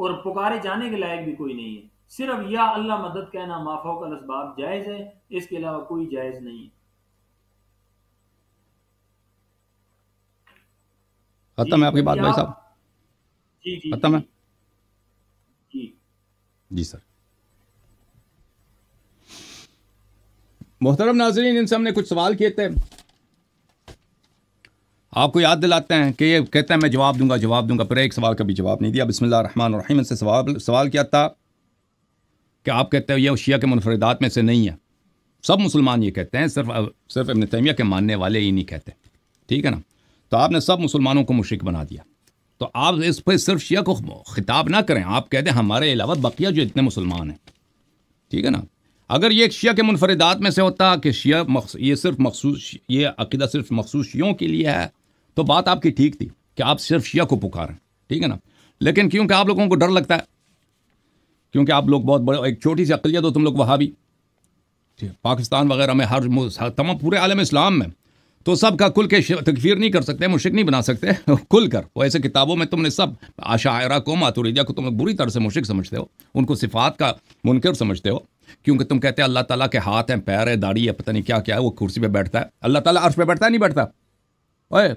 और पुकारे जाने के लायक भी कोई नहीं है सिर्फ या अल्लाह मदद कहना माफा का लसबाब जायज़ है इसके अलावा कोई जायज़ नहीं है खत्म है आपकी बात भाई साहब जी जी खत्म है जी जी सर मोहतरम नाजरीन इनसे हमने कुछ सवाल किए थे आपको याद दिलाते हैं कि ये कहते हैं मैं जवाब दूंगा जवाब दूंगा पर एक सवाल का भी जवाब नहीं दिया बसमिल्ल रन रहीम से सवाल सवाल किया था कि आप कहते हो ये शिया के मुनफरदात में से नहीं है सब मुसलमान ये कहते हैं सिर्फ सिर्फ इबन तैमिया के मानने वाले ही नहीं कहते ठीक है ना तो आपने सब मुसलमानों को मुश्रक बना दिया तो आप इस पर सिर्फ शिया को खिताब ना करें आप कहते हैं हमारे अलावा बकिया जो इतने मुसलमान हैं ठीक है ना अगर ये शिया के मुनफरदात में से होता कि शिया ये सिर्फ मखसूस ये अकीदा सिर्फ मखसूस शियों के लिए है तो बात आपकी ठीक थी कि आप सिर्फ शिया को पुकारें ठीक है ना लेकिन क्योंकि आप लोगों को डर लगता है क्योंकि आप लोग बहुत बड़े एक छोटी सी अकलियत हो तुम लोग वहाँ भी ठीक पाकिस्तान वगैरह में हर तमाम पूरे आलम इस्लाम में तो सब का कुल के तकफीर नहीं कर सकते मुशिक नहीं बना सकते कुल कर वो ऐसे किताबों में तुमने सब आशायरा को मातुरिदिया को तुम बुरी तरह से मुशिक समझते हो उनको सिफात का मुनकर समझते हो क्योंकि तुम कहते हैं अल्लाह ताला के हाथ हैं पैर है दाढ़ी है पता नहीं क्या क्या है वो कुर्सी पे बैठता है अल्लाह ताला अर्श पे बैठता है नहीं बैठता ओए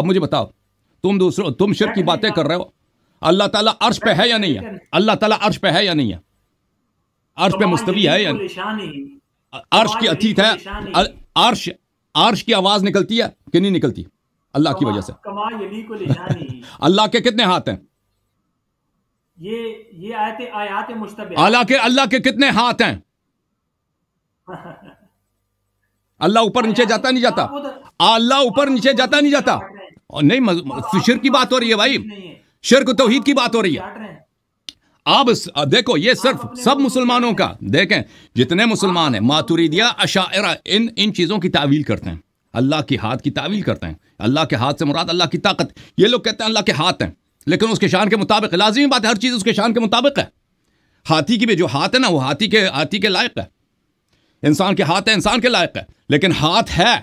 अब मुझे बताओ तुम दूसरों तुम शिर की बातें कर रहे हो अल्लाह ताला अर्श पे है या नहीं है अल्लाह ताला अर्श पे है या नहीं है अर्श पे मुस्तवी है या नहीं अर्श की अतीत है अर्श अर्श की आवाज निकलती है कि नहीं निकलती अल्लाह की वजह से अल्लाह के कितने हाथ हैं ये ये आयते आयात मुश्तब के अल्लाह के कितने हाथ हैं अल्लाह ऊपर नीचे जाता नहीं जाता अल्लाह ऊपर नीचे जाता नहीं जाता और नहीं शिर की बात हो रही है भाई शिरक तोहीद की बात हो रही है अब देखो ये सिर्फ सब मुसलमानों का देखें जितने मुसलमान हैं मातुरीदिया अशा इन इन चीज़ों की तावील करते हैं अल्लाह के हाथ की तावील करते हैं अल्लाह के हाथ से मुराद अल्लाह की ताकत ये लोग कहते हैं अल्लाह के हाथ हैं लेकिन उसके शान के मुताबिक लाजमी बात है हर चीज़ उसके शान के मुताबिक है हाथी की भी जो हाथ है ना वो हाथी के हाथी के लायक है इंसान के हाथ है इंसान के लायक है लेकिन हाथ है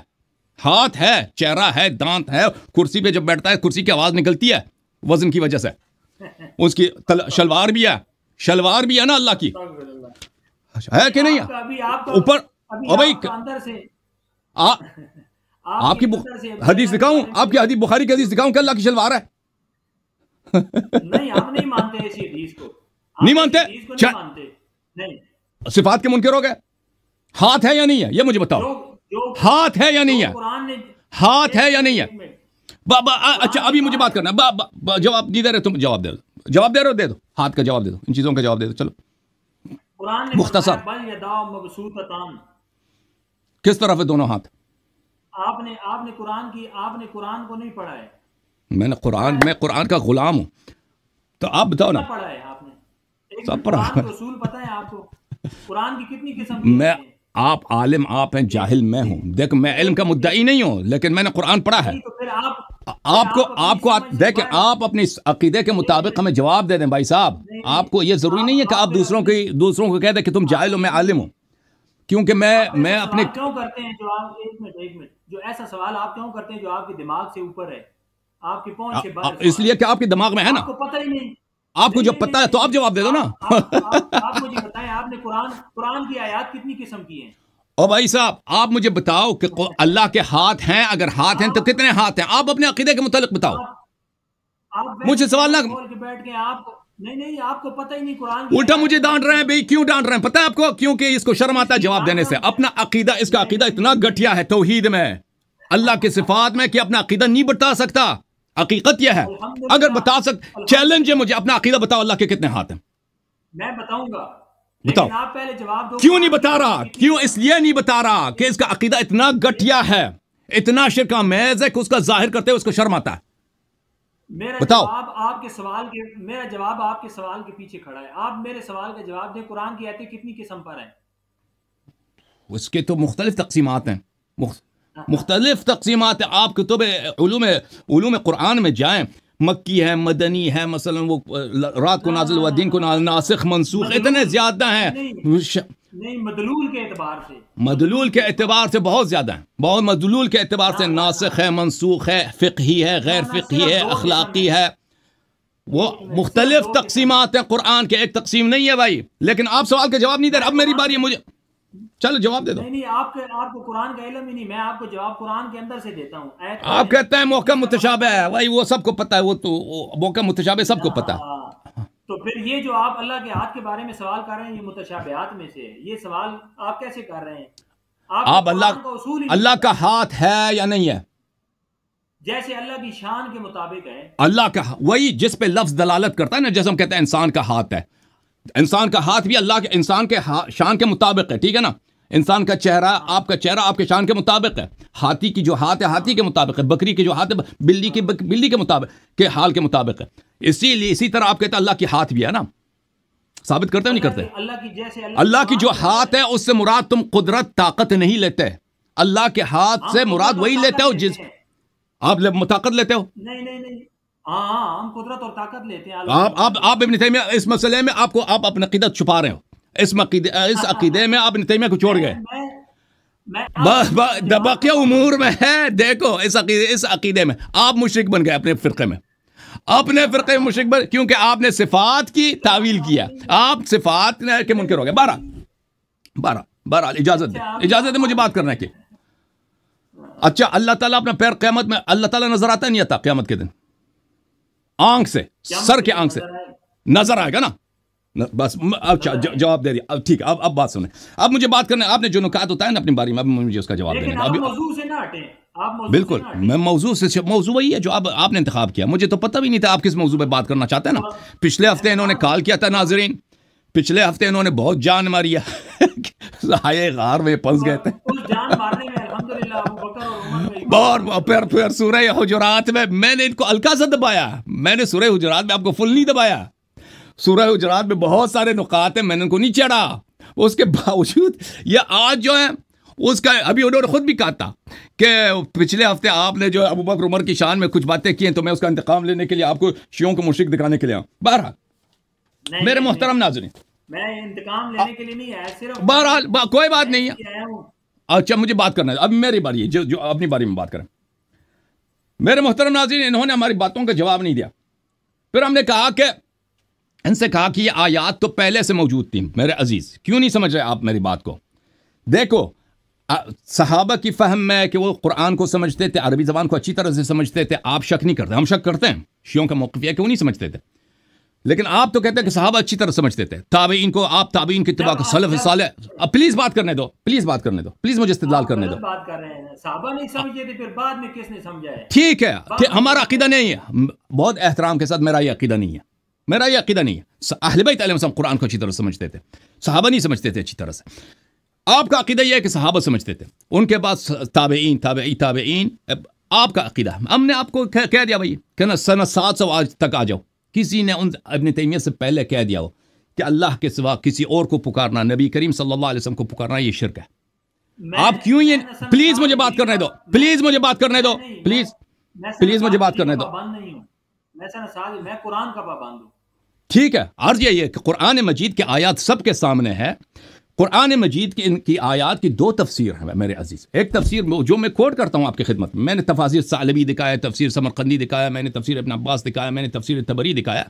हाथ है चेहरा है दांत है कुर्सी पे जब बैठता है कुर्सी की आवाज़ निकलती है वजन की वजह से उसकी शलवार भी है शलवार भी है ना अल्लाह की है कि नहीं तो ऊपर तो आपकी हदीस तो दिखाऊं आपकी हदीस बुखारी की हदीस दिखाऊं क्या अल्लाह की शलवार है नहीं नहीं मानते इस को नहीं मानते नहीं सिफात के मुनकर हो गए हाथ है या नहीं है ये मुझे बताओ हाथ है या नहीं है हाथ है या नहीं है बाबा अच्छा अभी मुझे बात करना जवाब नहीं दे रहे तुम जवाब दे दो जवाब दे रहे हो दे दो हाथ का जवाब दे दो इन चीजों का जवाब दे दो चलो मुख्तसर किस तरफ है दोनों हाथ आपने आपने कुरान की आपने कुरान को नहीं पढ़ा है मैंने कुरान मैं कुरान का गुलाम हूँ तो आप बताओ ना सब पढ़ा पता है आपको कुरान की कितनी किस्म मैं आप आलिम आप हैं जाहिल मैं हूँ देख मैं इल्म का मुद्दा ही नहीं हूँ लेकिन मैंने कुरान पढ़ा है तो फिर आप आपको आपको देखे आप अपने अकीदे के मुताबिक हमें जवाब दे दें भाई साहब आपको ये ज़रूरी नहीं है कि आप दूसरों की दूसरों को कह दें कि तुम जाहिल हो मैं आलिम हूँ क्योंकि मैं मैं अपने क्यों करते हैं जो आप एक मिनट एक मिनट जो ऐसा सवाल आप क्यों करते हैं जो आपके दिमाग से ऊपर है आपकी पहुंच के इसलिए कि आपके दिमाग में है ना आपको पता ही नहीं आपको जब पता है तो आप जवाब दे दो ना आप मुझे बताएं आपने कुरान कुरान की आयत कितनी किस्म की है ओ भाई साहब आप मुझे बताओ कि अल्लाह के हाथ हैं अगर हाथ हैं तो कितने हाथ हैं आप अपने अकीदे के मुतालिक बताओ आप, आप मुझे सवाल ना बैठ के नहीं नहीं आपको पता ही नहीं कुरान उल्टा मुझे डांट रहे हैं भाई क्यों डांट रहे हैं पता है आपको क्योंकि इसको शर्म आता है जवाब देने से अपना अकीदा इसका अकीदा इतना गठिया है तोहीद में अल्लाह के सिफात में कि अपना अकीदा नहीं बता सकता हकीकत यह है अगर बता सक चैलेंज है मुझे अपना अकीदा बताओ अल्लाह के कितने हाथ हैं मैं बताऊंगा बताओ आप पहले जवाब दो क्यों नहीं बता रहा क्यों इसलिए नहीं बता रहा कि इसका अकीदा इतना गठिया है इतना शिरका मैज है कि उसका जाहिर करते हुए उसको शर्म आता है मेरा बताओ आप आपके सवाल के मेरा जवाब आपके सवाल के पीछे खड़ा है आप मेरे सवाल का जवाब दें कुरान की आयतें कितनी किस्म पर हैं उसके तो मुख्तलिफ तकसीमत हैं मुख्त... मुख्तलिफ तकसीमत आप कितब ूम कुरान में जाएँ मक्की है मदनी है मसलन वो रात को नाजिल हुआ दिन को नासिक मनसूख इतने ज़्यादा हैं नहीं मदलूल के एतबार से बहुत ज़्यादा है बहुत मदलूल के एतबार से नासिख है मनसूख है फ़िकी है गैर फ़िकी है अखलाकी है वो मुख्तलिफ तकसीमत हैं कुरान के एक तकसीम नहीं है भाई लेकिन आप सवाल का जवाब नहीं दे रहे अब मेरी बारी है मुझे चलो जवाब दे दो नहीं नहीं आपके आपको कुरान का इलम ही नहीं मैं आपको जवाब कुरान के अंदर से देता हूँ तो आप कहते हैं मौका मुतशाब है भाई वो सबको पता है वो तो मौका मुतशाब सबको पता है हाँ, तो फिर ये जो आप अल्लाह के हाथ के बारे में सवाल कर रहे हैं ये मुतशाबयात में से ये सवाल आप कैसे कर रहे हैं आप, आप अल्लाह अल्लाह का हाथ है या नहीं है जैसे अल्लाह की शान के मुताबिक है अल्लाह का वही जिस पे लफ्ज दलालत करता है ना जैसे हम कहते हैं इंसान का हाथ है इंसान का हाथ भी अल्लाह के इंसान के शान के मुताबिक है ठीक है ना इंसान का चेहरा आपका चेहरा आपके शान के मुताबिक है हाथी की जो हाथ है हाथी के मुताबिक है बकरी की जो हाथ है बिल्ली के बिल्ली के मुताबिक के हाल के मुताबिक है इसीलिए इसी तरह आप कहते हैं अल्लाह की हाथ भी है ना साबित करते हो नहीं करते अल्लाह की अल्लाह की जो हाथ है उससे मुराद तुम कुदरत ताकत नहीं लेते अल्लाह के हाथ से मुराद वही लेते हो जिस आप ताकत लेते हो नहीं नहीं नहीं हाँ, हाँ, हम कुदरत और ताकत लेते हैं आप आप आप इब्न तैमिया इस मसले में आपको आप अपना अकीदत छुपा रहे हो इस मकीदे इस हाँ, अकीदे में आप इब्न तैमिया को छोड़ गए बाकी उमूर में है देखो इस अकीदे इस अकीदे में आप मुशरक बन गए अपने फ़िरके में अपने फिर में मुशरक बन क्योंकि आपने सिफात की तावील किया आप सिफात के मुनकर हो गए बारह बारह बहरहाल इजाज़त दे इजाज़त दे मुझे बात करने की अच्छा अल्लाह ताला अपना पैर क़्यामत में अल्लाह ताला नज़र आता नहीं आता क़्यामत के दिन आंख से सर के आंख से नजर आएगा ना बस अब जवाब दे दिया अब ठीक है अब अब बात सुने अब मुझे बात करने आपने जो नुकात होता है तो ना अपने बारे में अब मुझे उसका जवाब देना अभी बिल्कुल मैं मौजू से मौजू वही है जो अब आपने इंतखब किया मुझे तो पता भी नहीं था आप किस मौजू पर बात करना चाहते हैं ना हाँ। पिछले हफ्ते इन्होंने हाँ। कॉल किया था नाजरीन पिछले हफ्ते इन्होंने बहुत जान मारी हाय गार में फंस हाँ, गए थे और फिर फिर सूर्य हुजरात में मैंने इनको अलका सा दबाया मैंने सूर्य हुजरात में आपको फुल नहीं दबाया सूर्य हुजरात में बहुत सारे नुकात हैं मैंने उनको नहीं चढ़ा उसके बावजूद ये आज जो है उसका अभी उन्होंने खुद भी कहा था कि पिछले हफ्ते आपने जो अबू बकर उमर की शान में कुछ बातें की हैं तो मैं उसका इंतकाम लेने के लिए आपको शियों को मुश्किल दिखाने के लिए आऊँ बहरहाल मेरे मोहतरम नाजरी मैं इंतकाम लेने के लिए नहीं आया सिर्फ बहरहाल कोई बात नहीं है अच्छा मुझे बात करना है अब मेरी बारी है जो जो अपनी बारे में बात करें मेरे मोहतरम नाजीन इन्होंने हमारी बातों का जवाब नहीं दिया फिर हमने कहा कि इनसे कहा कि ये आयात तो पहले से मौजूद थी मेरे अजीज़ क्यों नहीं समझ रहे आप मेरी बात को देखो सहाबा की फहम में कि वो कुरान को समझते थे अरबी ज़बान को अच्छी तरह से समझते थे आप शक नहीं करते हम शक करते हैं शियों का मौकफिया क्यों नहीं समझते थे लेकिन आप तो कहते हैं कि साहब अच्छी तरह समझते थे ताबीन को आप ताबीन की तबाह सलफ साल प्लीज बात करने दो प्लीज बात करने दो प्लीज मुझे इस्तेदाल करने दो बात कर रहे हैं साहबा नहीं समझे थे फिर बाद में किसने समझाया ठीक है हमारा अकीदा नहीं है बहुत एहतराम के साथ मेरा ये अकीदा नहीं है मेरा ये अकीदा नहीं है साहब कुरान को अच्छी तरह समझते थे साहबा नहीं समझते थे अच्छी तरह से आपका अकीदा यह है कि साहबा समझते थे उनके पास ताबेन ताबे ताबेन आपका अकीदा हमने आपको कह दिया भाई कहना सन सात सौ आज तक आ जाओ किसी ने उन अबन तैमिया से पहले कह दिया हो कि अल्लाह के सिवा किसी और को पुकारना नबी करीम सल्लल्लाहु अलैहि वसल्लम को पुकारना ये शिरक है आप क्यों ये प्लीज मुझे बात करने दो प्लीज मुझे बात करने दो प्लीज प्लीज मुझे बात करने दो ठीक है अर्ज यही है कि कुरान मजीद के आयात सबके सामने है कुरान मजीद की इनकी आयात की दो तफसीर हैं मेरे अजीज़ एक तफसीर जो मैं कोट करता हूँ आपकी खिदमत में मैंने तफासिर सालबी दिखाया तफसीर समरकंदी दिखाया मैंने तफसीर अपना अब्बास दिखाया मैंने तफसीर तबरी दिखाया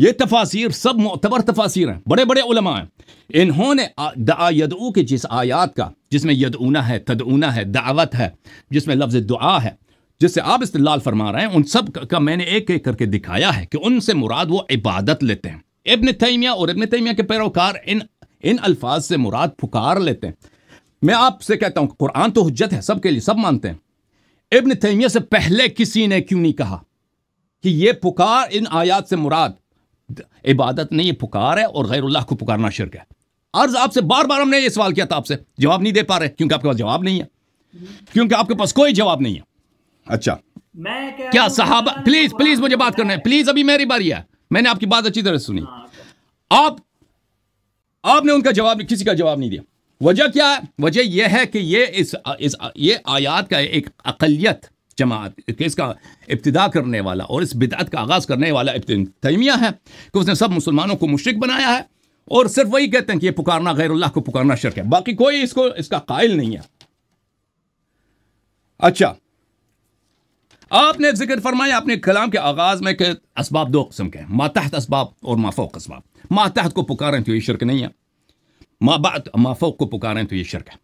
ये तफासिर सब मोतबर तफासिर हैं बड़े बड़े उलमा हैं इन्होंने दआ के जिस आयात का जिसमें यदऊना है तदऊना है दावत है जिसमें लफ्ज़ दुआ है जिससे आप लाल फरमा रहे हैं उन सब का मैंने एक एक करके दिखाया है कि उनसे मुराद वो इबादत लेते हैं इबन तैमिया और इबन तैमिया के पैरोकार इन इन अल्फाज से मुराद पुकार लेते हैं मैं आपसे कहता हूं कुरान तो हजत है सबके लिए सब मानते हैं इबन तैमिया से पहले किसी ने क्यों नहीं कहा कि यह पुकार इन आयात से मुराद इबादत नहीं है पुकार है और गैरुल्लाह को पुकारना शिरक है अर्ज आपसे बार बार हमने ये सवाल किया था आपसे जवाब नहीं दे पा रहे क्योंकि आपके पास जवाब नहीं है क्योंकि आपके पास कोई जवाब नहीं है अच्छा मैं क्या साहब प्लीज प्लीज मुझे बात करना है प्लीज अभी मेरी बारी है मैंने आपकी बात अच्छी तरह सुनी हाँ, तो। आप आपने उनका जवाब किसी का जवाब नहीं दिया वजह क्या है वजह यह है कि ये इस, इस ये आयात का एक अकलियत जमात इसका इब्तदा करने वाला और इस बिदात का आगाज़ करने वाला तयमिया है कि उसने सब मुसलमानों को मुशरक बनाया है और सिर्फ वही कहते हैं कि ये पुकारना अल्लाह को पुकारना शर्क है बाकी कोई इसको इसका कायल नहीं है अच्छा आपने जिक्र फरमाया अपने कलाम के आगाज़ में इस्बाब दो किस्म के हैं मातहत इसबाब और माफोक इसबाब मातहत को पुकारें तो ये शर्क नहीं है मा बाद माफोक को पुकारें तो ये शर्क है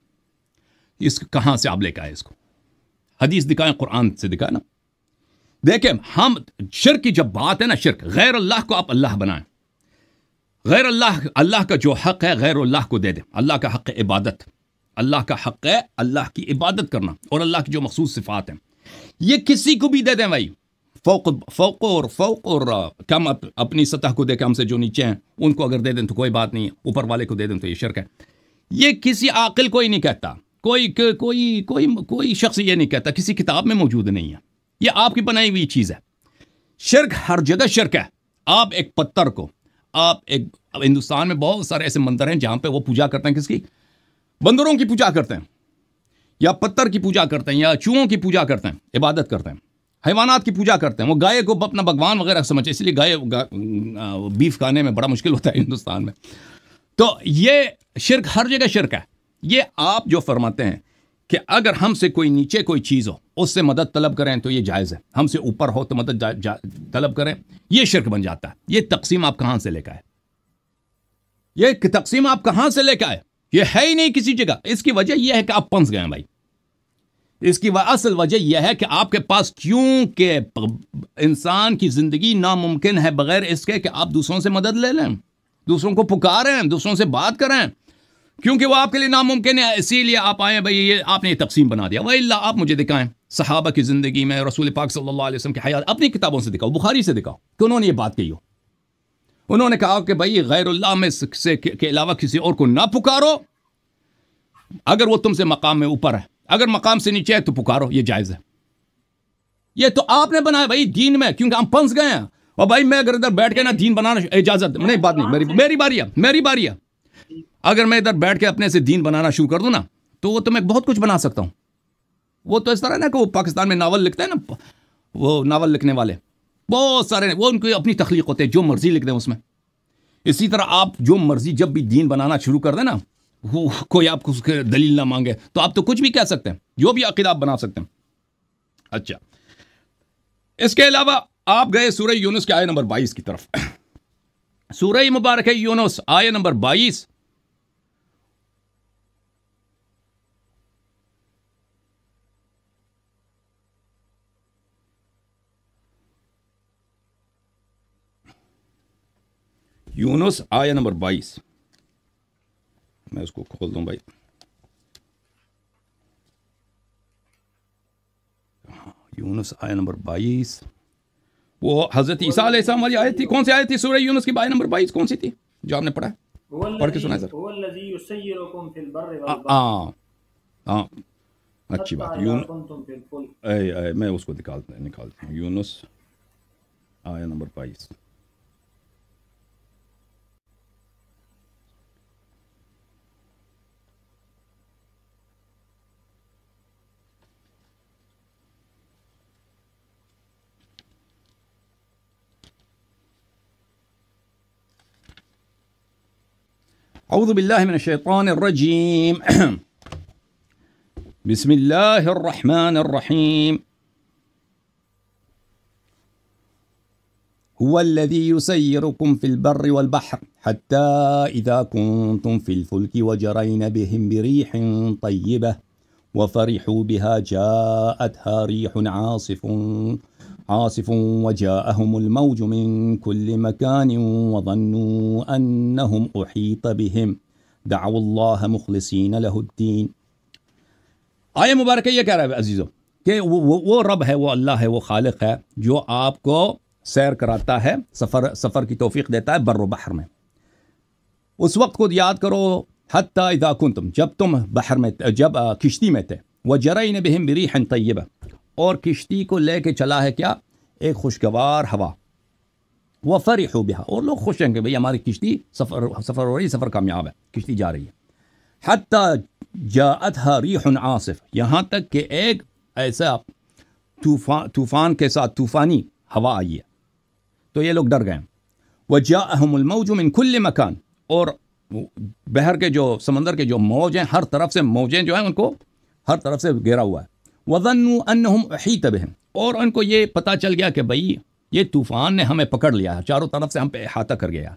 इस कहाँ से आप लेकर आए इसको हदीस दिखाएं कुरान से दिखाएं ना देखें हम शिर की जब बात है ना शिरक गैर अल्लाह को आप अल्लाह बनाएं गैर अल्लाह अल्लाह का जो हक है गैर अल्लाह को दे दें अल्लाह का हक इबादत अल्लाह का हक है अल्लाह की इबादत करना और अल्लाह की जो मखसूस सिफात हैं ये किसी को भी दे दें भाई फ़ोक फौक और फौक और कम अप, अपनी सतह को देकर हमसे जो नीचे हैं उनको अगर दे दें तो कोई बात नहीं ऊपर वाले को दे दें तो ये शर्क है ये किसी आकिल को ही नहीं कहता कोई कोई कोई कोई शख्स ये नहीं कहता किसी किताब में मौजूद नहीं है ये आपकी बनाई हुई चीज़ है शर्क हर जगह शर्क है आप एक पत्थर को आप एक हिंदुस्तान में बहुत सारे ऐसे मंदिर हैं जहाँ पर वो पूजा करते हैं किसकी बंदरों की पूजा करते हैं या पत्थर की पूजा करते हैं या चूहों की पूजा करते हैं इबादत करते हैं हैवानात की पूजा करते हैं वो गाय को अपना भगवान वगैरह समझे इसलिए गाय बीफ खाने में बड़ा मुश्किल होता है हिंदुस्तान में तो ये शिरक हर जगह शिरक है ये आप जो फरमाते हैं कि अगर हमसे कोई नीचे कोई चीज़ हो उससे मदद तलब करें तो ये जायज़ है हमसे ऊपर हो तो मदद तलब करें ये शिरक बन जाता है ये तकसीम आप कहाँ से लेकर आए ये तकसीम आप कहाँ से लेकर आए ये है ही नहीं किसी जगह इसकी वजह यह है कि आप पंस गए हैं भाई इसकी असल वजह यह है कि आपके पास क्योंकि इंसान की ज़िंदगी नामुमकिन है बगैर इसके कि आप दूसरों से मदद ले लें दूसरों को पुकारें दूसरों से बात करें क्योंकि वो आपके लिए नामुमकिन है इसीलिए आप आए भाई ये आपने ये तकसीम बना दिया वही आप मुझे दिखाएं सहाबा की ज़िंदगी में रसूल पाक सल्लल्लाहु अलैहि वसल्लम की हयात अपनी किताबों से दिखाओ बुखारी से दिखाओ कि उन्होंने ये बात कही हो उन्होंने कहा कि भाई गैरुल्लाह में से के अलावा किसी और को ना पुकारो अगर वो तुमसे मकाम में ऊपर है अगर मकाम से नीचे है तो पुकारो ये जायज़ है ये तो आपने बनाया भाई दीन में क्योंकि हम फंस गए हैं और भाई मैं अगर इधर बैठ के ना दीन बनाना इजाज़त नहीं बात नहीं मेरी मेरी बारी है मेरी बारी है अगर मैं इधर बैठ के अपने से दीन बनाना शुरू कर दूँ ना तो वो तो मैं बहुत कुछ बना सकता हूँ वो तो इस तरह ना कि वो पाकिस्तान में नावल लिखते हैं ना वो नावल लिखने वाले बहुत सारे वो उनकी अपनी तख्लीक होते हैं जो मर्ज़ी लिख दें उसमें इसी तरह आप जो मर्ज़ी जब भी दीन बनाना शुरू कर दें ना कोई आपको दलील ना मांगे तो आप तो कुछ भी कह सकते हैं जो भी अकीदा आप बना सकते हैं अच्छा इसके अलावा आप गए सूर्य यूनुस के आय नंबर बाईस की तरफ सूर्य मुबारक है यूनुस आय नंबर बाईस यूनुस आय नंबर बाईस मैं उसको खोल दूं भाई यूनुस आया नंबर बाईस वो हजरत ईसा वाली आयत थी कौन सी आयत थी सूर्य यूनुस की बाई नंबर बाईस कौन सी थी जो आपने पढ़ा पढ़ के सुना सर हाँ हाँ अच्छी बात यून मैं उसको निकालता निकालता हूँ यूनुस आया नंबर बाईस أعوذ بالله من الشيطان الرجيم بسم الله الرحمن الرحيم هو الذي يسيركم في البر والبحر حتى إذا كنتم في الفلك وجرين بهم بريح طيبة وفرحوا بها جاءتها ريح عاصف عاصف وجاءهم الموج من كل مكان وظنوا أنهم أحيط بهم دعوا الله مخلصين له الدين آية مباركة يا كرب عزيزو وہ رب ہے وہ اللہ ہے وہ خالق ہے جو آپ کو سیر کراتا ہے سفر سفر کی توفیق دیتا ہے بر و بحر میں اس وقت کو یاد کرو حتی اذا كنتم جبتم بحر میں جب کشتی میں تھے وجرین بهم بريح طيبة और किश्ती को ले कर चला है क्या एक खुशगवार हवा वह फरी हो और लोग खुश हैं कि भाई हमारी किश्ती सफ़र सफ़र हो रही सफ़र कामयाब है किश्ती जा रही है हती जात हन आसिफ यहाँ तक कि एक ऐसा तूफान तूफ़ान के साथ तूफ़ानी हवा आई है तो ये लोग डर गए वह जाहमलमौजम इन खुल्ले मकान और बहर के जो समंदर के जो मौज हैं हर तरफ से मौजें जो हैं उनको हर तरफ से घेरा हुआ है वजन अनहम अहीत बहम और उनको ये पता चल गया कि भई ये तूफ़ान ने हमें पकड़ लिया है चारों तरफ से हम पे अहाता कर गया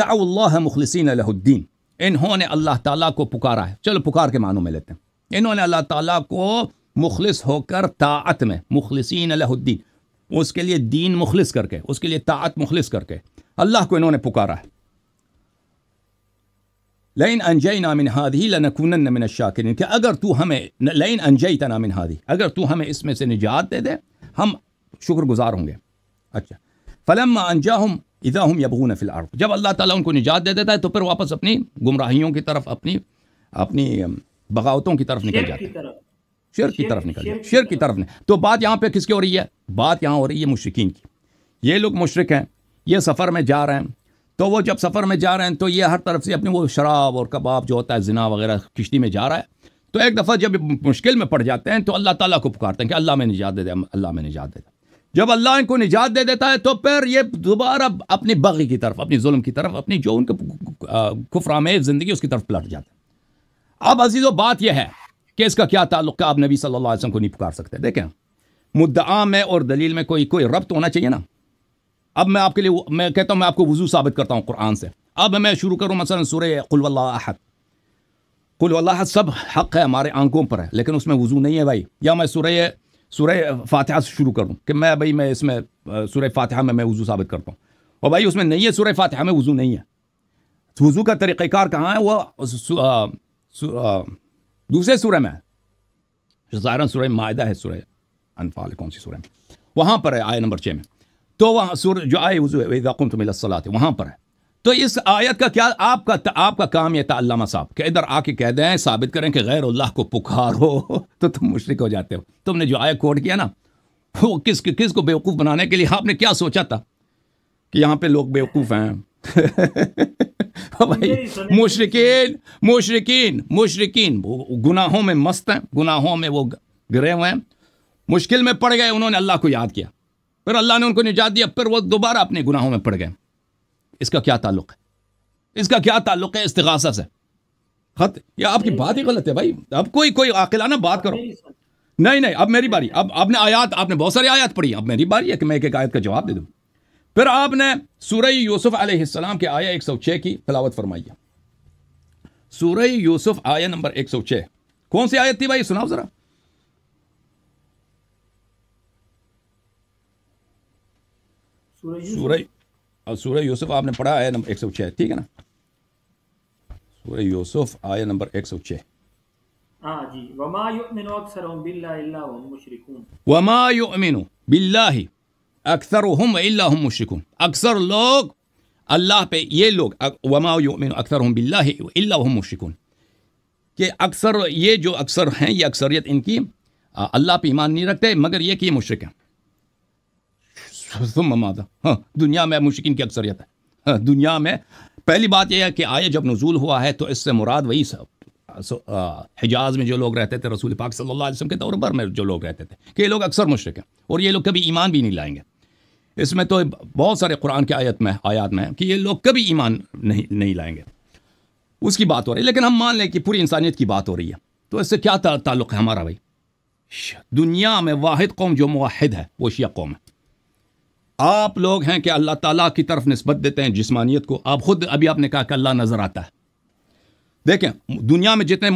दाउल्ला मुखलसिन अलहुद्दीन इन्होंने अल्लाह ताला को पुकारा है चलो पुकार के मानों में लेते हैं इन्होंने अल्लाह ताला को मुखलिस होकर ताअत में मुखलसिन अलहुद्दीन उसके लिए दीन मुखलिस करके उसके लिए ताअत मुखलिस करके अल्लाह को इन्होंने पुकारा है लइन अनजय ना मिन हादी लनकून मिन शाकिन कि अगर तू हमें लइन अनजय तना मिन हादी अगर तू हमें इसमें से निजात दे दे हम शुक्रगुजार होंगे अच्छा फ़लम अनजा हम इदा हम यबून फिल आर्फ जब अल्लाह ताला उनको निजात दे देता है तो फिर वापस अपनी गुमराहियों की तरफ अपनी अपनी बगावतों की तरफ निकल जाते हैं शेर की तरफ निकल जाते शेर की तरफ नहीं तो बात यहाँ पर किसकी हो रही है बात यहाँ हो रही है मुशरकिन की ये लोग मुशरक हैं ये सफ़र में जा रहे हैं तो वो जब सफ़र में जा रहे हैं तो ये हर तरफ से अपने वो शराब और कबाब जो होता है जना वगैरह किश्ती में जा रहा है तो एक दफ़ा जब मुश्किल में पड़ जाते हैं तो अल्लाह ताला को पुकारते हैं कि अल्लाह में निजात दे दे अल्लाह में निजात दे दे जब अल्लाह इनको निजात दे देता है तो फिर ये दोबारा अपनी बगी की तरफ अपनी जुल्म की तरफ अपनी जो उनके खुफराम ज़िंदगी उसकी तरफ पलट जाते हैं अब अजीज़ो बात यह है कि इसका क्या ताल्लुक आप नबी सल्लल्लाहु अलैहि वसल्लम को नहीं पुकार सकते देखें मुद्दा में और दलील में कोई कोई रब्त होना चाहिए ना अब मैं आपके लिए मैं कहता हूँ मैं आपको वजू साबित करता हूँ कुरान से अब मैं शुरू करूँ मसला सूर्य कुल्लाहद कुल्लाहद सब हक है हमारे आंखों पर है लेकिन उसमें वजू नहीं है भाई या मैं सुरह सुरह फातहा से शुरू करूँ कि मैं भाई मैं इसमें सुरह फातहा में मैं वजू साबित करता हूँ और भाई उसमें नहीं है सुरह फातहा में वजू नहीं है वजू का तरीक़ार कहाँ है वह दूसरे सुरह में है ज़ाहिर सूर्य माहा है सुरह अनफाल कौन सी सुरह में वहाँ पर है आय नंबर छः में तो वहाँ सूर जो आए वज़ू तुम सलात वहाँ पर है तो इस आयत का क्या आपका आपका काम यह था साहब के इधर आके कह दें साबित करें कि गैर अल्लाह को पुकारो तो तुम मुशरक हो जाते हो तुमने जो आयत कोट किया ना वो किस किस को बेवकूफ़ बनाने के लिए आपने क्या सोचा था कि यहाँ पे लोग बेवकूफ़ हैं भाई मुशरकिन मुशरकिन मुशरकिन गुनाहों में मस्त हैं गुनाहों में वो गिरे हुए हैं मुश्किल में पड़ गए उन्होंने अल्लाह को याद किया फिर अल्लाह ने उनको निजात दिया फिर वो दोबारा अपने गुनाहों में पड़ गए इसका क्या ताल्लुक है इसका क्या ताल्लुक है इस्तगासा से खत या आपकी बात ही गलत है भाई अब कोई कोई आकिलाना बात करो नहीं नहीं अब मेरी बारी अब आपने आयात आपने बहुत सारी आयात पढ़ी अब मेरी बारी है कि मैं एक एक आयत का जवाब दे दूँ फिर आपने सूर्य यूसुफ आसमाम के आया एक सौ छः की तलावत फरमाई सूर यूसुफ आया नंबर एक सौ छः कौन सी आयत थी भाई सुनाओ ज़रा सूरह सूरह यूसुफ आपने पढ़ा आया नंबर एक सौ छः ठीक है ना सूरह यूसुफ आया नंबर एक सौ छः हाँ अक्सर अक्सर लोग अल्लाह पे ये लोग वमा अक्सर हम अक्सर ये जो अक्सर हैं ये अक्सरियत इनकी अल्लाह पे ईमान नहीं रखते मगर ये कि मुशरक हैं मादा हाँ, दुनिया में मुश्किन की अक्सरियत है हाँ, दुनिया में पहली बात यह है कि आया जब नजूल हुआ है तो इससे मुराद वही सब हिजाज में जो लोग रहते थे रसूल पाक सल्लल्लाहु अलैहि वसल्लम के दौर पर में जो लोग रहते थे कि ये लोग अक्सर मुशरक हैं और ये लोग कभी ईमान भी नहीं लाएंगे इसमें तो बहुत सारे कुरान के आयत में आयात में है कि ये लोग कभी ईमान नहीं नहीं लाएंगे उसकी बात हो रही है लेकिन हम मान लें कि पूरी इंसानियत की बात हो रही है तो इससे क्या ताल्लुक़ है हमारा भाई दुनिया में वाहिद कौम जो मुहिद है वो शिया कौम है आप लोग हैं कि अल्लाह ताला की तरफ नस्बत देते हैं जिसमानियत को आप खुद अभी आपने कहा कि अल्लाह नजर आता है देखें दुनिया में जितने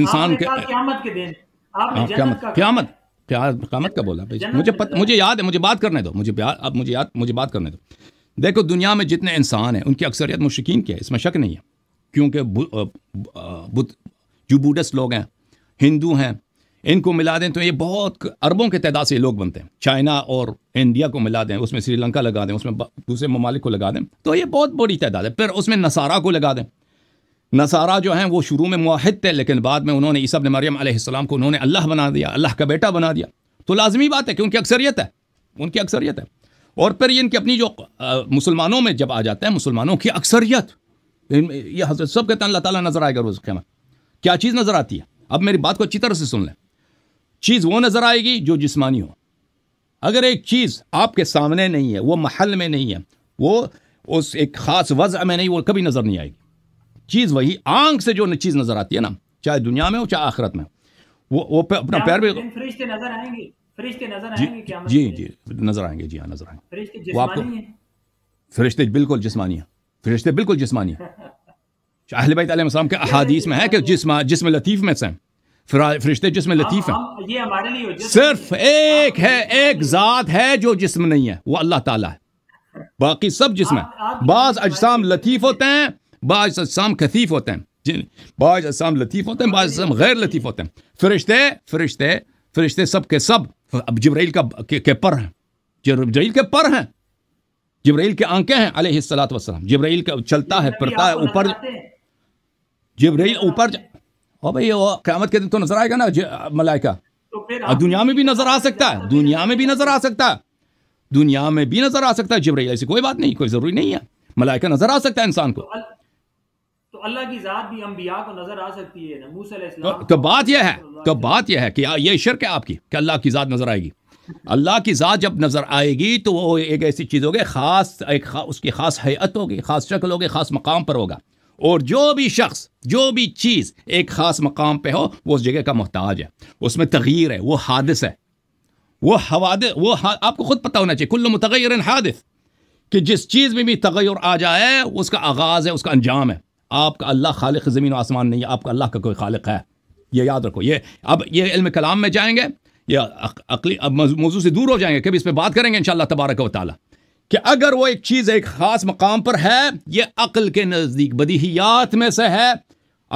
इंसान के क्यामत क्यामत क्यामत का बोला भाई मुझे पत, मुझे याद है मुझे बात करने दो मुझे अब मुझे याद मुझे बात करने दो देखो दुनिया में जितने इंसान हैं उनकी अक्सरियत मुशिकीन की है इसमें शक नहीं है क्योंकि जो जूबूडस लोग हैं हिंदू हैं इनको मिला दें तो ये बहुत अरबों के तादाद से लोग बनते हैं चाइना और इंडिया को मिला दें उसमें श्रीलंका लगा दें उसमें दूसरे ममालिक को लगा दें तो ये बहुत बड़ी तादाद है फिर उसमें नसारा को लगा दें नसारा जो हैं वो शुरू में माहिद थे लेकिन बाद में उन्होंने ईसा ने मरियम आसमाम को उन्होंने अल्लाह बना दिया अल्लाह का बेटा बना दिया तो लाजमी बात है कि उनकी अक्सरियत है उनकी अक्सरियत है और फिर ये इनकी अपनी जो मुसलमानों में जब आ जाता है मुसलमानों की अक्सरियत ये हजरत सब कहते हैं अल्लाह ताला नज़र आएगा रोज़ ख्यामा क्या चीज़ नज़र आती है अब मेरी बात को अच्छी तरह से सुन लें चीज़ वो नज़र आएगी जो जिसमानी हो अगर एक चीज़ आपके सामने नहीं है वो महल में नहीं है वो उस एक ख़ास वज़ में नहीं वो कभी नज़र नहीं आएगी चीज़ वही आंख से जो चीज़ नज़र आती है ना चाहे दुनिया में हो चाहे आखिरत में वो वो अपना पैर भी नज़र आएंगे नजर आएंगे क्या जी मतलब? जी नजर आएंगे जी हाँ नजर आएंगे वो आपको फरिश्ते तो बिल्कुल जिसमानी है फरिश्ते तो बिल्कुल जिसमानी है भाई तलाम के अहादीस में है कि जिसम जिसम लतीफ़ में से हैं फरिश्ते जिसम हाँ, लतीफ़ हैं हाँ, सिर्फ एक है एक ज़ात है जो जिसम नहीं है वो अल्लाह ताला है बाकी सब जिसम है बाज़ अजसाम लतीफ़ होते हैं बाज़ अजसाम खतीफ़ होते हैं जिन बाज़ अजसाम लतीफ़ होते हैं बाज़ अजसाम गैर लतीफ़ होते हैं फरिश्ते फरिश्ते फरिश्ते सब के सब अब जबराइल का के, के पर हैं जबराइल के पर हैं जबराइल के आंखें हैं अलैहिस्सलात वसलम जबराइल का चलता है पड़ता है ऊपर जबराइल ऊपर और भाई क्यामत के दिन तो नजर आएगा ना मलाइका तो दुनिया में भी नजर आ सकता है दुनिया में भी नजर आ सकता है दुनिया में भी नजर आ सकता है जबराइल ऐसी कोई बात नहीं कोई जरूरी नहीं है मलाइका नजर आ सकता है इंसान को तो, तो अल्लाह की जात भी को नजर आ सकती है तो, तो बात यह है तो बात यह है कि ये शर्क है आपकी कि अल्लाह की जात नजर आएगी अल्लाह की ज़ात जब नज़र आएगी तो वो एक ऐसी चीज़ होगी ख़ास एक खा, उसकी ख़ास हैत होगी ख़ास शक्ल होगी ख़ास मकाम पर होगा और जो भी शख्स जो भी चीज़ एक ख़ास मकाम पे हो वो उस जगह का मोहताज है उसमें तगीर है वो हादिस है वो हवाद वो आपको ख़ुद पता होना चाहिए कुल्ल मतगैर हादिस कि जिस चीज़ में भी तगैर आ जाए उसका आगाज़ है उसका अंजाम है आपका अल्लाह खालिक ज़मीन आसमान नहीं है आपका अल्लाह का कोई खालिक है ये याद रखो ये अब ये इल्म कलाम में जाएंगे या अकली अब मौजू से दूर हो जाएंगे कभी इस पर बात करेंगे इन तबारक वाली कि अगर वो एक चीज़ एक ख़ास मकाम पर है ये अक्ल के नज़दीक बदहियात में से है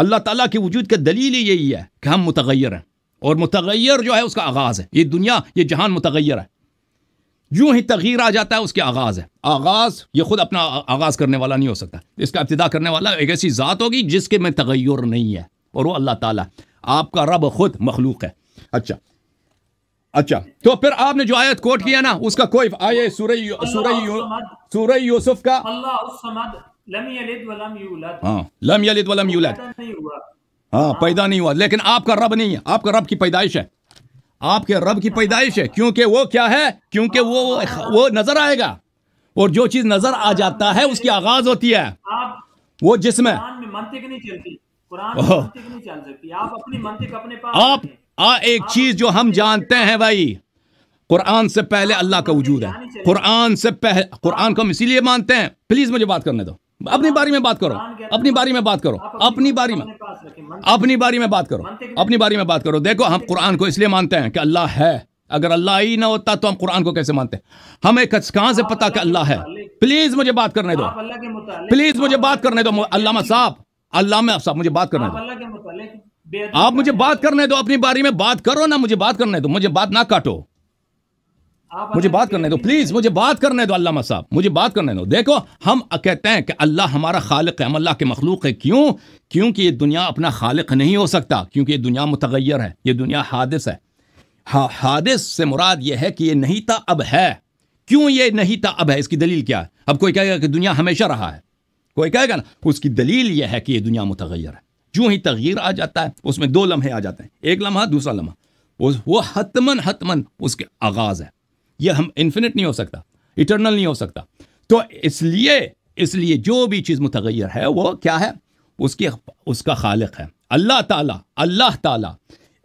अल्लाह ताला के वजूद के दलील ही यही है कि हम मुतगैर हैं और मुतगैर जो है उसका आगाज़ है ये दुनिया ये जहान मुतगैर है जो ही तगीर आ जाता है उसके आगाज़ है आगाज़ ये खुद अपना आगाज़ करने वाला नहीं हो सकता इसका इब्तदा करने वाला एक ऐसी ज़ात होगी जिसके में तगैर नहीं है और वो अल्लाह ताला आपका रब खुद मखलूक है अच्छा अच्छा तो फिर आपने जो आयत कोट किया ना उसका कोई आये सूरह सूरह यूसुफ का लम यलिद वलम यूलद हाँ, हाँ, हाँ पैदा नहीं हुआ लेकिन आपका रब नहीं है आपका रब की पैदाइश है आपके रब की पैदाइश है क्योंकि वो क्या है क्योंकि वो वो नजर आएगा और जो चीज नजर आ जाता है उसकी आगाज होती है वो जिसमें आप अपनी अपने पास आ एक चीज जो हम जानते हैं भाई कुरान से पहले अल्लाह का वजूद है कुरान से पहले कुरान को हम इसीलिए मानते हैं प्लीज मुझे बात करने दो अपनी बारी में बात करो अपनी बारी में बात करो अपनी बारी में अपनी बारी में बात करो अपनी बारी में बात करो देखो हम कुरान को इसलिए मानते हैं कि अल्लाह है अगर अल्लाह ही ना होता तो हम कुरान को कैसे मानते हमें कहां से पता कि अल्लाह है प्लीज मुझे बात करने दो प्लीज मुझे बात करने दो अल्लाह साहब अल्लाह साहब मुझे बात करने दो आप मुझे बात करने दो अपनी बारी में बात करो ना मुझे बात करने दो मुझे बात ना काटो मुझे बात करने दो प्लीज मुझे बात करने दो अल्लाह साहब मुझे बात करने दो देखो हम कहते हैं कि अल्लाह हमारा खालिक है हम अल्लाह के मखलूक है क्यों क्योंकि ये दुनिया अपना खालिक नहीं हो सकता क्योंकि ये दुनिया मुतगैर है ये दुनिया हादिस है हा, हादिस से मुराद ये है कि ये नहीं था अब है क्यों ये नहीं था अब है इसकी दलील क्या है अब कोई कहेगा कि दुनिया हमेशा रहा है कोई कहेगा ना उसकी दलील यह है कि यह दुनिया मुतगैर है जो ही तगीर आ जाता है उसमें दो लम्हे आ जाते हैं एक लम्हा दूसरा लम्हा उस वो हतमन हतमन उसके आगाज़ है ये हम इन्फिनिट नहीं हो सकता इटरनल नहीं हो सकता तो इसलिए इसलिए जो भी चीज़ मुतगैर है वो क्या है उसकी उसका खालिक है अल्लाह ताला अल्लाह ताला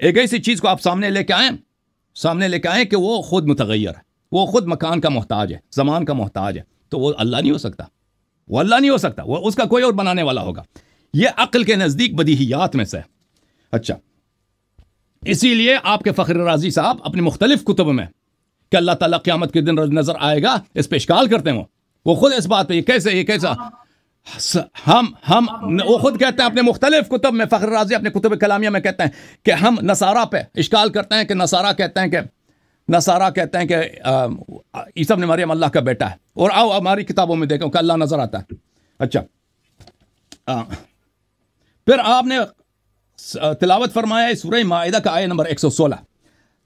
एक ऐसी चीज़ को आप सामने लेके आए सामने लेके आए कि वो खुद मुतगैर है वो खुद मकान का मोहताज है जमान का मोहताज है तो वो अल्लाह नहीं हो सकता वो अल्लाह नहीं हो सकता वो उसका कोई और बनाने वाला होगा यह अकल के नज़दीक बदीहियात में से है अच्छा इसीलिए आपके फख्र राजी साहब अपनी मुख्तलिफ कुतुब में कि अल्लाह ताला क़यामत के दिन नज़र आएगा इस पर इश्काल करते हैं वो खुद इस बात पे ये कैसे ये कैसा हम हम वो खुद कहते हैं अपने मुख्तलिफ कुतुब में फख्र राजी अपने कुतुब कलामिया में कहते हैं कि हम नसारा पे इश्काल करते हैं कि नसारा कहते हैं कि नसारा कहते हैं कि ईसा ने मरियम अल्लाह का बेटा है और आओ हमारी किताबों में देखो कि अल्लाह नज़र आता है अच्छा आ, फिर आपने तिलावत फरमाया है सुरह माहा का आया नंबर 116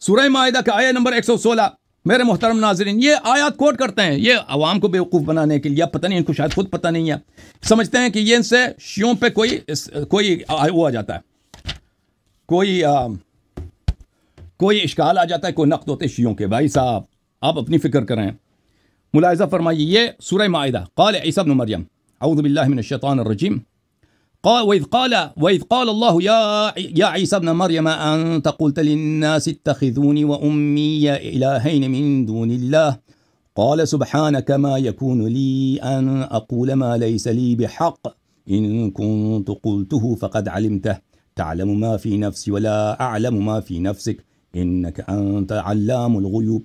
सुरह माहा का आया नंबर 116 मेरे मोहतरम नाजरीन ये आयात कोट करते हैं ये आवाम को बेवकूफ़ बनाने के लिए पता नहीं इनको शायद खुद पता नहीं है समझते हैं कि ये इनसे शियों पे कोई इस, कोई वो आ जाता है कोई आ, कोई इश्काल आ जाता है कोई नक्त होते शियों के भाई साहब आप अपनी फ़िक्र करें मुलायजा फरमाइए ये सुरह माहा कौल इसब मरियम रजीम قال وإذ قال وإذ قال الله يا يا عيسى ابن مريم أنت قلت للناس اتخذوني وأمي إلهين من دون الله قال سبحانك ما يكون لي أن أقول ما ليس لي بحق إن كنت قلته فقد علمته تعلم ما في نفسي ولا أعلم ما في نفسك إنك أنت علام الغيوب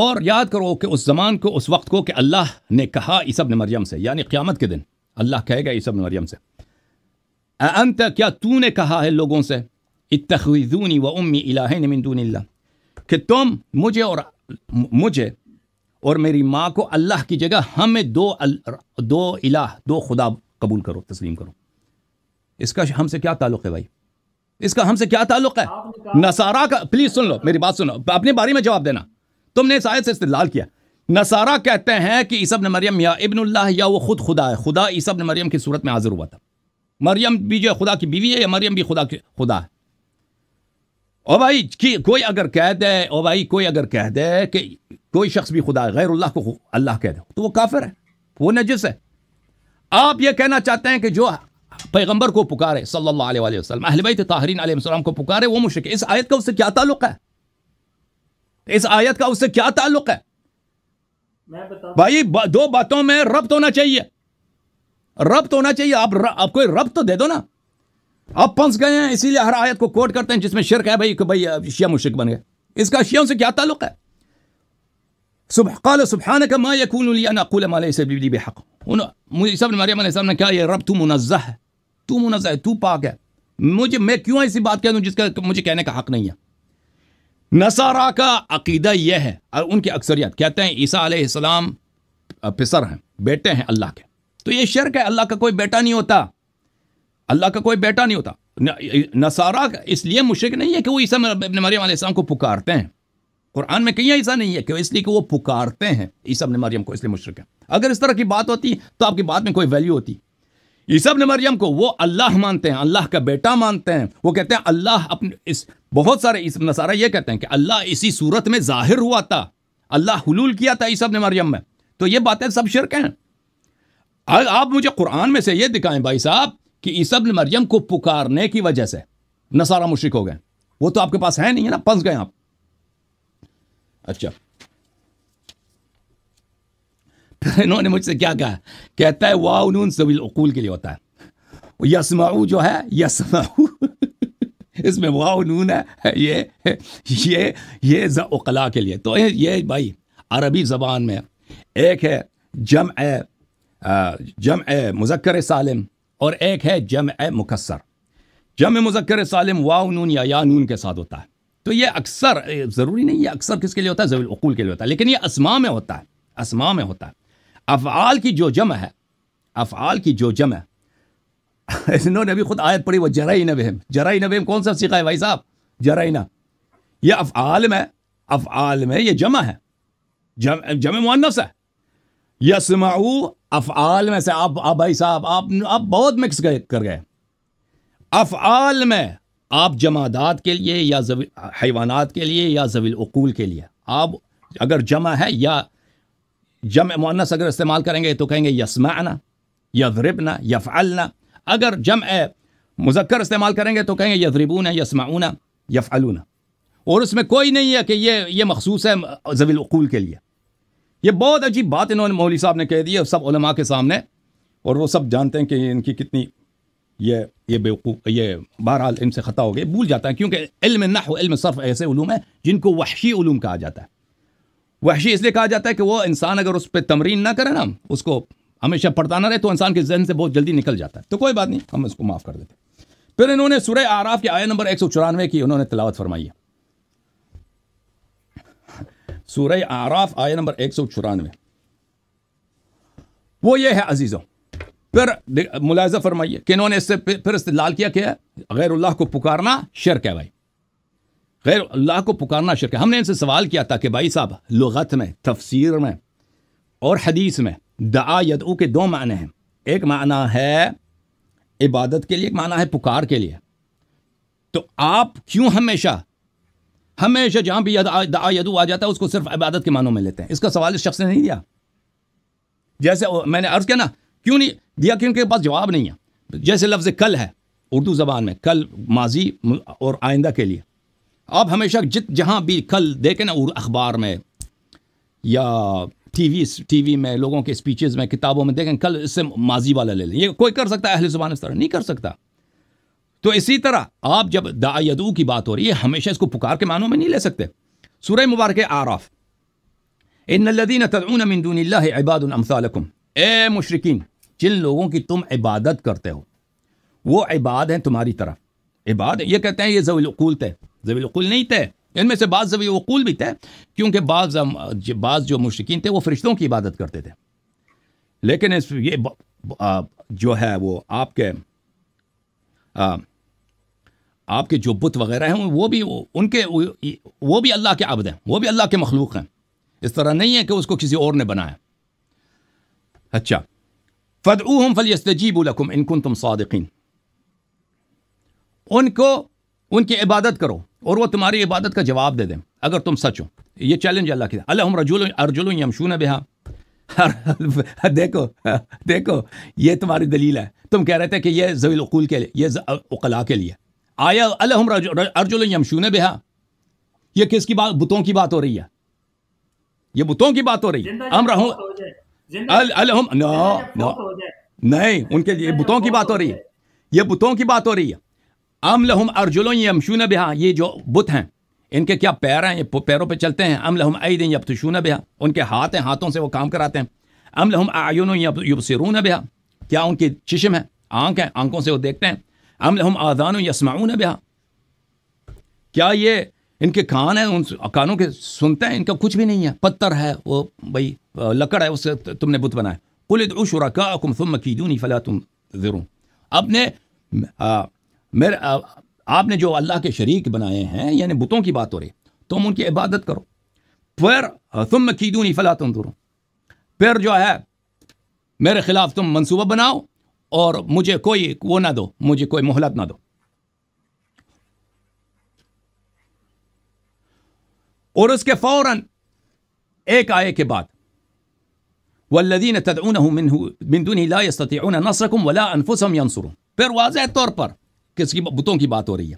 और याद करो कि उस जमान को उस वक्त को कि अल्लाह ने कहा ईसब ने मरियम से यानी क़्यामत के दिन अल्लाह कहेगा ईसब ने मरियम से अंत क्या तूने कहा है लोगों से इतनी व उम्मी इलाहिन कि तुम मुझे और मुझे और मेरी माँ को अल्लाह की जगह हमें दो अल, दो इलाह दो खुदा कबूल करो तस्लीम करो इसका हमसे क्या ताल्लुक़ है भाई इसका हमसे क्या ताल्लुक़ है नसारा का प्लीज़ सुन लो मेरी बात सुनो अपने बारे में जवाब देना तुमने इस आयत से इस्तेलाल किया नसारा कहते हैं कि ईसा ने मरियम या इबनल्ला या वो खुद खुदा है खुदा ईसा ने मरियम की सूरत में हाजिर हुआ था मरियम भी जो खुदा की बीवी है या मरियम भी खुदा की खुदा है ओ भाई कि कोई अगर कह दे ओ भाई कोई अगर कह दे कि कोई शख्स भी खुदा है गैरुल्लाह को अल्लाह कह दे तो वो काफिर है वो नजिस है आप ये कहना चाहते हैं कि जो पैगंबर को पुकारे सल्लल्लाहु अलैहि वसल्लम अहलबैत ताहरीन अलैहि को पुकारे वो मुश्किल इस आयत का उससे क्या ताल्लुक है इस आयत का उससे क्या ताल्लुक है मैं भाई बा, दो बातों में रब्त होना चाहिए रब्त होना चाहिए आप र, आप कोई रब्त तो दे दो ना आप फंस गए हैं इसीलिए हर आयत को कोट करते हैं जिसमें शिरक है भाई भाई शिया मुशिक बन गए इसका शियों से क्या ताल्लुक है सुबह कल सुबहान का माँ यकून नकुल बेहक मरियम ने कहा रब तू मुनजा है तू मुनजा है तू पाक है मुझे मैं क्यों ऐसी बात कह दूँ जिसका मुझे कहने का हक नहीं है नसारा का अकीदा यह है और उनकी अक्सरियत कहते हैं ईसा आलाम पिसर हैं बेटे हैं अल्लाह के तो ये शर्क है अल्लाह का कोई बेटा नहीं होता अल्लाह का कोई बेटा नहीं होता नसारा इसलिए मुश्किल नहीं है कि वो ईसा इबन मरियम आलाम को पुकारते हैं कुरान में कहीं ऐसा नहीं है कि इसलिए कि वो पुकारते हैं ईसा इबन मरियम को इसलिए मुश्रक है अगर इस तरह की बात होती तो आपकी बात में कोई वैल्यू होती ईसा इबन मरियम को वो अल्लाह मानते हैं अल्लाह का बेटा मानते हैं वो कहते हैं अल्लाह अपने इस बहुत सारे इस नसारा ये कहते हैं कि अल्लाह इसी सूरत में जाहिर हुआ था अल्लाह हलूल किया था ईसब ने मरियम में तो ये बातें सब शिरक हैं आप मुझे कुरान में से ये दिखाएं भाई साहब कि ईसब ने मरियम को पुकारने की वजह से नसारा मुश्रक हो गए वो तो आपके पास है नहीं है ना फंस गए आप अच्छा फिर इन्होंने मुझसे क्या कहा कहता है वाह उनून सभी अकूल के लिए होता है यसमाऊ जो है यसमाऊ इसमें वाह नून है ये ये ये जला के लिए तो ये भाई अरबी ज़बान में एक है जम जम मुजक्र सालम और एक है जम मुकसर जम मुजक्र सालम वाह नून या या नून के साथ होता है तो ये अक्सर ज़रूरी नहीं है अक्सर किसके लिए होता है जवीकूल के लिए होता है लेकिन ये असमा में होता है असमा में होता है अफ़ाल की जो जम है अफ़ाल की जो जम है इन्होंने अभी खुद आयत पढ़ी वो जराइन बहम जराइन नबेम कौन सा सीखा है भाई साहब जराइना ये अफ़ाल में अफ़ाल में ये जमा है जम जम है यसमाऊ अफ में से आप आप भाई साहब आप आप बहुत मिक्स कर गए अफ़ाल में आप जमादात के लिए या हैवानात के लिए या जवील अकूल के लिए आप अगर जमा है या जम मुन्नस अगर इस्तेमाल करेंगे तो कहेंगे यसमाना यफ यफ़लना अगर जम मुजक्कर इस्तेमाल करेंगे तो कहेंगे यदरिबून यसमाऊना यफ़लूना और उसमें कोई नहीं है कि ये ये मखसूस है जवीलूल के लिए ये बहुत अजीब बात इन्होंने मौली साहब ने कह दी है सब उलमा के सामने और वो सब जानते हैं कि इनकी कितनी ये ये बेवकूफ़ ये बहरहाल इनसे ख़ता हो गए भूल जाता है क्योंकि इल्म नह इल्म सिर्फ ऐसे ूम है जिनको वहशी ूम कहा जाता है वहशी इसलिए कहा जाता है कि वह इंसान अगर उस पर तमरीन ना करे ना उसको हमेशा पढ़ता ना रहे तो इंसान के जहन से बहुत जल्दी निकल जाता है तो कोई बात नहीं हम इसको माफ़ कर देते फिर इन्होंने सुरह आराफ के आय नंबर एक सौ चौरानवे की उन्होंने तलावत फरमाई है सूरह आराफ आय नंबर एक सौ चौरानवे वो ये है अजीज़ों फिर मुलायजा फरमाइए कि इन्होंने इससे फिर इस्तेलाल किया क्या गैर अल्लाह को पुकारना शर्क है भाई गैर अल्लाह को पुकारना शर्क है हमने इनसे सवाल किया था कि भाई साहब लगत में तफसीर में और हदीस में दआ यदऊ के दो माने हैं एक माना है इबादत के लिए एक माना है पुकार के लिए तो आप क्यों हमेशा हमेशा जहां भी दआ यदू आ जाता है उसको सिर्फ इबादत के मानों में लेते हैं इसका सवाल इस शख्स ने नहीं दिया जैसे मैंने अर्ज किया ना क्यों नहीं दिया क्योंकि उनके पास जवाब नहीं है जैसे लफ्ज़ कल है उर्दू ज़बान में कल माजी और आइंदा के लिए आप हमेशा जित जहाँ भी कल देखें ना अखबार में या टीवी टीवी में लोगों के स्पीचेस में किताबों में देखें कल इससे माजी वाला ले लें ये कोई कर सकता है अहले जुबान इस तरह नहीं कर सकता तो इसी तरह आप जब दायदू की बात हो रही है हमेशा इसको पुकार के मानों में नहीं ले सकते सूर्य मुबारक आराफ इन लदीन तदूनदूनबादम ए मुशरकिन जिन लोगों की तुम इबादत करते हो वो इबाद हैं तुम्हारी तरफ इबाद ये कहते हैं ये जवीलकूल तय जवीलकूल नहीं थे इनमें से बाज़ जब वकूल भी थे क्योंकि बाज़ बाज़ जो मुश्किन थे वो फरिश्तों की इबादत करते थे लेकिन इस ये ब, आ, जो है वो आपके आ, आपके जो बुत वगैरह हैं वो भी उनके वो भी अल्लाह के आबद हैं वो भी अल्लाह के मखलूक हैं इस तरह नहीं है कि उसको किसी और ने बनाया अच्छा फद फल फलयस्तजीब लकुम इनकुन तुम सदकिन उनको उनकी इबादत करो और वो तुम्हारी इबादत का जवाब दे दें अगर तुम सच हो ये चैलेंज अल्लाह की अल्लाह रजुल अर्जुल यमशून बेहा देखो देखो ये तुम्हारी दलील है तुम कह रहे थे कि ये जवीलकूल के लिए ये उकला के लिए आया अलहम अर्जुल यमशून बेहा ये किसकी बात बुतों की बात हो रही है ये बुतों की बात हो रही है हम अलहम नो नहीं उनके लिए बुतों की बात हो रही है ये बुतों की बात हो रही है अम लहम अर्जुल यमशून बिहा ये जो बुत हैं इनके क्या पैर हैं ये पैरों पे चलते हैं अम लहम आई दिन यबतशून बिहा उनके हाथ हैं हाथों से वो काम कराते हैं अम लहम आयुन सरून बिहा क्या उनकी चिशम है आंख है आंखों से वो देखते हैं अमल हम आदान यसमाऊन बिहा क्या ये इनके कान हैं उन कानों के सुनते हैं इनका कुछ भी नहीं है पत्थर है वो भाई लकड़ है उससे तुमने बुत बनाया कुल शुरा का फला तुम ज़रूर अपने मेरे आपने जो अल्लाह के शरीक बनाए हैं यानी बुतों की बात हो रही तुम उनकी इबादत करो फिर तुम खीदूनी फला तुम फिर जो है मेरे खिलाफ तुम मनसूबा बनाओ और मुझे कोई वो ना दो मुझे कोई मोहलत ना दो और उसके फौरन एक आए के बाद वल्लिन तदून बिंदुन ला सतिन नसकुम वला अनफुसम यंसुरु फिर वाज तौर पर किसकी बुतों की बात हो रही है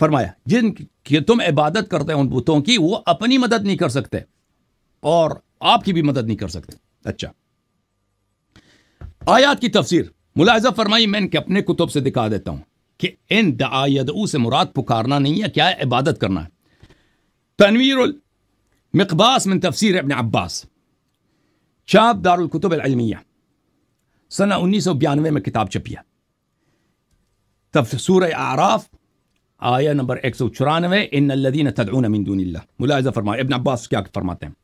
फरमाया जिन कि तुम इबादत करते हैं उन बुतों की वो अपनी मदद नहीं कर सकते और आपकी भी मदद नहीं कर सकते अच्छा आयात की तफसीर मुलाजा फरमाई मैं इनके अपने कुतुब से दिखा देता हूं कि इन दायदू से मुराद पुकारना नहीं है क्या है इबादत करना है तनवीर मकबास में तफसर अपने अब्बास चाप दारकतुब अलमिया सना उन्नीस सौ बयानवे में किताब छपिया طب في سورة أعراف آية نمبر إكس وشرانوي إن الذين تدعون من دون الله ملاحظة فرما ابن عباس فرما فرماتهم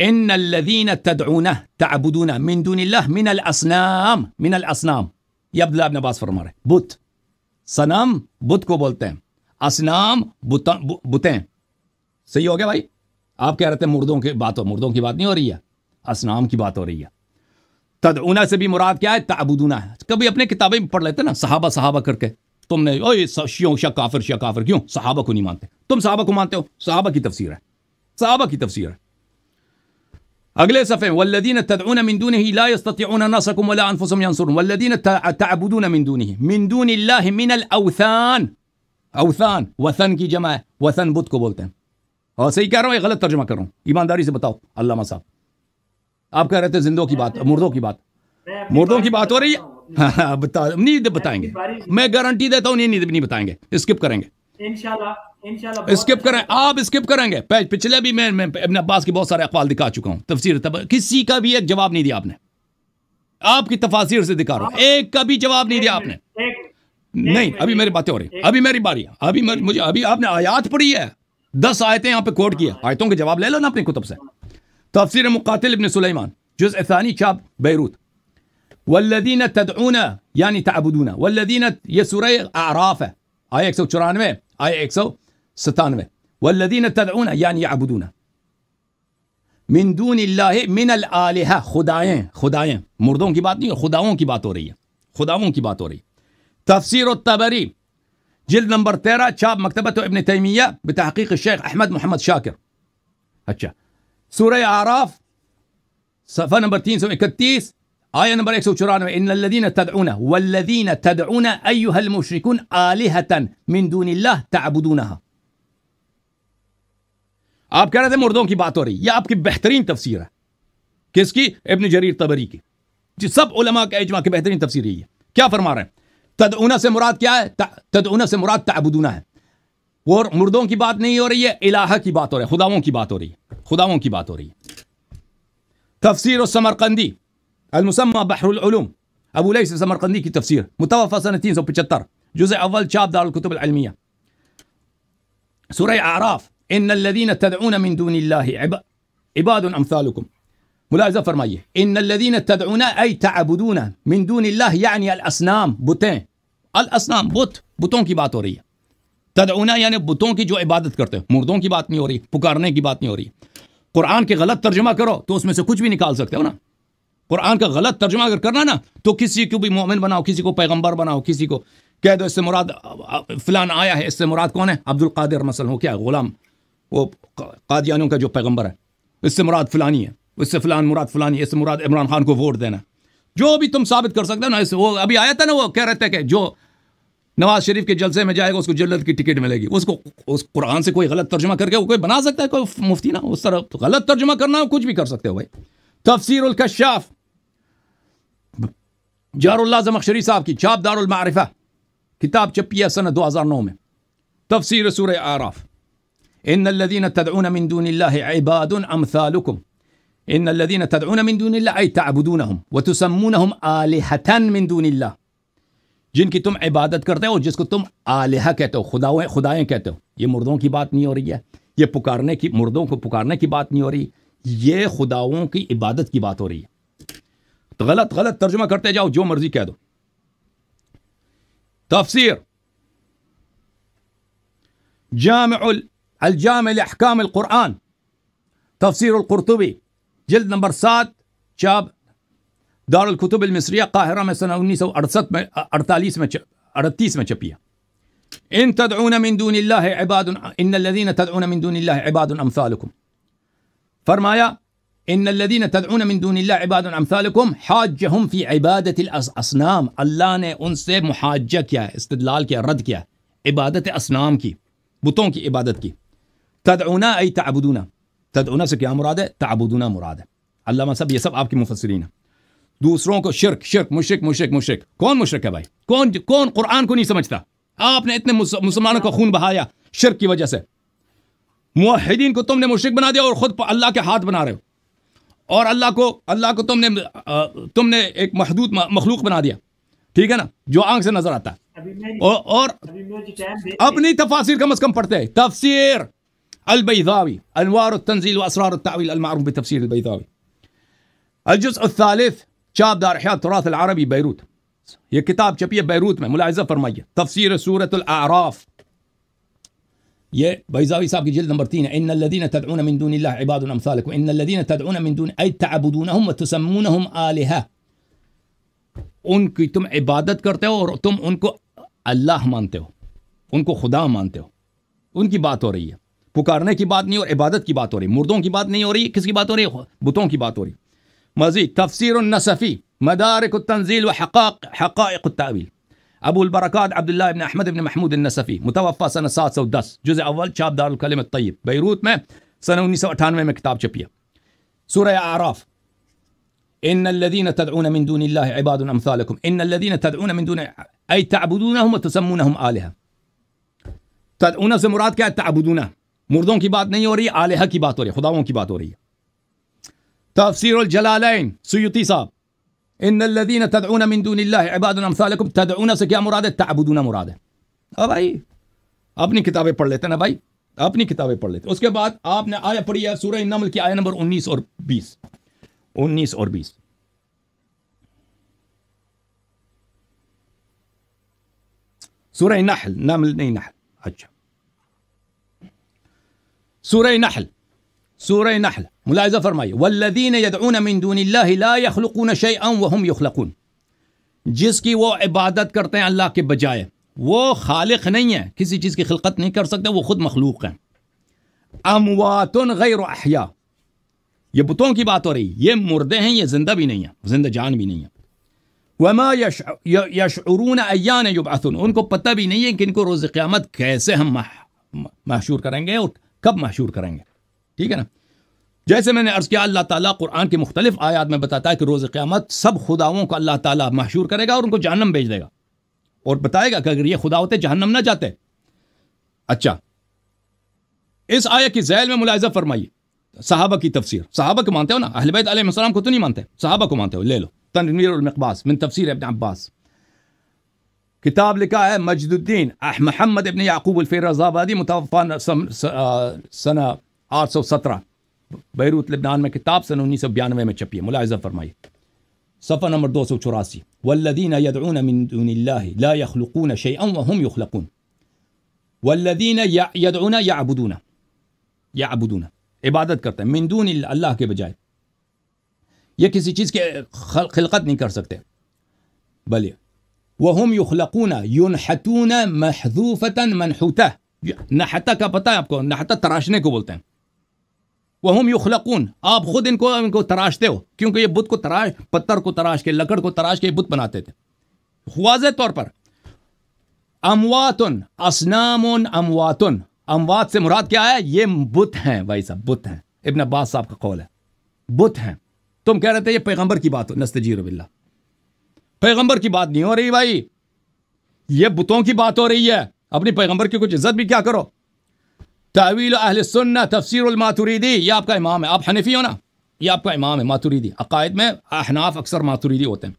إن الذين تدعون تعبدون من دون الله من الأصنام من الأصنام يبدل ابن عباس فرما بوت صنم بوت كو بولتهم أصنام بوتين صحيح هو بھائی آپ کہہ رہے تھے مردوں کی بات مردوں کی بات نہیں ہو رہی ہے اسنام کی بات ہو رہی ہے तदउना से भी मुराद क्या है तबुदूना है कभी अपने किताबें पढ़ लेते ना साहबा साहबा करके तुमने ओ ये काफिर शाह काफिर क्यों साहबा को नहीं मानते तुम सहाबा को मानते हो सहाबा की तफसीर है सहाबा की तफसीर है अगले सफ़े वल्लदीन तदउन मिंदून ही ला यस्ततिउन नसकुम वला मिनल औथान औथान वसन की जमा है वसन बुत को बोलते हैं और सही कह रहा हूँ ये गलत तर्जमा कर रहा हूँ ईमानदारी से बताओ अल्लाह साहब आप कह रहे थे जिंदों की बात मुर्दों की बात मुर्दों की बात हो रही है हाँ बता नहीं तो बताएंगे मैं गारंटी देता हूँ नींद नहीं बताएंगे स्किप करेंगे स्किप अच्छा करें आप स्किप करेंगे पिछले भी मैं अपने अब्बास के बहुत सारे अखबार दिखा चुका हूँ तफसीर तब किसी का भी एक जवाब नहीं दिया आपने आपकी तफासिर से दिखा रहा हूँ हाँ। एक का भी जवाब नहीं दिया आपने नहीं अभी मेरी बातें हो रही अभी मेरी बारी अभी मुझे अभी आपने आयात पढ़ी है दस आयतें यहाँ पे कोट किया हाँ। आयतों के जवाब ले लो ना अपनी कुतुब से تفسير مقاتل ابن سليمان جزء ثاني شاب بيروت والذين تدعون يعني تعبدون والذين يسوري أعرافة آية اكسو چرانوه آية اكسو ستانوه والذين تدعون يعني يعبدون من دون الله من الآلهة خداين خداين مردون کی بات نہیں خداؤں کی بات ہو رہی ہے خداؤں کی بات ہو رہی ہے تفسير الطبري جلد نمبر 13 شاب مكتبته ابن تيمية بتحقيق الشيخ أحمد محمد شاكر هتشا سوره اعراف صفحه نمبر 331 آية نمبر 194 إن الذين تدعون والذين تدعون أيها المشركون آلهة من دون الله تعبدونها آپ کہہ رہے تھے مردوں کی بات ہو رہی یہ آپ کی بہترین تفسیر ہے کس کی ابن جریر تبری کی جی سب علماء کے اجماع کی بہترین تفسیر یہ ہے کیا فرما رہے ہیں تدعونہ سے مراد کیا ہے تدعونہ سے مراد تعبدونها اور مردوں کی بات نہیں ہو رہی ہے इलाहा کی بات ہو رہی ہے خداوں کی بات ہو رہی ہے خداوں کی بات ہو رہی ہے تفسير السمرقندي المسمى بحر العلوم أبو ليس السمرقندي في تفسير متوفى سنة 375 جزء أول چاپ دار الكتب العلمية سورة أعراف إن الذين تدعون من دون الله عباد أمثالكم ملاحظة فرماية إن الذين تدعون أي تعبدون من دون الله يعني الأصنام بوتين الأصنام بوت بوتون كي باتورية तदउना यानी बुतों की जो इबादत करते हैं मुर्दों की बात नहीं हो रही पुकारने की बात नहीं हो रही कुरान के गलत तर्जमा करो तो उसमें से कुछ भी निकाल सकते हो ना कुरान का गलत तर्जमा अगर करना ना तो किसी को भी मोमिन बनाओ किसी को पैगंबर बनाओ किसी को कह दो इससे मुराद फिलान आया है इससे मुराद कौन है अब्दुल कादिर मसल हो क्या गुलाम वो कादियानों का जो पैगंबर है इससे मुराद फिलानी है इससे फिलान मुराद फिलानी इससे मुराद इमरान खान को वोट देना जो भी तुम साबित कर सकते हो ना इससे वो अभी आया था ना वो कह रहे थे कि जो नवाज शरीफ के जलसे में जाएगा उसको जन्नत की टिकट मिलेगी उसको उस कुरान से कोई गलत तर्जुमा करके वो कोई बना सकता है कोई मुफ्ती ना उस तरह तो गलत तर्जुमा करना कुछ भी कर सकते हो भाई तफसर कशाफ जारुल्ला जमकशरी साहब की छाप दारफ़ा किताब छपी है सन 2009 में तफसर सूर आराफ इन लदीन तदून इन लदीन तदून तबून हम व तुसमून हम आलहतन मिंदून जिनकी तुम इबादत करते हो जिसको तुम आलिहा कहते हो खुदाएं खुदाएं कहते हो ये मुर्दों की बात नहीं हो रही है ये पुकारने की मुर्दों को पुकारने की बात नहीं हो रही ये खुदाओं की इबादत की बात हो रही है तो गलत गलत तर्जुमा करते जाओ जो मर्जी कह दो तफसर जाम अलजाम अहकाम कुरान तफसर कुरतुबी जल्द नंबर सात चाब دار الكتب المصريه قاهره مثلا من سنه 1938 ما تشبيها ان تدعون من دون الله عباد ان الذين تدعون من دون الله عباد امثالكم فرمايا ان الذين تدعون من دون الله عباد امثالكم حاجهم في عباده الاصنام الله نے ان سے محاجه کیا استدلال کیا رد کیا عبادت اصنام کی بتوں کی عبادت کی تدعون اي تعبدونا تدعون سے کیا مراد ہے تعبدون مراد ہے اللہ ما سب یہ سب آپ दूसरों को शिरक शिरक मुशरक मुशरक मुशरक कौन मुशरक है भाई कौन कौन कुरान को नहीं समझता आपने इतने मुसलमानों का खून बहाया शिरक की वजह से मुहिदीन को तुमने मुशरक बना दिया और ख़ुद अल्लाह के हाथ बना रहे हो और अल्लाह को अल्लाह को तुमने तुमने एक महदूद मखलूक बना दिया ठीक है ना जो आंख से नजर आता है और, और अपनी तफासिर कम अज कम पढ़ते हैं तफसीर अलबैदावी अनवार तंजील असरार अलमारूफ तफसीर अलबैदावी अलजुस चॉप दार हयात अरबी बैरूत ये किताब छपी है बैरूत में मुलायजा फरमाइए तफसर सूरत आराफ ये बैजावी साहब की जल्द नंबर तीन है इन तदून मिनदून इबादन अमसालक तदून मिनदून अय तसमून उनकी तुम इबादत करते हो और तुम उनको अल्लाह मानते हो उनको खुदा मानते हो उनकी बात हो रही है पुकारने की बात नहीं और इबादत की बात हो रही मुर्दों की बात नहीं हो रही किसकी बात हो रही है बुतों की बात हो रही مزيد تفسير النسفي مدارك التنزيل وحقائق حقائق التأويل أبو البركات عبد الله بن أحمد بن محمود النسفي متوفى سنه 710 جزء اول دار دارالکلم الطيب بيروت ما سنة 1998 من كتاب شبية سورة اعراف ان الذين تدعون من دون الله عباد امثالكم ان الذين تدعون من دون اي تعبدونهم وتسمونهم الهه تدعون زمرات مراد تعبدونه مردون تعبدون کی بات نہیں ہو رہی آلہہ کی بات ہو رہی ہے خداؤں کی بات ہو رہی ہے تفسير الجلالين سيوتي صاب إن الذين تدعون من دون الله عباد أمثالكم تدعون سكيا مرادة تعبدون مرادة أبي أبني كتابي پڑھ لیتے نا بھائی اپنی کتابیں پڑھ لیتے اس کے بعد آپ نے آیا پڑھی ہے سورہ النمل کی آیا نمبر انیس اور بیس انیس اور بیس سورہ نحل نمل نہیں نحل اچھا سورہ نحل सूर नहल मुलायजा फरमाइए वल्लिन यदून मिनदून ला यखलकून अम वहम यखलकून जिसकी वो इबादत करते हैं अल्लाह के बजाय वो खालिक नहीं है किसी चीज़ की खिलकत नहीं कर सकते वो ख़ुद मखलूक हैं अमवातन गैर ये बुतों की बात हो रही ये मुर्दे हैं ये ज़िंदा भी नहीं है ज़िंदा जान भी नहीं है वमा यश अया अयान उनको पता भी नहीं है कि इनको रोज़ क़्यामत कैसे हम महशूर करेंगे और कब महशूर करेंगे ठीक है ना जैसे मैंने अर्ज़ किया अल्लाह ताला कुरान के मुख्तलिफ आयात में बताता है कि रोज़ क़्यामत सब खुदाओं को अल्लाह ताला महशूर करेगा और उनको जहन्नम भेज देगा और बताएगा कि अगर ये खुदा होते जहन्नम ना जाते अच्छा इस आयत की जैल में मुलायजा फरमाइए साहबा की तफसीर साहबा को मानते हो ना अहलबैत आलम को तो नहीं मानते साहबा को मानते हो ले लो तनवीर अलमकबास मिन तफसीर अबन अब्बास किताब लिखा है मजदुद्दीन महमद इबन याकूब रजाबादी मुतफ़ा सना आठ सौ सत्रह बैरूत लेबनान में किताब सन उन्नीस सौ बयानवे में छपी है मुलायजा फरमाइए सफ़र नंबर दो सौ चौरासी वल्लिन यदूनखलकून शम हम यखलकून वल्लिन यदून या अबुदूना या अबुदूना इबादत करते हैं मिंदून अल्लाह के बजाय ये किसी चीज़ के खिलकत नहीं कर सकते भले वहम युखलकून यून हतून महदूफ़ता नहता का पता है आपको नहता तराशने को बोलते हैं वहम युखलकून आप खुद इनको इनको तराशते हो क्योंकि ये बुद्ध को तराश पत्थर को तराश के लकड़ को तराश के बुद्ध बनाते थे वाज तौर पर अमवातन असनामन अमवातन अमवात से मुराद क्या है ये बुत हैं भाई साहब बुत हैं इबन अब्बास साहब का कौल है बुत हैं तुम कह रहे थे ये पैगंबर की बात हो नस्तजीर बिल्ला पैगंबर की बात नहीं हो रही भाई ये बुतों की बात हो रही है अपनी पैगंबर की कुछ इज्जत भी क्या करो تأويل أهل السنة تفسير الماتريدي يا آپ کا امام ہے آپ حنفی ہو نا یہ آپ کا امام ہے ماتوریدی عقائد میں احناف اکثر ماتوریدی ہوتے ہیں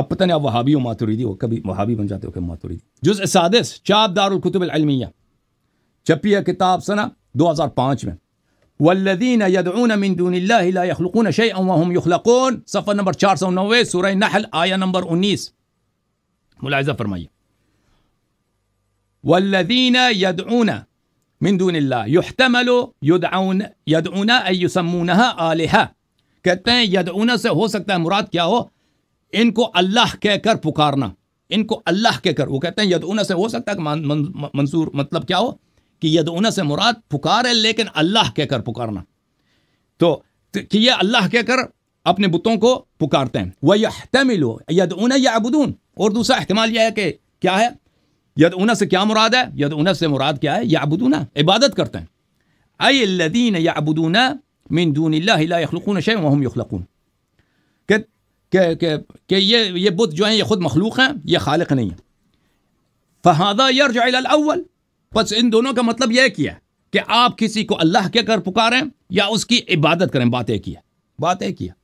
آپ پتہ نہیں آپ وہابی ہو ماتوریدی ہو کبھی وہابی بن جاتے ہو کبھی ماتوریدی جز سادس چاپ دار الکتب العلمیہ چھپی ہے کتاب سنہ دو ہزار پانچ میں والذین یدعون من دون اللہ لا يخلقون شیئا وهم يخلقون صفحہ نمبر چار سو نوے سورہ نحل آیہ آية نمبر انیس ملاحظہ فرمائیے والذين يدعون من دون الله يحتمل يدعون يدعون أي يسمونها آلهة कहते हैं यदउना से हो सकता है मुराद क्या हो इनको अल्लाह कह कर पुकारना इनको अल्लाह कहकर वो कहते हैं यदउना से हो सकता है मंसूर मतलब क्या हो कि यदउना से मुराद पुकार है लेकिन अल्लाह कह कर पुकारना तो, तो कि ये अल्लाह कह कर अपने बुतों को पुकारते हैं वह यह तमिल यदउना या अबुदून और दूसरा अहतमाल यह है कि क्या है यद उन से क्या मुराद है यद उन से मुराद क्या है अबुदूना इबादत करते हैं अदीन या अबुदूना मीन दून यखलून शे वहम यखलून ये ये बुद्ध जो हैं ये ख़ुद मखलूक हैं ये खालक नहीं है फ़हादा यार अव्वल बस इन दोनों का मतलब यह किया कि आप किसी को अल्लाह के कर पुकारें या उसकी इबादत करें बात एक ही है बात एक ही है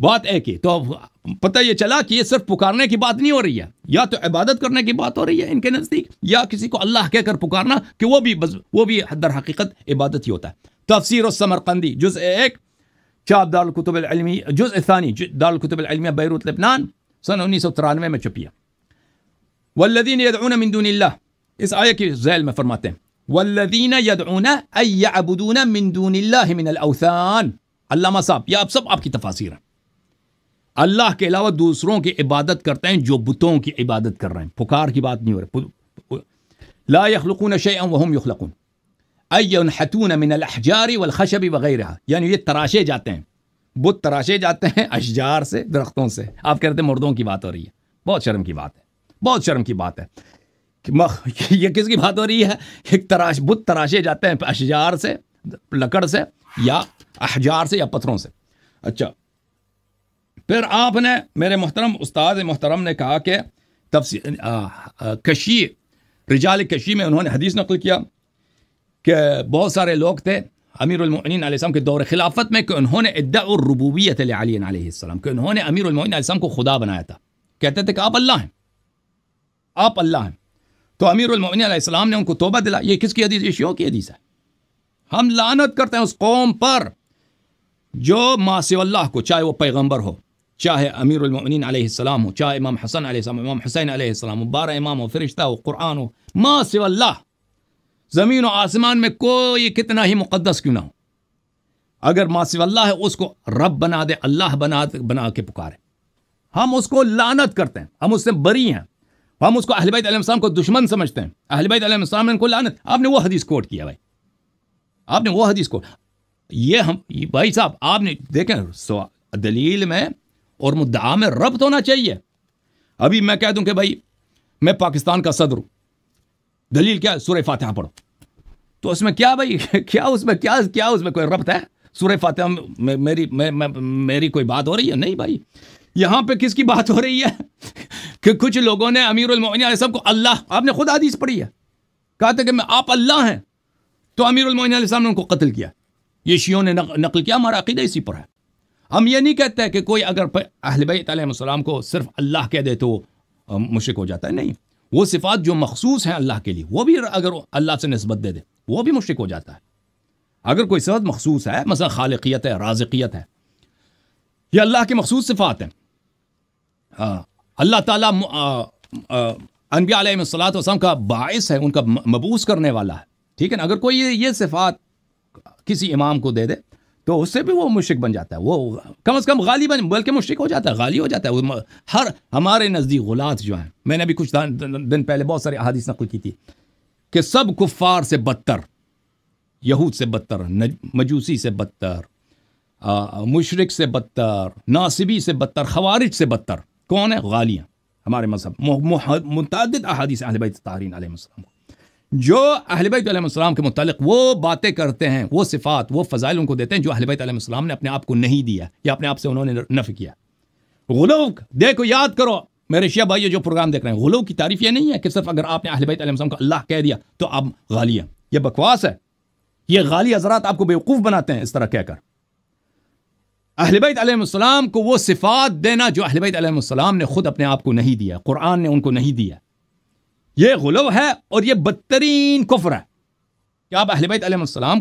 बात एक ही तो पता ये चला कि ये सिर्फ पुकारने की बात नहीं हो रही है या तो इबादत करने की बात हो रही है इनके नज़दीक या किसी को अल्लाह कहकर पुकारना कि वो भी बस वो भी दर हकीकत इबादत ही होता है तफसर समरकंदी जुज़ एक चाप दारकतबी जुज़ ानी दारकतबलमिया बैरूत लबनान सन उन्नीस सौ तिरानवे में छुपिया है वल्लिन यदून मंदून इस आय के जैल में फरमाते हैं वल्लिन यदून अबून मंदून मिनल अवसान अल्लामा साहब यह आप सब आपकी तफासिर है अल्लाह के अलावा दूसरों की इबादत करते हैं जो बुतों की इबादत कर रहे हैं पुकार की बात नहीं हो रही ला यखलकून वहम यखलकून अयन हतून अमिन अलहजारी वलखशबी वगैरह यानी ये तराशे जाते हैं बुत तराशे जाते हैं अशजार से दरख्तों से आप कह रहे थे मुर्दों की बात हो रही है बहुत शर्म की बात है बहुत शर्म की बात है कि ये किसकी बात हो रही है एक तराश बुत तराशे जाते हैं अशजार से लकड़ से या अहजार से या पत्थरों से अच्छा फिर आपने मेरे मोहतरम उस्ताद मोहतरम ने कहा कि तफसी कशी रिजाल कशी में उन्होंने हदीस नकल किया कि बहुत सारे लोग थे आलम के दौर खिलाफत में कि उन्होंने इद्दा और रबूबियत आलम कि उन्होंने आलम को खुदा बनाया था कहते थे कि आप अल्लाह हैं आप अल्लाह हैं तो आलम ने उनको तोबा दिला ये किसकी हदीस ये शो की हदीस है हम लानत करते हैं उस कौम पर जो मासी को चाहे वह पैगम्बर हो चाहे अमीर अलमिन हो चाहे इमाम हसन आसम इमाम हुसैन सलाम हो बारह इमाम हो फरिश्ता हो कुरान हो माँ सिवल्ला ज़मीन व आसमान में कोई कितना ही मुक़दस क्यों ना हो अगर माँ सिवल्ला है उसको रब बना दे अल्लाह बना दे, बना के पुकारे हम उसको लानत करते हैं हम उससे बरी हैं हम उसको अहलबैत को दुश्मन समझते हैं अहलबैत को लानत आपने वो हदीस कोट किया भाई आपने वो हदीस कोट ये हम भाई साहब आपने देखें दलील में और मुद्दा में रब्त होना चाहिए अभी मैं कह दूं कि भाई मैं पाकिस्तान का सदर हूं दलील क्या सूर्य फातहा पढ़ो तो उसमें क्या भाई क्या उसमें क्या क्या उसमें कोई रब्त है सूर्य फातहा में मेरी मे, मे, मेरी कोई बात हो रही है नहीं भाई यहाँ पे किसकी बात हो रही है कि कुछ लोगों ने अमीर सब को अल्लाह आपने खुद आदीस पढ़ी है कहा था कि मैं आप अल्लाह हैं तो अमीर ने उनको कत्ल किया ये शियों ने नकल किया हमारा अकीदा इसी पर है हम ये नहीं कहते कि कोई अगर अहलबैत को सिर्फ अल्लाह कह दे तो मुशिक हो जाता है नहीं वो सिफात जो मखसूस हैं अल्लाह के लिए वो भी अगर अल्लाह से नस्बत दे दे वो भी मुशक हो जाता है अगर कोई सिफत मखसूस है मसा खालकियत है राजकियत है ये अल्लाह के मखसूस सिफात हैं हाँ, अल्लाह ताला अनबिया सलात वसम का बायस है उनका मबूस करने वाला है ठीक है ना अगर कोई ये, ये सिफात किसी इमाम को दे दे तो उससे भी वो मुश्क बन जाता है वो कम अज़ कम गाली बन बल्कि मुश्क हो जाता है गाली हो जाता है हर हमारे नज़दीक गुलात जो हैं मैंने अभी कुछ दिन पहले बहुत सारी अहादीस नकल की थी कि सब कुफ़ार से बदतर यहूद से बदतर मजूसी से बदतर मशरक से बदतर नासिबी से बदतर खवारिज से बदतर कौन है गालियाँ हमारे मजहब मुतद अहादीस अहल तहरीन को जो अहलबैतम के मतलब वो बातें करते हैं वो सिफ़ात वो फ़जाइल उनको देते हैं जो अहलबैतम ने अपने आप को नहीं दिया या अपने आप से उन्होंने नफ़ किया गुलव देखो याद करो मेरे शिया भाई जो प्रोग्राम देख रहे हैं गुलव की तारीफ ये नहीं है कि सिर्फ अगर आपने अहलबैतम को अल्लाह कह दिया तो आप गालिया यह बकवास है ये गाली हजरात आपको बेवकूफ़ बनाते हैं इस तरह कहकर अहलबैतम को वो सिफ़ात देना जो अहलबैतम ने ख़ुद अपने आप को नहीं दिया कुरान ने उनको नहीं दिया ये गुलव है और ये बदतरीन कुफर है कि आप अहलबैत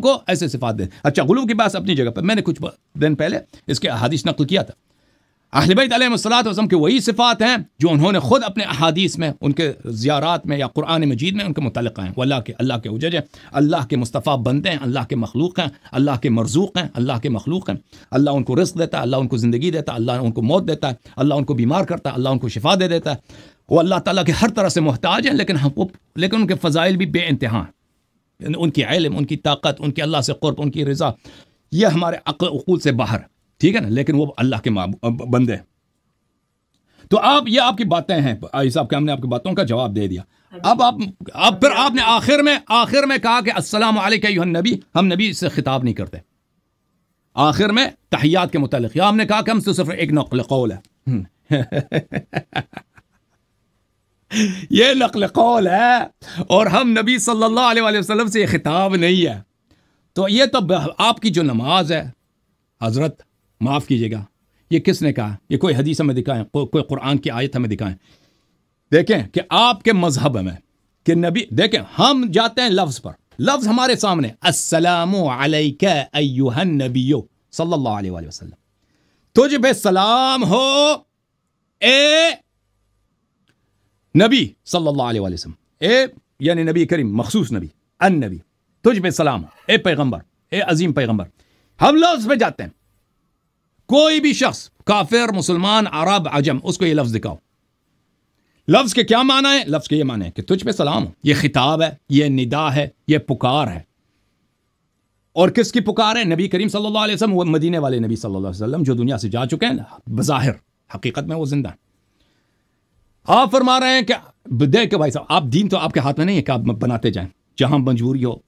को ऐसे सिफात दें अच्छा गुलू की बात अपनी जगह पर मैंने कुछ दिन पहले इसके अहादिश नकल किया था अहलबैत के वही सिफ़ात हैं जो उन्होंने ख़ुद अपने अहादीस में उनके ज़्यारत में या कुरान मजीद में उनके मुतल हैं वल्ला के अल्लाह के उजज हैं अल्लाह के मुस्तफ़ा बनते हैं अल्लाह के मखलूक हैं अल्लाह के मरजूक हैं अल्लाह के मखलूक हैं अल्लाह उनको रिस्क देता है अल्लाह उनको ज़िंदगी देता है अल्लाह उनको मौत देता है अल्लाह उनको बीमार करता है अल्लाह उनको शिफा दे देता है वो अल्लाह ताला के हर तरह से मोहताज हैं लेकिन हम लेकिन उनके फ़जाइल भी बे इंतहा हैं उनकी इलम उनकी ताकत उनकी अल्लाह से क़ुरब उनकी रज़ा यह हमारे अकल से बाहर है ठीक है ना लेकिन वो अल्लाह के बंदे हैं तो आप ये आपकी बातें हैं आई साहब के हमने आपकी बातों का जवाब दे दिया अब आप अब फिर आपने आखिर में आखिर में कहा कि असलम नबी हम नबी से खिताब नहीं करते आखिर में तहियात के मुतल आपने कहा कि हम सिर्फ एक नकल कौल है हम्म। ये नकल कौल है और हम नबी सल्लल्लाहु अलैहि वसल्लम से ये खिताब नहीं है तो ये तो आपकी जो नमाज है हज़रत माफ़ कीजिएगा ये किसने कहा ये कोई हदीस हमें दिखाएं को, कोई कुरान की आयत हमें दिखाएं देखें कि आपके मजहब में कि नबी देखें हम जाते हैं लफ्ज़ पर लफ्ज़ हमारे सामने असलम सल्ला वसलम तुझ पे सलाम हो ए नबी सल्ला ए यानी नबी करीम मखसूस नबी अन नबी तुझ पे सलाम ए पैगम्बर ए अजीम पैगम्बर हम लफ्ज़ पे जाते हैं कोई भी शख्स काफिर मुसलमान अरब अजम उसको ये लफ्ज दिखाओ लफ्ज के क्या माना है लफ्ज के ये माना है कि तुझ पे सलाम हो ये खिताब है ये निदा है ये पुकार है और किसकी पुकार है नबी करीम सल्लल्लाहु अलैहि वसल्लम मदीने वाले नबी सल्लल्लाहु अलैहि वसल्लम जो दुनिया से जा चुके हैं बज़ाहिर हकीकत में वो जिंदा है आप फरमा रहे हैं कि देख भाई साहब आप दीन तो आपके हाथ में नहीं है कि आप बनाते जाएं जहां मजबूरी हो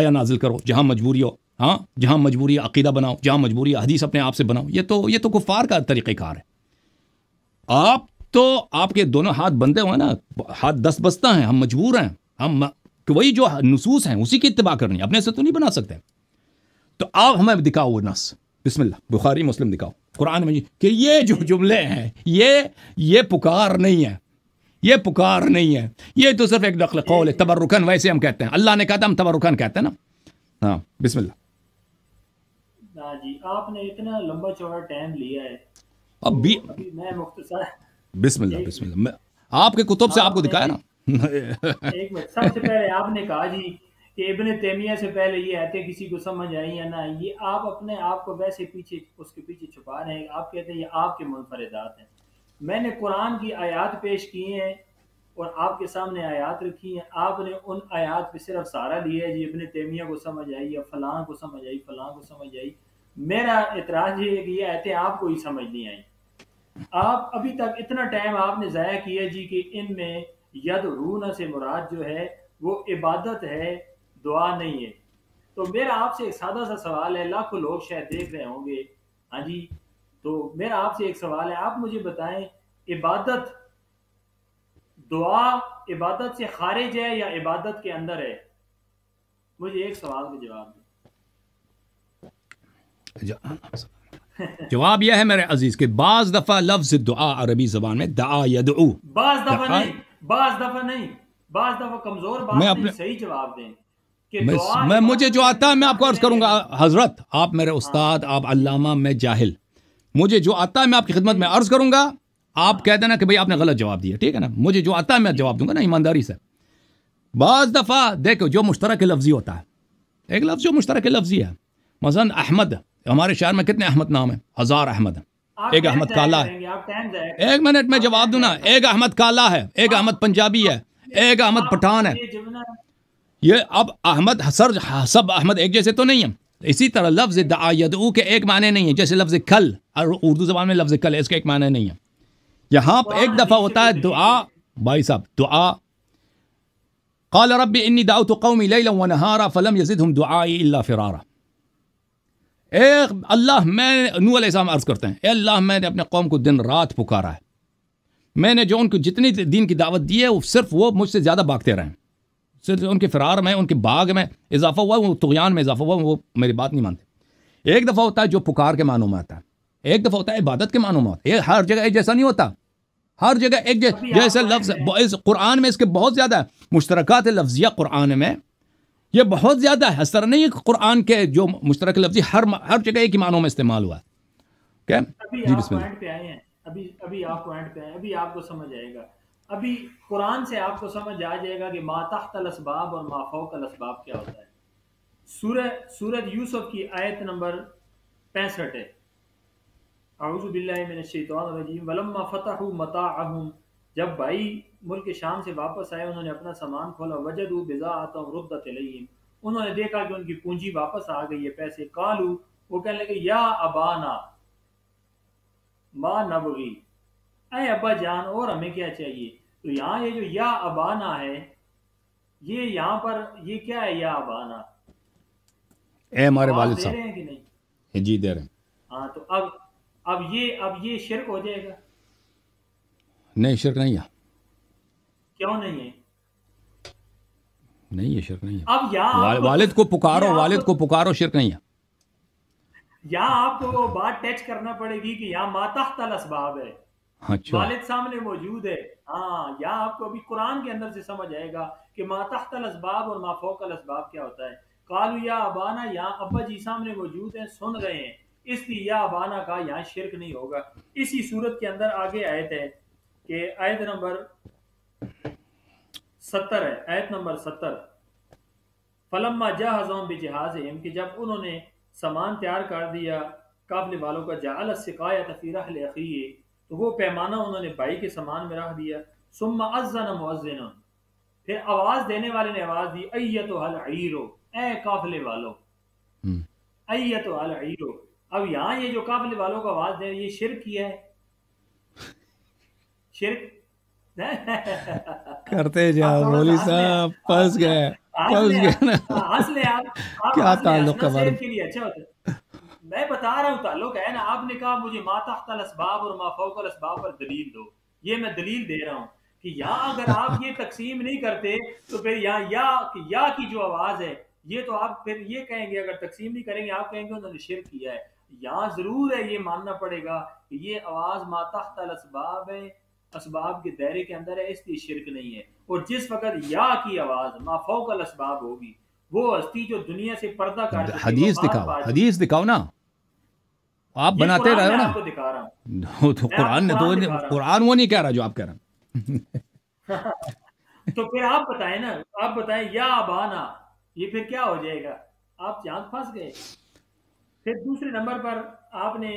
आया नाजिल करो जहां मजबूरी हो हाँ जहाँ मजबूरी अकीदा बनाओ जहाँ मजबूरी हदीस अपने आप से बनाओ ये तो ये तो कुफार का तरीक़ेकार है आप तो आपके दोनों हाथ बंधे हुए ना हाथ दस बस्ता हैं हम मजबूर हैं हम तो वही जो नसूस हैं उसी की इतबा करनी अपने से तो नहीं बना सकते तो आप हमें दिखाओ वो नस बिस्मिल्लाह बुखारी मुस्लिम दिखाओ कुरान में कि ये जो जुमले हैं ये ये पुकार नहीं है ये पुकार नहीं है ये तो सिर्फ एक दखल कौल है तबरुकन वैसे हम कहते हैं अल्लाह ने कहा था हम तबरुकन कहते हैं ना हाँ बिस्मिल्लाह हाँ जी आपने इतना लंबा चौड़ा टाइम लिया है अब भी अभी मैं मुख्तसर बिस्मिल्लाह बिस्मिल्लाह आपके कुतुब से आपको दिखाया ना एक मिनट सबसे पहले आपने कहा जी कि इब्ने तैमिया से पहले ये आते किसी को समझ आई या ना ये आप अपने आप को वैसे पीछे उसके पीछे छुपा रहे हैं आप कहते हैं ये आपके मुनफरदात हैं मैंने कुरान की आयात पेश किए हैं और आपके सामने आयात रखी है आपने उन आयात पे सिर्फ सारा लिया है जी अपने तैमिया को समझ आई या फलां को समझ आई फलां को समझ आई मेरा एतराज ये किया है आपको ही समझ नहीं आई आप अभी तक इतना टाइम आपने ज़ाया किया जी कि इनमें यद रूना से मुराद जो है वो इबादत है दुआ नहीं है तो मेरा आपसे एक सादा सा सवाल है लाखों लोग शायद देख रहे होंगे हाँ जी तो मेरा आपसे एक सवाल है आप मुझे बताएं इबादत दुआ इबादत से खारिज है या इबादत के अंदर है मुझे एक सवाल का जवाब दें जवाब यह है मेरे अजीज के बाज दफा लफ्ज दुआ अरबी जबान में दआ बाज दफा नहीं बाज दफा नहीं बाज दफा कमजोर मैं अपने सही जवाब दें मैं, मैं मुझे जो आता है मैं आपको अर्ज करूंगा हजरत आप मेरे हाँ। उस्ताद आप अल्लामा मैं जाहिल मुझे जो आता है मैं आपकी खिदमत में अर्ज करूंगा आप हाँ। कह देना कि भाई आपने गलत जवाब दिया ठीक है ना मुझे जो आता है मैं जवाब दूंगा ना ईमानदारी से बाज दफ़ा देखो जो मुश्तरक लफ्जी होता है एक लफ्ज़ जो मुश्तरक लफ्जी है मसन अहमद हमारे शहर में कितने अहमद नाम है हजार अहमद एक अहमद काला है एक मिनट में जवाब दू ना एक अहमद काला है एक अहमद पंजाबी है एक अहमद पठान है ये अब अहमद हसर सब अहमद एक जैसे तो नहीं है इसी तरह लफ्ज़ दू के एक माने नहीं है जैसे लफ्ज़ कल और उर्दू ज़बान में लफ्ज़ कल इसका एक माने नहीं है यहाँ पर एक दफ़ा होता है दुआ भाई साहब दुआ कल रब इन्नी दाउत कौमी लैला व नहारा फलम यजिदहुम दुआई इल्ला फिरारा ए अल्लाह मैं नू आसम अर्ज़ करते हैं अल्लाह मैंने अपने कौम को दिन रात पुकारा है मैंने जो उनको जितनी दिन की दावत दी है वो सिर्फ वो मुझसे ज़्यादा भागते रहे सिर्फ उनके फ़रार में उनके बाग में इजाफा हुआ वो तुगान में इजाफा हुआ वो मेरी बात नहीं मानते एक दफ़ा होता है जो पुकार के मानों में आता है एक दफ़ा होता है इबादत के मानों में आता है हर जगह एक जैसा नहीं होता हर जगह एक जैसा लफ्ज़ इस कुरान में इसके बहुत ज़्यादा मुश्तरक लफ्ज़िया कुरान में ये बहुत ज़्यादा है सर नहीं कुरान के जो मुश्तर लफ्जी हर हर जगह एक ही मानों में इस्तेमाल हुआ क्या आप पॉइंट पे आए हैं अभी अभी आप पॉइंट पे आए अभी आपको समझ आएगा अभी कुरान से आपको समझ आ जाएगा कि माताख्त अलसबाब और माफोक अलसबाब क्या होता है सूरह सूरत यूसुफ की आयत नंबर पैंसठ है आउज़बिल्लिमिनशैतवालम फ़तह मता जब भाई मुल्क शाम से वापस आए उन्होंने अपना सामान खोला वजदू बिजा आता रुद्दत उन्होंने देखा कि उनकी पूंजी वापस आ गई है पैसे कालू वो कहने लगे या अबाना मा नबगी अः अबा जान और हमें क्या चाहिए तो यहाँ ये जो या अबाना है ये यहाँ पर ये क्या है या अबाना ए हमारे वालिद साहब हैं कि नहीं जी दे रहे हैं हाँ तो अब अब ये अब ये शिरक हो जाएगा नहीं शिरक नहीं है क्यों नहीं है नहीं है शिरक नहीं है अब या वा, वालिद को पुकारो वालिद को पुकारो शिरक नहीं है या आपको वो बात टच करना पड़ेगी कि या मातहत असबाब है अच्छा वालिद सामने मौजूद है हाँ या आपको अभी कुरान के अंदर से समझ आएगा कि मातहत असबाब और माफोक असबाब क्या होता है कालू या अबाना या अब्बा जी सामने मौजूद है सुन रहे हैं इसलिए या अबाना का यहाँ शिरक नहीं होगा इसी सूरत के अंदर आगे आयत है कि आयत नंबर सत्तर है आयत नंबर सत्तर फलम्मा जा हजाम भी जहाज एम कि जब उन्होंने सामान तैयार कर दिया काफले वालों का जाल शिकायत फ़िरखिए तो वो पैमाना उन्होंने भाई के सामान में रख दिया सुम्मा अजन मुआजन फिर आवाज़ देने वाले ने आवाज़ दी अयत हल ईरो ए काफले वालों हम्म। अयत हल ईरो अब यहाँ ये जो काफले वालों को आवाज़ दे ये शिरक किया है शिरक करते हाँ, जाओ मोली साहब फंस गए फंस गए हंस हाँ, ले आप, हाँ, क्या ताल्लुक का बात के लिए अच्छा होता मैं बता रहा हूँ ताल्लुक है ना आपने कहा मुझे माता असबाब और माफोक असबाब पर दलील दो ये मैं दलील दे रहा हूँ कि या अगर आप ये तकसीम नहीं करते तो फिर या या कि या की जो आवाज है ये तो आप फिर ये कहेंगे अगर तकसीम नहीं करेंगे आप कहेंगे उन्होंने शिर किया है यहाँ जरूर है ये मानना पड़ेगा कि ये आवाज माता असबाब है इसबाब के दायरे के अंदर है इसलिए शिरक नहीं है और जिस वक़्त या की आवाज़ माफो कल इसबाब होगी वो हस्ती जो दुनिया से पर्दा कर हदीस दिखाओ हदीस दिखाओ ना आप बनाते रहे ना दिखा रहा हूँ तो कुरान ने तो कुरान वो नहीं कह रहा जो आप कह रहे तो फिर आप बताएं ना आप बताएं या बाना ये फिर क्या हो जाएगा आप चांद फंस गए फिर दूसरे नंबर पर आपने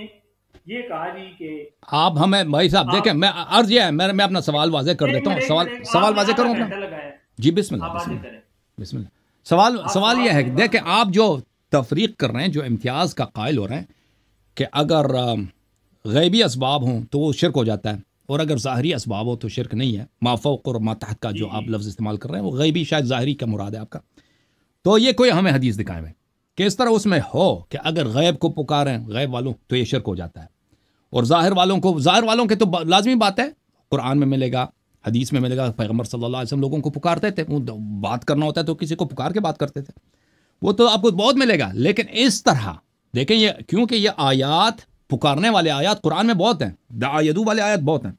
ये कहा जी के आप हमें भाई साहब देखें मैं अर्ज यह है मैं मैं अपना सवाल वाजे कर देता हूँ सवाल सवाल वाजे करूँ अपना जी बिस्मिल बिस्मिल सवाल सवाल यह है देखें आप जो तफरीक कर रहे हैं जो इम्तियाज़ का कायल हो रहे हैं कि अगर गैबी इसबाब हों तो वो शिरक हो जाता है और अगर ज़ाहरी इसबाब हो तो शिरक नहीं है माफोक और मातहत का जो आप लफ्ज़ इस्तेमाल कर रहे हैं वो गैबी शायद ज़ाहरी का मुराद है आपका तो ये कोई हमें हदीस दिखाए हुए कि इस तरह उसमें हो कि अगर गैब को पुकारें गैब वालों तो ये शिरक हो जाता है और ज़ाहिर वालों को ज़ाहिर वालों के तो लाजमी बात है कुरान में मिलेगा हदीस में मिलेगा पैगम्बर सल्लल्लाहु अलैहि वसल्लम लोगों को पुकारते थे वो बात करना होता है तो किसी को पुकार के बात करते थे वो तो आपको बहुत मिलेगा लेकिन इस तरह देखें ये क्योंकि ये आयात पुकारने वाले आयात कुरान में बहुत हैं दायदू वाले आयात बहुत हैं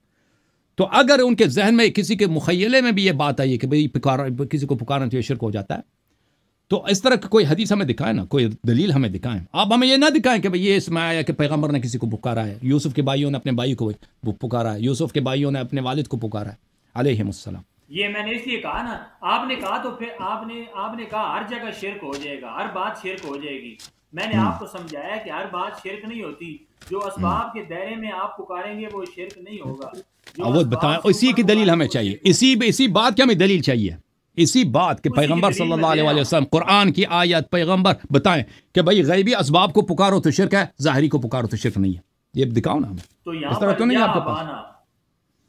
तो अगर उनके जहन में किसी के मुखैले में भी ये बात आई है कि भाई पुकार किसी को पुकारना तो ये शिरक हो जाता है तो इस तरह की कोई हदीस हमें दिखाए ना कोई दलील हमें दिखाएं आप हमें ये ना दिखाएं कि भाई ये इसमें आया कि पैगंबर ने किसी को पुकारा है यूसुफ के भाइयों ने अपने भाई को पुकारा है यूसुफ के भाइयों ने अपने वालिद को पुकारा है अलहमसलम ये मैंने इसलिए कहा ना आपने कहा तो फिर आपने आपने कहा हर जगह शिरक हो जाएगा हर बात शिरक हो जाएगी मैंने हम्म। आपको समझाया कि हर बात शिरक नहीं होती जो असबाब हम्म। के दायरे में आप पुकारेंगे वो शिरक नहीं होगा वो बताएं इसी की दलील हमें चाहिए इसी इसी बात की हमें दलील चाहिए इसी बात के पैगंबर सल्लल्लाहु अलैहि वसल्लम कुरान की आयत पैगंबर बताएं कि भाई गैबी असबाब को पुकारो तो शिरक है ज़ाहरी को पुकारो तो शिरक नहीं है ये दिखाओ ना हमें तो इस तरह तो नहीं आपके पास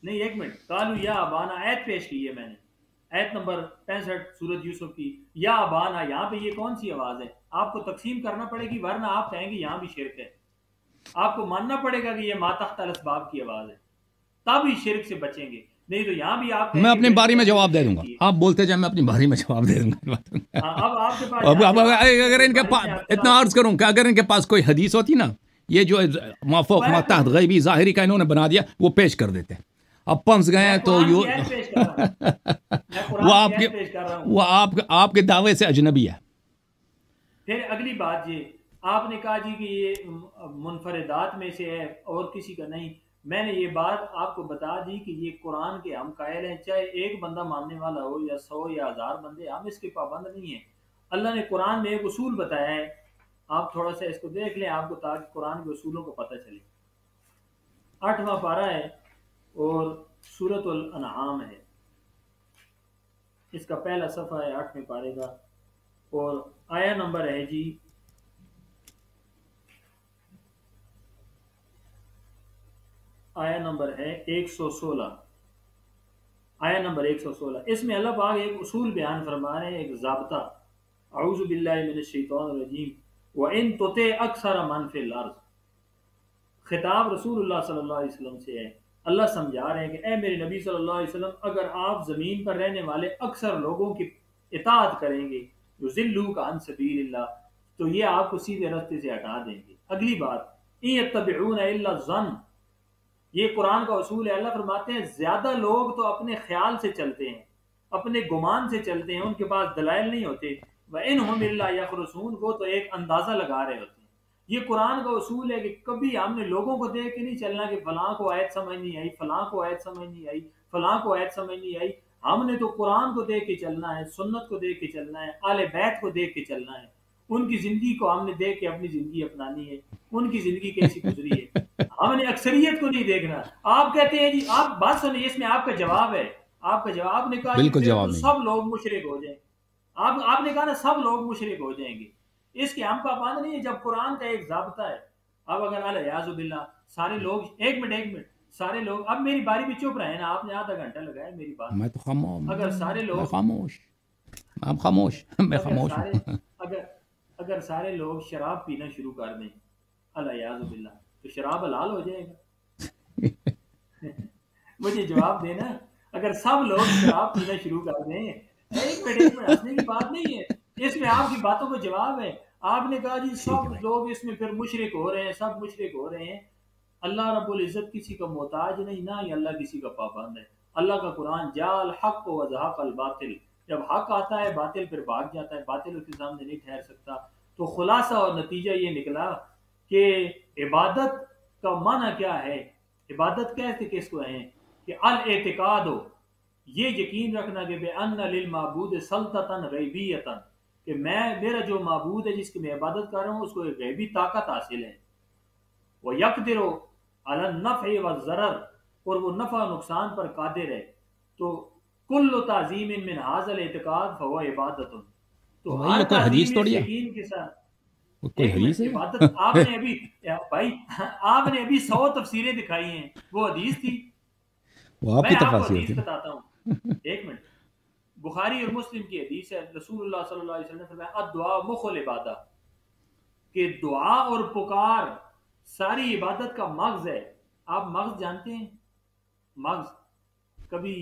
नहीं एक मिनट कालू या अबाना ऐत पेश की है मैंने ऐत नंबर पैंसठ सूरज यूसुफ की या अबाना यहाँ पे ये कौन सी आवाज़ है आपको तकसीम करना पड़ेगी वरना आप कहेंगे यहाँ भी शिरक है आपको मानना पड़ेगा कि यह मातख्त अलसबाब की आवाज़ है तब ही शिरक से बचेंगे नहीं तो यहाँ भी आप मैं अपनी बारी में जवाब दे दूंगा आप बोलते जाए मैं अपनी बारी में जवाब दे दूंगा हाँ, अब अब अगर इनके पास इतना अर्ज करूँ कि अगर इनके पास कोई हदीस होती ना ये जो माफोक मातहत गैबी ज़ाहरी का इन्होंने बना दिया वो पेश कर देते हैं अब पंस गए हैं तो यू वो आपके वो आप आपके दावे से अजनबी है फिर अगली बात ये आपने कहा जी कि ये मुनफरदात में से है और किसी का नहीं मैंने ये बात आपको बता दी कि ये कुरान के हम कायल हैं चाहे एक बंदा मानने वाला हो या सौ या हज़ार बंदे हम इसके पाबंद नहीं है अल्लाह ने कुरान में एक उसूल बताया है आप थोड़ा सा इसको देख लें आपको ताकि कुरान के उसूलों को पता चले आठवां पारा है और सूरत अनहाम है इसका पहला सफ़ा है आठवें पारे का और आया नंबर है जी आया नंबर है 116 आया नंबर 116 इसमें अल्लाह पाक एक उसूल बयान फरमा रहे हैं एक जबता आउज़बिल्लिमिनशैतानरजीम व इन तोते अक्सर मन फिल अर्ज खिताब रसूल सल्लल्लाहु अलैहि वसल्लम से है अल्लाह समझा रहे हैं कि ए मेरे नबी सल्लल्लाहु अलैहि वसल्लम अगर आप ज़मीन पर रहने वाले अक्सर लोगों की इतात करेंगे जो जिल्लू का अन सबीर तो ये आपको सीधे रास्ते से हटा देंगे अगली बात ई तबून जन ये कुरान का असूल है अल्लाह फरमाते हैं ज़्यादा लोग तो अपने ख्याल से चलते हैं अपने गुमान से चलते हैं उनके पास दलाइल नहीं होते व इन हमरसून वो तो एक अंदाज़ा लगा रहे होते हैं ये कुरान का असूल है कि कभी हमने लोगों को देख के नहीं चलना कि फ़लाँ को आयत समझ नहीं आई फलां को आयत समझ नहीं आई फलां को आयत समझ नहीं आई हमने तो कुरान को देख के चलना है सुन्नत को देख के चलना है आल बैत को देख के चलना है उनकी ज़िंदगी को हमने देख के अपनी ज़िंदगी अपनानी है उनकी ज़िंदगी कैसी गुजरी है हमने अक्सरियत को नहीं देखना आप कहते हैं जी आप बात सुनिए इसमें आपका जवाब है आपका जवाब आपने कहा बिल्कुल जवाब तो सब लोग मुशरक हो जाएंगे आप आपने कहा ना सब लोग मुशरक हो जाएंगे इसके हम पाबंद नहीं है जब कुरान का एक जबता है अब अगर अलियाजुबिल्ला सारे लोग एक मिनट एक मिनट सारे लोग अब मेरी बारी भी चुप रहे ना आपने आधा घंटा लगाया मेरी बात मैं तो खामोश अगर सारे लोग खामोश आप खामोश मैं खामोश अगर अगर सारे लोग शराब पीना शुरू कर दें याजुबिल्ला तो शराब हलाल हो जाएगा मुझे जवाब देना अगर सब लोग शराब पीना शुरू कर दें एक हंसने की बात नहीं है इसमें आपकी बातों को जवाब है आपने कहा जी सब लोग इसमें फिर मुशरक हो रहे हैं सब मुशरक हो रहे हैं अल्लाह रब्बुल इज़्ज़त किसी का मोहताज नहीं ना ही अल्लाह किसी का पाबंद है अल्लाह का कुरान जाल हक वजहक बातिल जब हक आता है बातिल फिर भाग जाता है बातिल उसके सामने नहीं ठहर सकता तो खुलासा और नतीजा ये निकला कि इबादत का माना क्या है इबादत कैसे किसको है कि अल एतिकाद हो ये यकीन रखना कि बेअन लिल मबूद सल्तन रैबीतन कि मैं मेरा जो मबूद है जिसकी मैं इबादत कर रहा हूँ उसको एक गैबी ताकत हासिल है वह अल नफ़ व ज़रर और वो नफ़ा नुकसान पर कादिर है तो कुल तज़ीम इन मिन हाजल एतकाद फ़वा इबादत तो, तो हर मतलब यकीन के साथ कोई हदीस है तो आपने अभी भाई आपने अभी सौ तफसीरें दिखाई हैं वो हदीस थी वो आपकी थी बताता हूँ एक मिनट बुखारी और मुस्लिम की हदीस है रसूलुल्लाह सल्लल्लाहु अलैहि वसल्लम ने फरमाया दुआ इबादा कि दुआ और पुकार सारी इबादत का मगज है आप मगज जानते हैं मगज कभी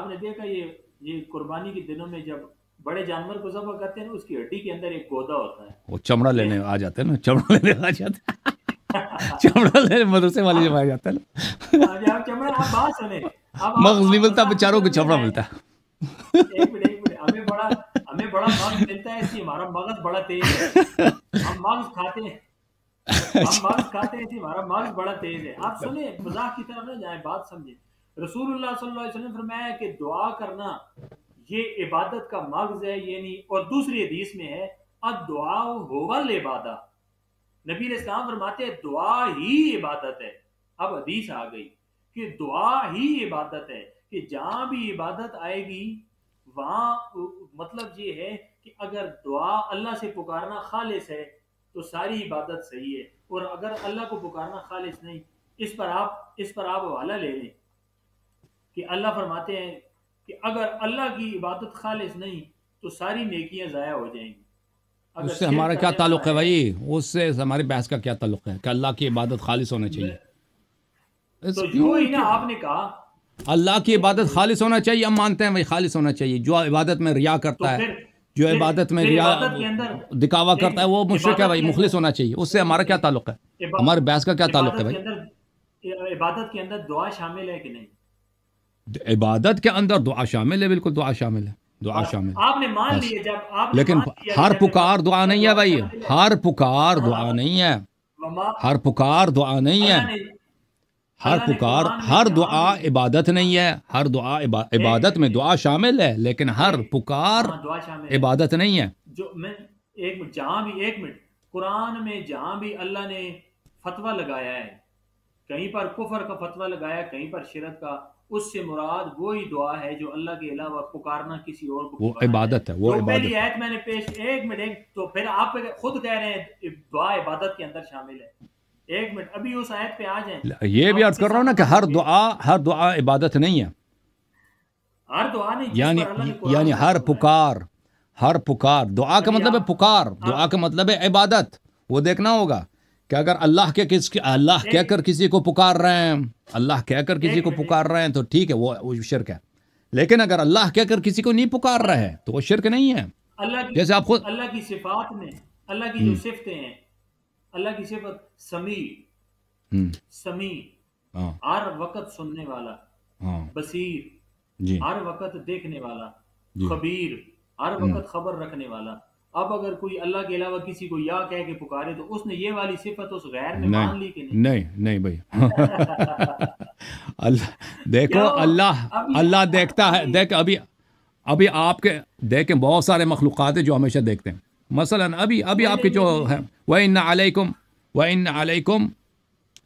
आपने देखा ये ये कुर्बानी के दिनों में जब बड़े जानवर को जबा करते हैं उसकी हड्डी के अंदर एक गोदा होता है वो चमड़ा लेने आ जाते हैं ना चमड़ा लेने आ जाते हैं चमड़ा लेने मदरसे वाले जब आ जाते हैं ना चमड़ा आप बात सुने मगज नहीं मिलता बेचारों को चमड़ा मिलता है हमें बड़ा हमें बड़ा मगज मिलता है इसलिए हमारा मगज बड़ा तेज है हम मगज खाते हैं हम अच्छा। मगज खाते हैं हमारा मगज बड़ा तेज है आप सुने मजाक की तरफ ना जाए बात समझे रसूलुल्लाह सल्लल्लाहु अलैहि वसल्लम फरमाया कि दुआ करना ये इबादत का मगज है ये नहीं और दूसरी हदीस में है अदुआ होवल इबादा नबी इस्लाम फरमाते हैं दुआ ही इबादत है अब हदीस आ गई कि दुआ ही इबादत है कि जहां भी इबादत आएगी वहां मतलब ये है कि अगर दुआ अल्लाह से पुकारना खालिश है तो सारी इबादत सही है और अगर अल्लाह को पुकारना खालिश नहीं इस पर आप इस पर आप हवाला ले लें कि अल्लाह फरमाते हैं कि अगर अल्लाह की इबादत खालिज नहीं तो सारी नेकियां ज़ाया हो जाएंगी उससे हमारा क्या तो ताल्लुक है भाई उससे हमारे बहस का क्या ताल्लुक है कि अल्लाह की इबादत खालिश होना चाहिए तो ही ना आपने कहा अल्लाह की तो इबादत खालिश होना चाहिए हम मानते हैं भाई खालिश होना चाहिए जो इबादत में रिया तो करता है जो इबादत में रिया दिखावा करता है वो मुश्किल है भाई मुखलिस होना चाहिए उससे हमारा क्या ताल्लुक है हमारे बहस का क्या ताल्लुक है भाई इबादत के अंदर दुआ शामिल है कि नहीं इबादत के अंदर दुआ शामिल है बिल्कुल दुआ शामिल है दुआ शामिल आपने मान लिया जब आप लेकिन हर पुकार दुआ नहीं है भाई हर पुकार दुआ नहीं है हर पुकार दुआ नहीं है हर पुकार हर दुआ इबादत नहीं है हर दुआ इबादत में दुआ शामिल है लेकिन हर पुकार हाँ, इबादत नहीं है जो मैं एक जहां भी एक मिनट कुरान में जहां भी अल्लाह ने फतवा लगाया है कहीं पर कुफर का फतवा लगाया कहीं पर शिरत का उससे मुराद वही दुआ है जो अल्लाह के अलावा पुकारना किसी और को वो इबादत है वो तो इबादत पहली आयत मैंने पेश एक मिनट एक तो फिर आप खुद कह रहे हैं दुआ इबादत के अंदर शामिल है एक मिनट अभी उस आयत पे आ जाए ये भी अर्ज कर रहा हूँ ना कि हर दुआ हर दुआ इबादत नहीं है हर दुआ नहीं यानी यानी हर पुकार हर पुकार दुआ का मतलब है पुकार हाँ। दुआ का मतलब है इबादत वो देखना होगा कि अगर अल्लाह के किस अल्लाह कहकर किसी को पुकार रहे हैं अल्लाह कहकर किसी को पुकार रहे हैं तो ठीक है वो वो शिरक है लेकिन अगर अल्लाह कहकर किसी को नहीं पुकार रहे हैं तो वो शिरक नहीं है अल्लाह जैसे आप खुद अल्लाह की सिफात में अल्लाह की जो हम्म। सिफते हैं अल्लाह की सिफत समी हम्म। समी हाँ। हर वक्त सुनने वाला हाँ। बसीर हर वक्त देखने वाला खबीर हर हम्म। वक्त खबर रखने वाला अब अगर कोई अल्लाह के अलावा किसी को या कह के पुकारे तो उसने ये वाली सिफत उस गैर में मान ली कि नहीं नहीं नहीं भाई अल्लाह देखो अल्लाह अल्लाह देखता है देख अभी अभी आपके देखें बहुत सारे मखलूक़ात हैं जो हमेशा देखते हैं मसलन अभी अभी आपके जो है वह इन अलैकुम व इन अलैकुम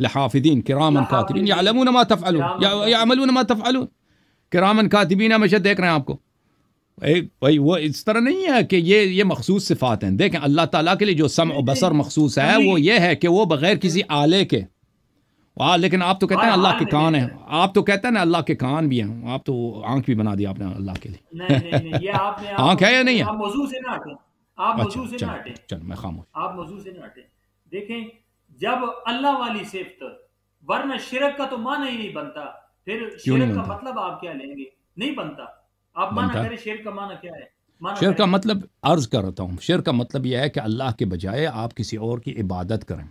लहाफिदीन किरामन कातिबिन यालमून मा तफ़अलून यामलून मा तफ़अलून किरामन कातिबिन हमेशा देख रहे हैं आपको भाई वो इस तरह नहीं है कि ये ये मखसूस सिफात हैं देखें अल्लाह ताला के लिए जो सम और बसर मखसूस है वो ये है कि वो बग़ैर किसी आले के वाह लेकिन आप तो कहते हैं अल्लाह के कान है आप तो कहते हैं ना अल्लाह के कान भी हैं आप तो आंख भी बना दी आपने अल्लाह के लिए आंख है या नहीं है मैं खामोश आप से देखें जब अल्लाह वाली सिफत वरना शिरक का तो माना ही नहीं बनता फिर शिरक का मतलब आप क्या लेंगे नहीं बनता आप माना करें शेर का माना क्या है शेर का मतलब अर्ज़ करता हूँ शेर का मतलब यह है कि अल्लाह के बजाय आप किसी और की इबादत करें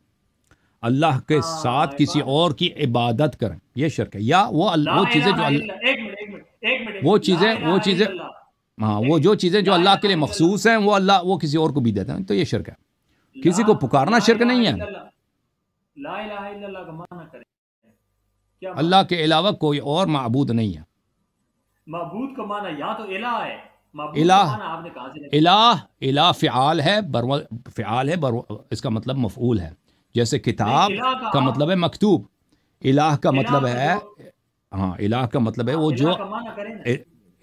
अल्लाह के आ, हाँ, साथ किसी और की इबादत करें यह शर्क है या वो अल्लाह वो चीज़ें जो अल्लाह वो चीज़ें वो चीज़ें हाँ वो जो चीज़ें जो अल्लाह के लिए मखसूस हैं वो अल्लाह वो किसी और को भी देते हैं तो ये शर्क है किसी को पुकारना शर्क नहीं है अल्लाह के अलावा कोई और मबूद नहीं है मबूद को माना या तो इला है इलाह इलाह फ़ियाल है बरवल फ़ियाल है इसका मतलब मफूल है जैसे किताब का, का मतलब है मकतूब इलाह का मतलब है हाँ इलाह का मतलब है वो जो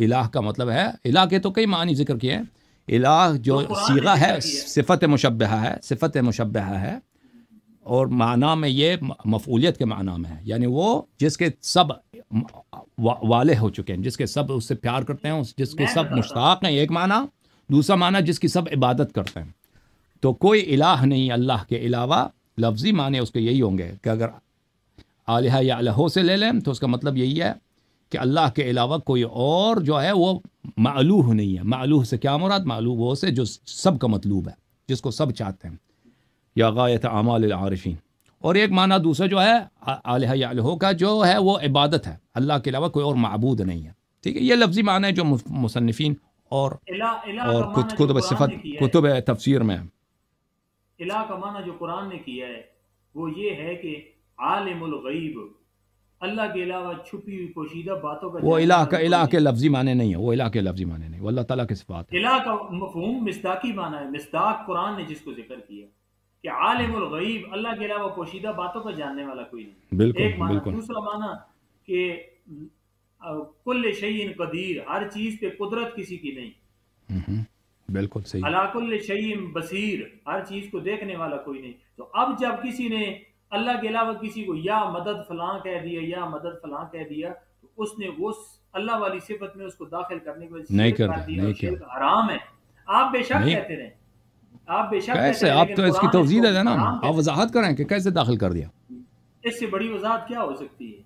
इलाह का मतलब है इलाह के तो कई मानी जिक्र किए हैं इलाह जो तो सीगा है सिफत मुशबहा है सिफत मुशबहा है और माना में ये मफूलियत के माना में है यानी वो जिसके सब वा, वाले हो चुके हैं जिसके सब उससे प्यार करते हैं जिसके सब तो मुश्ताक हैं एक माना दूसरा माना जिसकी सब इबादत करते हैं तो कोई इलाह नहीं अल्लाह के अलावा लफ्ज़ी माने उसके यही होंगे कि अगर आलह या अलहो से ले लें तो उसका मतलब यही है कि अल्लाह के अलावा कोई और जो है वो मालूह नहीं है मालूह से क्या मुराद मालूह वो से जो सब का मतलूब है जिसको सब चाहते हैं या गायत आमाल आरफिन और एक माना दूसरा जो है आलह का जो है वो इबादत है अल्लाह के अलावा कोई और मबूद नहीं है ठीक है ये लफ्जी माना है जो मुसनफिन और और कुतुब सिफत कुतुब तफसर में का माना जो कुरान ने किया है वो ये है कि अल्लाह के अलावा छुपी हुई पोशीदा बातों का वो के लफ्जी माने नहीं है वो इलाके लफ्जी माने नहीं वो अल्लाह के सिफात है मफहूम माना है कुरान ने जिसको जिक्र किया कि आलिम गईब अल्लाह के अलावा पोशीदा बातों को जानने वाला कोई नहीं बिल्कुल, एक माना बिल्कुल। दूसरा माना कि कुल शहीन कदीर हर चीज पे कुदरत किसी की नहीं हम्म, बिल्कुल सही अलाकुल शहीन बसीर हर चीज को देखने वाला कोई नहीं तो अब जब किसी ने अल्लाह के अलावा किसी को या मदद फलां कह दिया या मदद फलां कह दिया तो उसने वो उस अल्लाह वाली सिफत में उसको दाखिल करने की वजह नहीं कर दिया हराम है आप बेशक कहते रहे आप बेशक कैसे आप तो इसकी तवजीद है ना आप वजाहत करें कि कैसे दाखिल कर दिया इससे बड़ी वजाहत क्या हो सकती है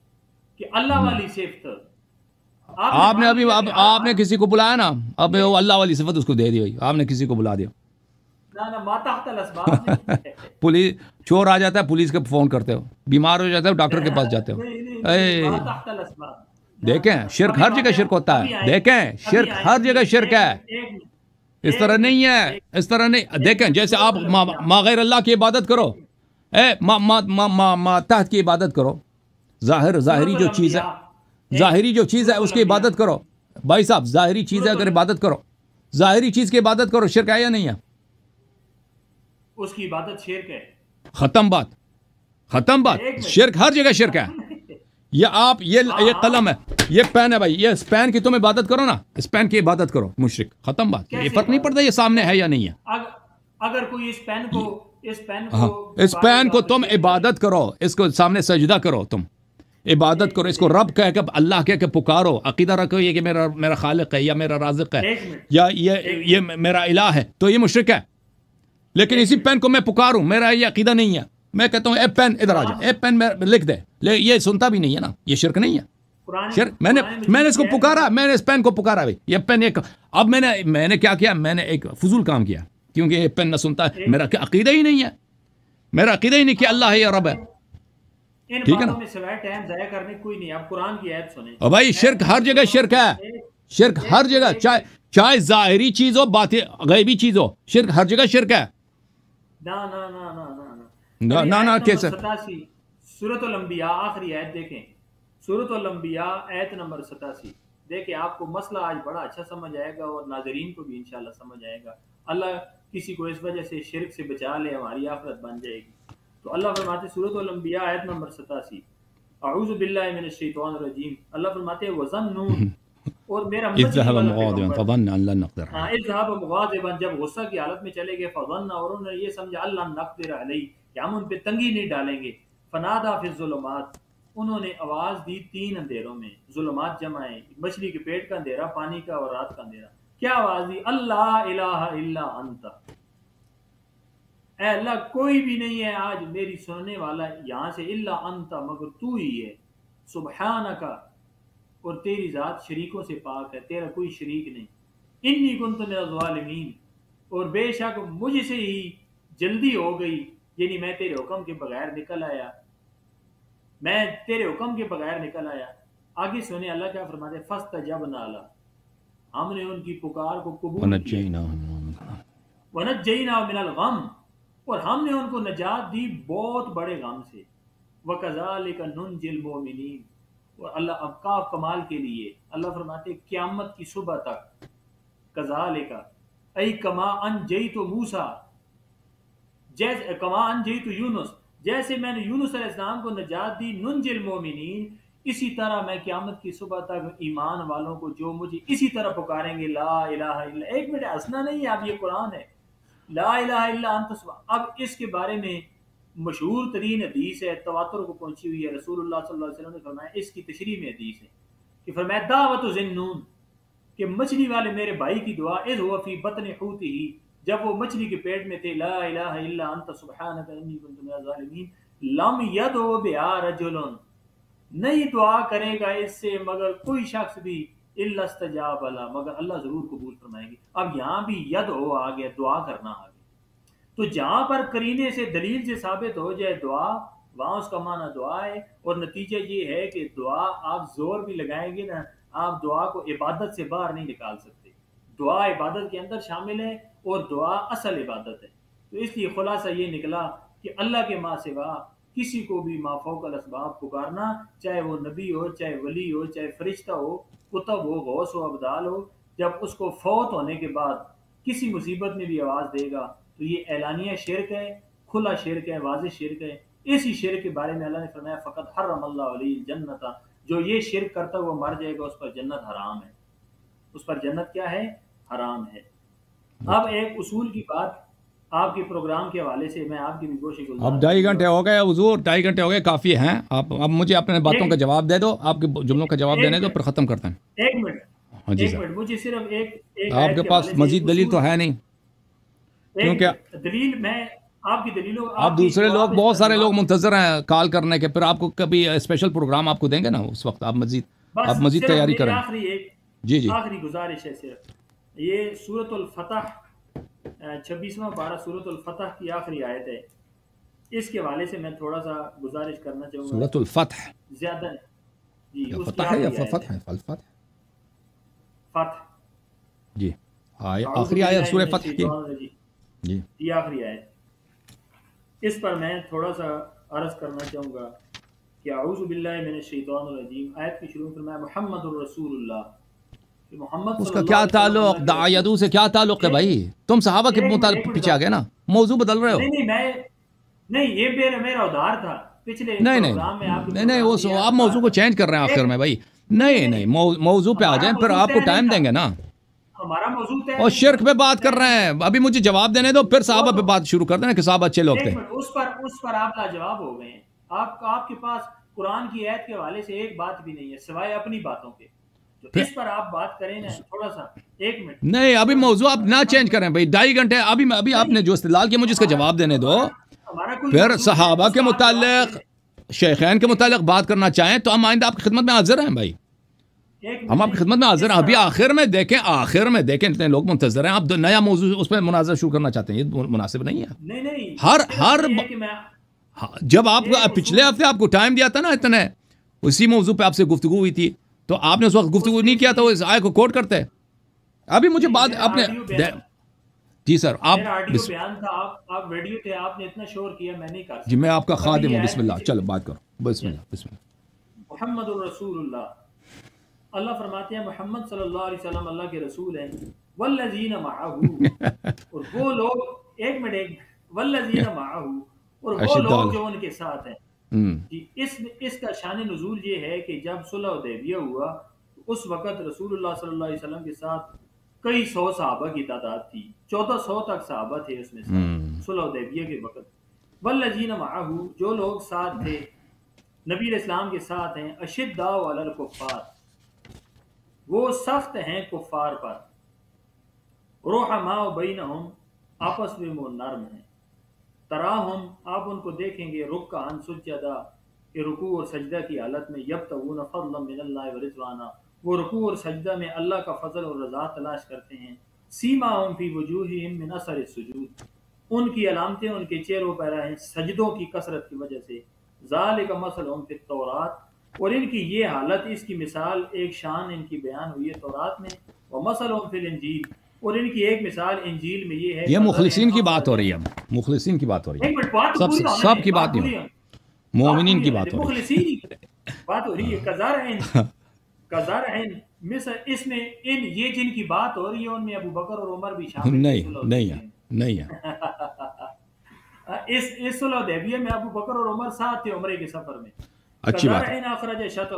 कि अल्लाह वाली हम्म। सिफत आपने, आपने अभी आप, आपने किसी को बुलाया ना अब वो अल्लाह वाली सिफत उसको दे दी आपने किसी को बुला दिया पुलिस चोर आ जाता है पुलिस के फ़ोन करते हो बीमार हो जाता है डॉक्टर के पास जाते हो देखें शिरक हर जगह शिरक होता है देखें शिरक हर जगह शिरक है इस तरह नहीं है इस तरह नहीं देखें जैसे आप मागैर अल्लाह की इबादत करो ए मा की इबादत करो जाहिर ज़ाहरी जो चीज़ है ज़ाहरी जो चीज़ है उसकी इबादत करो भाई साहब ज़ाहरी चीज़ है अगर इबादत करो ज़ाहरी चीज़ की इबादत करो शिरक है या नहीं है उसकी इबादत शिरक है ख़त्म बात ख़त्म बात शिरक हर जगह शिरक है ये आप ये ये कलम है ये पेन है भाई ये पेन की तुम इबादत करो ना इस पेन की इबादत करो मुशरक खत्म बात ये फर्क नहीं पड़ता ये सामने है या नहीं है अगर कोई इस पेन को इस पेन को हाँ, इस पेन को तो तुम इबादत करो इसको सामने सजदा करो तुम इबादत करो इसको रब कह के अल्लाह कह के पुकारो अकीदा रखो ये कि मेरा मेरा खालिक है या मेरा राजिक है या ये ये मेरा इलाह है तो ये मुशरक है लेकिन इसी पेन को मैं पुकारूं मेरा ये अकीदा नहीं है मैं कहता हूँ ए पेन इधर आ जाए हाँ। ए पेन मैं लिख दे ले ये सुनता भी नहीं है ना ये शिरक नहीं है शिर मैंने मैंने इसको पुकारा मैंने इस पेन को पुकारा भाई ये पेन एक अब मैंने मैंने क्या किया मैंने एक फजूल काम किया क्योंकि ये पेन ना सुनता है मेरा अकीदा ही नहीं है मेरा अकीदा ही नहीं कि अल्लाह है या रब है ठीक है ना करने और भाई शिरक हर जगह शिरक है शिरक हर जगह चाहे चाहे जाहिर चीज हो बात गैबी चीज हो शिरक हर जगह शिरक है ना ना ना ना आपको मसला आज बड़ा अच्छा समझ आएगा और नाजरीन को भी इंशाल्लाह समझ आएगा अल्लाह किसी को इस वजह से शिरक से बचा ले हमारी आफरत बन जाएगी तो अल्लाह फरमाते सूरत लंबिया आयत नंबर सतासी आऊज़ बिल्लाजीम अल्लाह फरमाते वज़न इस मुगादिबन फजन अल्लाह नकदर हाँ इस मुगादिबन जब गुस्सा की हालत में चले गए फजन और उन्होंने ये समझा अल्लाह नकदर अलई कि हम उन पर तंगी नहीं डालेंगे फनादा फिजुलमात उन्होंने आवाज़ दी तीन अंधेरों में जुलमात जमाए मछली के पेट का अंधेरा पानी का और रात का अंधेरा क्या आवाज़ दी अल्लाह इलाहा इल्ला अंता अल्लाह कोई भी नहीं है आज मेरी सुनने वाला यहाँ से इल्ला अंता मगर तू ही है सुबहाना का और तेरी ज़ात शरीकों से पाक है तेरा कोई शरीक नहीं इन्नी गुन तो और बेशक मुझसे ही जल्दी हो गई यानी मैं तेरे हुक्म के बगैर निकल आया मैं तेरे हुक्म के बगैर निकल आया आगे सुने अल्लाह क्या फरमाते फस्त जब नाला हमने उनकी पुकार को वनत जई ना मिनल गम और हमने उनको नजात दी बहुत बड़े गम से वकजाल का नुन जिल मोमिन अल्लाह अबका और कमाल के लिए अल्लाह फरमाते क़्यामत की सुबह तक कजा का अई कमा अन जय तो मूसा जैसे कमा अन जय तो यूनुस जैसे मैंने यूनुस अलैहिस्सलाम को नजात दी नुनजिल मोमिनीन इसी तरह मैं क़्यामत की सुबह तक ईमान वालों को जो मुझे इसी तरह पुकारेंगे ला इलाहा इल्ला एक मिनट हंसना नहीं है अब ये कुरान है ला इलाहा इल्ला अब इसके बारे में मशहूर तरीन हदीस है तवातर को पहुंची हुई है रसूल सल्लल्लाहु ने फरमाया इसकी तशरी में हदीस है कि फरमाया दावत जिन्नून कि मछली वाले मेरे भाई की दुआ इज हुआ फी बतन हूती ही जब वो मछली के पेट में थे ला इलाहा इल्ला अंत सुब्हानक इन्नी कुंतु मिनज़ ज़ालिमीन लम यदो बिहा रजुलन नहीं दुआ करेगा इससे मगर कोई शख्स भी इल्ला इस्तजाब अला मगर अल्लाह जरूर कबूल फरमाएंगे अब यहाँ भी यद हो आ गया दुआ करना आ तो जहां पर करीने से दलील से साबित हो जाए दुआ वहां उसका माना दुआ है और नतीजा ये है कि दुआ आप जोर भी लगाएंगे ना आप दुआ को इबादत से बाहर नहीं निकाल सकते दुआ इबादत के अंदर शामिल है और दुआ असल इबादत है तो इसलिए खुलासा ये निकला कि अल्लाह के माँ सिवा किसी को भी माफोकल इसबाब पुकारना चाहे वो नबी हो चाहे वली हो चाहे फरिश्ता हो कुतब हो गौस हो अबदाल हो जब उसको फौत होने के बाद किसी मुसीबत में भी आवाज़ देगा तो ये एलानिया शिरक है खुला शिरक है वाज शिरक है इसी शिरक के बारे में अल्लाह ने फरमाया फ़कत हर जन्नत जो ये शिरक करता हुआ मर जाएगा उस पर जन्नत हराम है उस पर जन्नत क्या है हराम है अब एक उसूल की बात आपके प्रोग्राम के हवाले से मैं आपकी भी गोशी अब ढाई घंटे हो गए ढाई घंटे हो गए काफ़ी हैं आप अब मुझे अपने बातों का जवाब दे दो आपके जुमलों का जवाब देने दो फिर ख़त्म करते हैं एक मिनट हाँ जी सर मुझे सिर्फ एक आपके पास मजीद दलील तो है नहीं क्योंकि दलील मैं आपकी दलीलों आप दूसरे लोग बहुत सारे लोग मुंतजर हैं कॉल करने के फिर आपको कभी स्पेशल प्रोग्राम आपको देंगे ना उस वक्त आप मजीद आप मजीद तैयारी करें जी जी आखिरी गुजारिश है सिर्फ ये सूरत फतह छब्बीसवा बारह सूरत फतह की आखिरी आयत है इसके हवाले से मैं थोड़ा सा गुजारिश करना चाहूंगा सूरत फतह ज्यादा जी जी आखिरी आयत सूरह फतह की जी ये आखिरी आयत इस पर मैं थोड़ा सा अर्ज करना चाहूँगा कि आउज़ मैंने रजीम आयत की शुरू में मोहम्मद रसूलुल्लाह मोहम्मद उसका क्या ताल्लुक दायदू से क्या ताल्लुक है भाई तुम सहाबा के मुताल पीछे आ गए ना मौजू बदल रहे हो नहीं नहीं मैं नहीं ये मेरा मेरा उधार था पिछले नहीं नहीं नहीं नहीं वो आप मौजू को चेंज कर रहे हैं आखिर में भाई नहीं नहीं मौजू पे आ जाए फिर आपको टाइम देंगे ना हमारा मौजूद है और शिरक पे बात कर रहे हैं अभी मुझे जवाब देने दो फिर साहबा पे बात शुरू कर देना कि साहब अच्छे लोग थे उस पर उस पर आपका जवाब हो गए आप आपके पास कुरान की आयत के हवाले से एक बात भी नहीं है सिवाय अपनी बातों के तो इस पर आप बात करें ना थोड़ा सा एक मिनट नहीं अभी मौजू आप ना चेंज करें भाई ढाई घंटे अभी अभी आपने जो इस्तेलाल किया मुझे इसका जवाब देने दो फिर सहाबा के मुतालिक शेखैन के मुतालिक बात करना चाहें तो हम आइंदा आपकी खिदमत में हाजिर हैं भाई हम आपकी खिदमत में हाजिर अभी आखिर में देखें आखिर में देखें इतने लोग मुंतजर हैं आप नया मौजूद उस पर मुनाजर शुरू करना चाहते हैं ये मुनासिब नहीं है हर हर जब आप पिछले हफ्ते आपको टाइम दिया था ना इतने उसी मौजू पर आपसे गुफ्तु हुई थी तो आपने उस वक्त गुफ्तु नहीं किया था वो इस आय को कोट करते अभी मुझे बात आपने जी सर आप आपने जी मैं आपका खादिम हूँ बिस्मिल्ला चलो बात करो बिस्मिल्ला बिस्मिल्ला मोहम्मद अल्लाह फरमाते हैं मोहम्मद सल्लल्लाहु अलैहि वसल्लम अल्लाह के रसूल हैं वल्लजीन माहू और वो लोग एक मिनट एक वल्लजीन माहू और वो लोग जो उनके साथ हैं हम्म। इस इसका शान नजूल ये है कि जब सुलह उदैबिया हुआ तो उस वक़्त रसूलुल्लाह सल्लल्लाहु अलैहि वसल्लम के साथ कई सौ सहाबा की तादाद थी चौदह सौ तक सहाबा थे उसमें से हम्म। सुलह उदैबिया के वक़्त वल्लजीन माहू जो लोग साथ थे नबी इस्लाम के साथ हैं अशिद्दा वाल कुफ़ार वो सख्त हैं कुफार पर माओ बई हम आपस में वो नर्म हैं तरा हम आप उनको देखेंगे रुख का अनसुजदा के रुकू और सजदा की हालत में यब तबून फ़र्लमिनवाना वो रुकू और सजदा में अल्लाह का फजल और रजा तलाश करते हैं सीमा हम फी वजूह मिन असर सजूद उनकी अलामतें उनके चेहरों पर रहें सजदों की कसरत की वजह से ज़ाल का मसल हम फिर तौरात और इनकी ये हालत इसकी मिसाल एक शान इनकी बयान हुई है तौरात में और मसल फिल इंजील और इनकी एक मिसाल इंजील में ये है ये मुखलिसिन की बात हो रही है मुखलिसिन की बात हो रही है सब सब की बात नहीं मोमिन की बात हो रही है बात हो रही है कजार कजार मिसर इसमें इन ये जिनकी बात हो रही है उनमें अबू बकर और उमर भी शामिल नहीं नहीं है नहीं है इस इस सुलह में अबू बकर और उमर साथ थे उमरे के सफर में अच्छी बात अखरज शत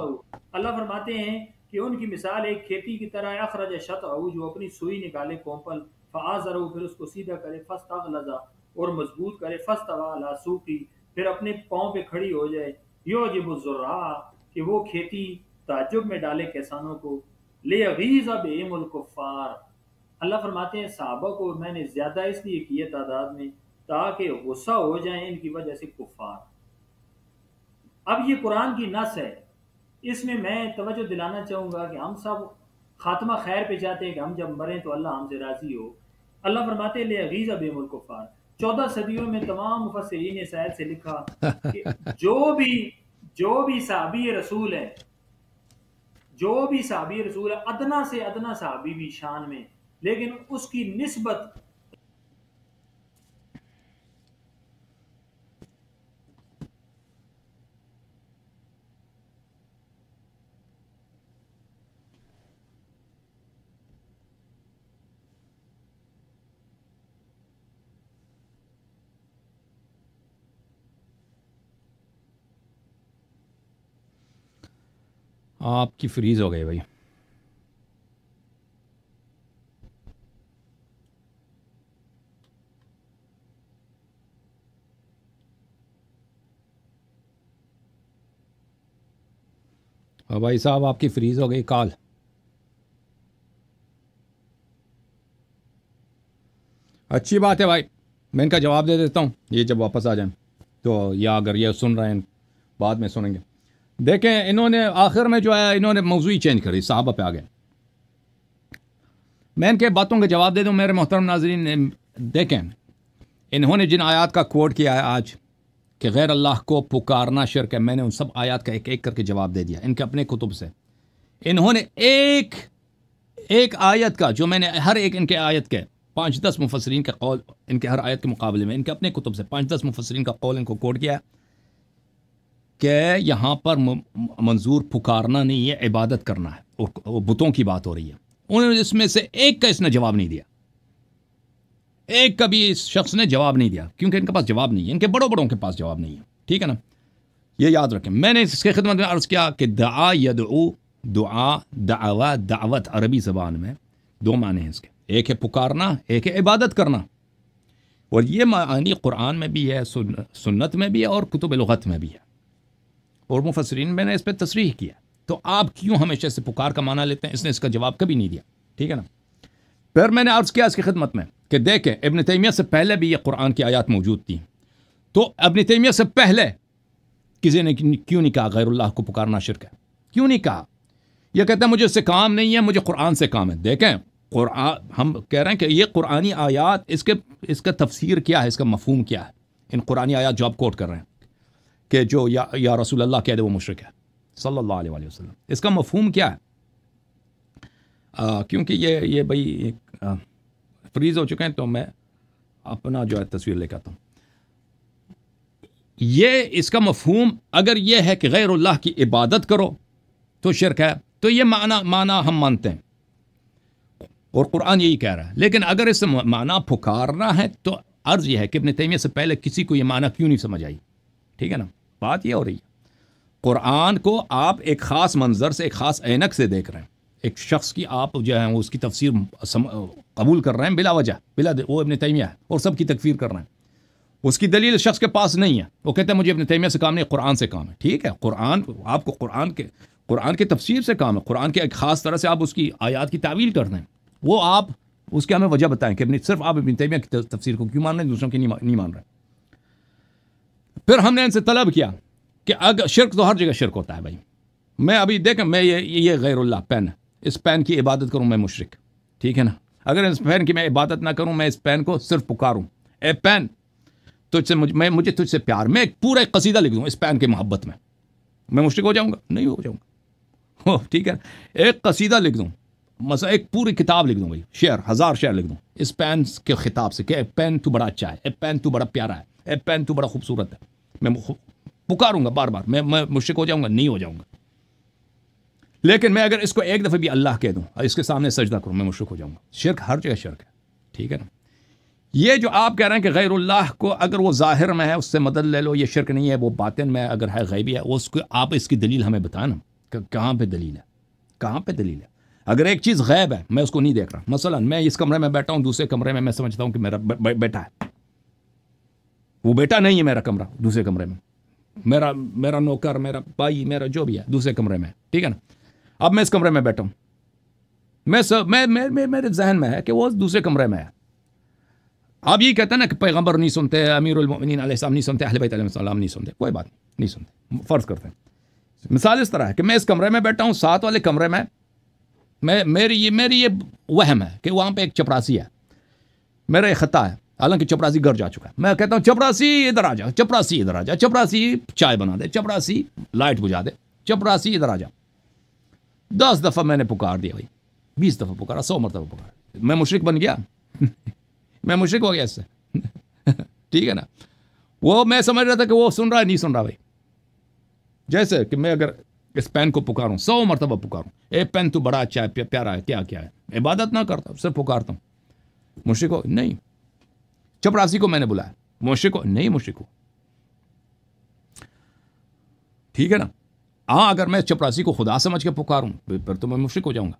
अल्लाह फरमाते हैं कि उनकी मिसाल एक खेती की तरह अखरज शत जो अपनी सुई निकाले कोंपल फाजर फिर उसको सीधा करे फस्त लजा और मजबूत करे फस्त लासूकी फिर अपने पाँव पे खड़ी हो जाए यो जिबुजर्रा कि वो खेती ताजुब में डाले किसानों को ले अगीज़ अब एमुल्कुफ़ार अल्लाह फरमाते हैं साहबा को मैंने ज़्यादा इसलिए किए तादाद में ताकि गुस्सा हो जाए इनकी वजह से कुफ़ार अब ये कुरान की नस है इसमें मैं तवज्जो दिलाना चाहूँगा कि हम सब खात्मा खैर पे जाते हैं कि हम जब मरें तो अल्लाह हमसे राज़ी हो अल्लाह फरमाते ले अगीज़ा बेमुल कुफ़ार चौदह सदियों में तमाम मुफसरीन ने शायद से लिखा कि जो भी जो भी साहबी रसूल है जो भी साहबी रसूल है अदना से अदना साहबी भी शान में लेकिन उसकी नस्बत आपकी फ्रीज हो गई भाई हाँ भाई साहब आपकी फ्रीज हो गई कॉल अच्छी बात है भाई मैं इनका जवाब दे देता हूँ ये जब वापस आ जाएं तो या अगर ये सुन रहे हैं बाद में सुनेंगे देखें इन्होंने आखिर में जो है इन्होंने मौजू चेंज करी साहबा पे आ गए मैं इनके बातों का जवाब दे दूँ मेरे मोहतरम नाजरीन देखें इन्होंने जिन आयात का कोट किया है आज कि गैर अल्लाह को पुकारना शर्क है मैंने उन सब आयात का एक एक करके जवाब दे दिया इनके अपने कुतुब से इन्होंने एक एक आयत का जो मैंने हर एक इनके आयत के पाँच दस मुफसरीन का कौल इनके हर आयत के मुकाबले में इनके अपने कुतुब से पाँच दस मुफसरीन का कौल इनको कोट किया है कि यहाँ पर मंजूर पुकारना नहीं है इबादत करना है और बुतों की बात हो रही है उन्होंने इसमें से एक का इसने जवाब नहीं दिया एक का भी इस शख्स ने जवाब नहीं दिया क्योंकि इनके पास जवाब नहीं है इनके बड़ों बड़ों के पास जवाब नहीं है ठीक है ना ये याद रखें मैंने इसके खिदमत में अर्ज़ किया कि दआ यदऊ दुआ दावा दावत अरबी ज़बान में दो माने हैं इसके एक है पुकारना एक है इबादत करना और ये मानी कुरान में भी है सुन्नत में भी है और कुतुब लगत में भी है और मुफसरीन मैंने इस पर तस्रीह किया तो आप क्यों हमेशा इसे पुकार का माना लेते हैं इसने इसका जवाब कभी नहीं दिया ठीक है ना फिर मैंने अर्ज़ किया इसकी खिदमत में कि देखें इबन तैमिया से पहले भी ये कुरान की आयात मौजूद थी तो इबन तैमिया से पहले किसी ने क्यों नहीं कहा गैरुल्लाह को पुकारना शिरक है क्यों नहीं कहा यह कहता है मुझे इससे काम नहीं है मुझे कुरान से काम है देखें कुरान हम कह रहे हैं कि ये कुरानी आयात इसके इसका तफसीर क्या है इसका मफहम क्या है इन कुरानी आयात जो आप कोट कर रहे हैं कि जो या, या रसूल अल्लाह कह दे वो मुशरक है सल्लल्लाहु अलैहि वसल्लम इसका मफहूम क्या है क्योंकि ये ये भाई एक फ्रीज हो चुके हैं तो मैं अपना जो है तस्वीर लेकर आता हूँ ये इसका मफहम अगर ये है कि अल्लाह की इबादत करो तो शिरक है तो ये माना माना हम मानते हैं और कुरान यही कह रहा है लेकिन अगर इसे माना पुकारना है तो अर्ज़ यह है कि अपने तैमिया से पहले किसी को ये माना क्यों नहीं समझ आई ठीक है ना बात यह हो रही है कुरान को आप एक ख़ास मंज़र से एक ख़ास एनक से देख रहे हैं एक शख्स की आप जो है उसकी तफसीर कबूल कर रहे हैं बिला वजह बिला वो अपने तैमिया है और सबकी तकफीर कर रहे हैं उसकी दलील शख्स के पास नहीं है वो कहते हैं मुझे अपने तैमिया से काम नहीं कुरान से काम है ठीक है कुरान आपको कुरान के कुरान के तफसीर से काम है कुरान के एक ख़ास तरह से आप उसकी आयात की तावील कर दें वो आप उसके हमें वजह बताएं कि अपनी सिर्फ आप अपनी तैमिया की तफसीर को क्यों मान रहे हैं दूसरों की नहीं मान रहे फिर हमने इनसे तलब किया कि अगर शिरक तो हर जगह शिरक होता है भाई मैं अभी देख मैं ये ये गैरुल्ला पेन इस पेन की इबादत करूँ मैं मुशरक ठीक है ना अगर इस पेन की मैं इबादत ना करूं मैं इस पेन को सिर्फ पुकारूँ ए पेन तुझसे मुझ, मैं मुझे तुझसे प्यार मैं एक पूरा एक कसीदा लिख दूँ इस पेन की मोहब्बत में मैं मुशरक हो जाऊँगा नहीं हो जाऊँगा हो ठीक है ना एक कसीदा लिख दूँ मसा एक पूरी किताब लिख दूँ भाई शेयर हज़ार शेयर लिख दूँ इस पेन के खिताब से कि ए पेन तू बड़ा अच्छा है ए पेन तू बड़ा प्यारा है ए पेन तू बड़ा खूबसूरत है मैं पुकारूंगा बार बार मैं मैं मुश्किल हो जाऊंगा नहीं हो जाऊंगा लेकिन मैं अगर इसको एक दफ़े भी अल्लाह कह दूँ इसके सामने सजदा करूँ मैं मुश्किल हो जाऊँगा शिरक हर जगह शिरक है ठीक है ना ये जो आप कह रहे हैं कि गैरुल्लाह को अगर वो ज़ाहिर में है उससे मदद ले लो ये शिरक नहीं है वो बातें में अगर है गैबी है उसको आप इसकी दलील हमें बताना कहाँ पर दलील है कहाँ पर दलील है अगर एक चीज़ गैब है मैं उसको नहीं देख रहा मसलन मैं इस कमरे में बैठा हूँ दूसरे कमरे में मैं समझता हूँ कि मेरा बैठा है वो बेटा नहीं है मेरा कमरा दूसरे कमरे में मेरा मेरा नौकर मेरा भाई मेरा जो भी है दूसरे कमरे में ठीक है ना अब मैं इस कमरे में बैठा हूँ मैं सब मैं मैं, मैं मेरे जहन में है कि वो दूसरे कमरे में है आप यही कहते हैं ना कि पैगम्बर नहीं सुनते अमीर नहीं सुनते अहल नहीं सुनते कोई बात नहीं सुनते फ़र्ज़ करते हैं मिसाल इस तरह है कि मैं इस कमरे में बैठा हूँ साथ वाले कमरे में मैं मेरी ये मेरी ये वहम है कि वहाँ पे एक चपरासी है मेरा एक ख़ता है हालांकि चपरासी घर जा चुका है मैं कहता हूँ चपरासी इधर आ जा चपरासी इधर आ जा चपरासी चाय बना दे चपरासी लाइट बुझा दे चपरासी इधर आ जा दस दफ़ा मैंने पुकार दिया भाई बीस दफ़ा पुकारा सौ मरतबा पुकारा मैं मुशरक बन गया मैं मुशरक हो गया इससे ठीक है ना वो मैं समझ रहा था कि वो सुन रहा है नहीं सुन रहा भाई जैसे कि मैं अगर इस पेन को पुकारूँ सौ मरतबा पुकारूँ ए पेन तू बड़ा अच्छा है प्यारा है क्या क्या है इबादत ना करता सिर्फ पुकारता हूँ मुशरक हो नहीं चपरासी को मैंने बुलाया मुश्रिक को नहीं मुश्रिक हो ठीक है ना हाँ अगर मैं चपरासी को खुदा समझ के पुकारूँ पर तो मैं मुश्किल हो जाऊँगा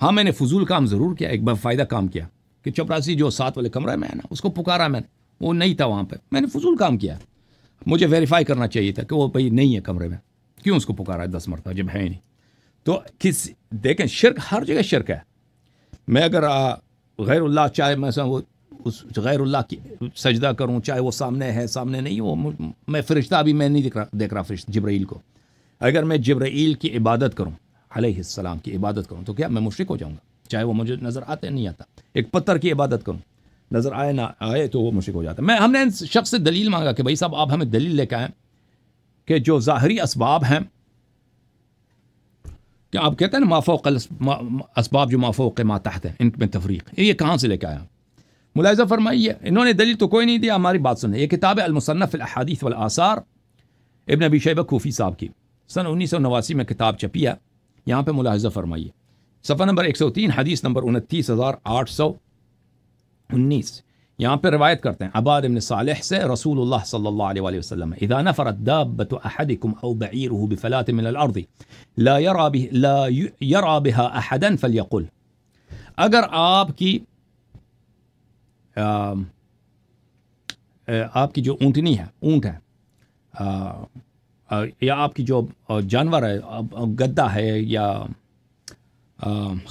हाँ मैंने फजूल काम ज़रूर किया एक बाफ़ायदा काम किया कि चपरासी जो सात वाले कमरा में है ना उसको पुकारा मैंने वो नहीं था वहाँ पर मैंने फजूल काम किया मुझे वेरीफाई करना चाहिए था कि वो भाई नहीं है कमरे में क्यों उसको पुकारा है दस मरत जब है नहीं तो किस देखें शिरक हर जगह शिरक है मैं अगर गैरुल्ला चाहे मैं वो उस गैरुल्ला की सजदा करूँ चाहे वो सामने है सामने नहीं वो मैं फ़रिश्ता अभी मैं नहीं दिख रहा देख रहा फ़रिश्ता जब्राइल को अगर मैं जब्राइल की इबादत करूँ सलाम की इबादत करूँ तो क्या मैं मुशरक हो जाऊँगा चाहे वो मुझे नज़र आते नहीं आता एक पत्थर की इबादत करूँ नज़र आए ना आए तो वो मुशरक हो जाता मैं हमने शख्स से दलील मांगा कि भाई साहब आप हमें दलील लेकर आएँ कि जो ज़ाहरी इसबाब हैं क्या आप कहते हैं ना माफोक असबाब जो माफोक मातहत हैं इनमें तफरीक ये कहाँ से लेकर आया मुलायजा फरमाइए इन्होंने दलील तो कोई नहीं दिया हमारी बात सुने ये किताब है अलमसन्फ़ अहादीस वलआसार इबन अभी शैब खूफ़ी साहब की सन उन्नीस सौ नवासी में किताब छपी है यहाँ पर मुलायजा फरमाइए सफ़ा नंबर एक सौ तीन हदीस नंबर उनतीस हज़ार आठ सौ उन्नीस यहाँ पर रवायत करते हैं आबाद इबन साल से रसूल सल्ला वसलम इदाना फ़रदाबतम अगर आपकी Um, uh, आपकी जो ऊँटनी है ऊँट है uh, uh, या आपकी जो जानवर है गद्दा है या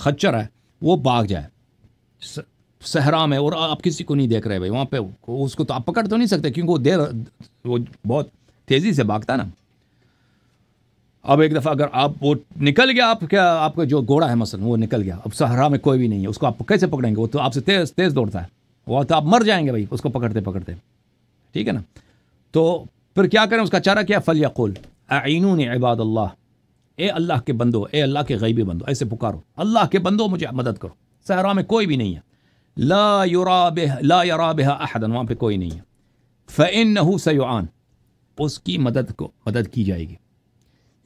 खच्चर है वो भाग जाए सहरा में और आप किसी को नहीं देख रहे भाई वहाँ पे उसको तो आप पकड़ तो नहीं सकते क्योंकि वो देर वो बहुत तेज़ी से भागता ना अब एक दफ़ा अगर आप वो निकल गया आप क्या आपका जो घोड़ा है मसलन वो निकल गया अब सहरा में कोई भी नहीं है उसको आप कैसे पकड़ेंगे वो तो आपसे तेज़ तेज़ दौड़ता है वो तो आप मर जाएंगे भाई उसको पकड़ते पकड़ते ठीक है ना तो फिर क्या करें उसका चारा क्या फल आइनू ने इबाद अल्लाह ए अल्लाह के बंदो ए अल्लाह के गईबी बंदो ऐसे पुकारो अल्लाह के बंदो मुझे मदद करो सहरा में कोई भी नहीं है ला युरा बे ला यरा बे अहदन वहाँ पर कोई नहीं है फ़ैन नहू सयान उसकी मदद को मदद की जाएगी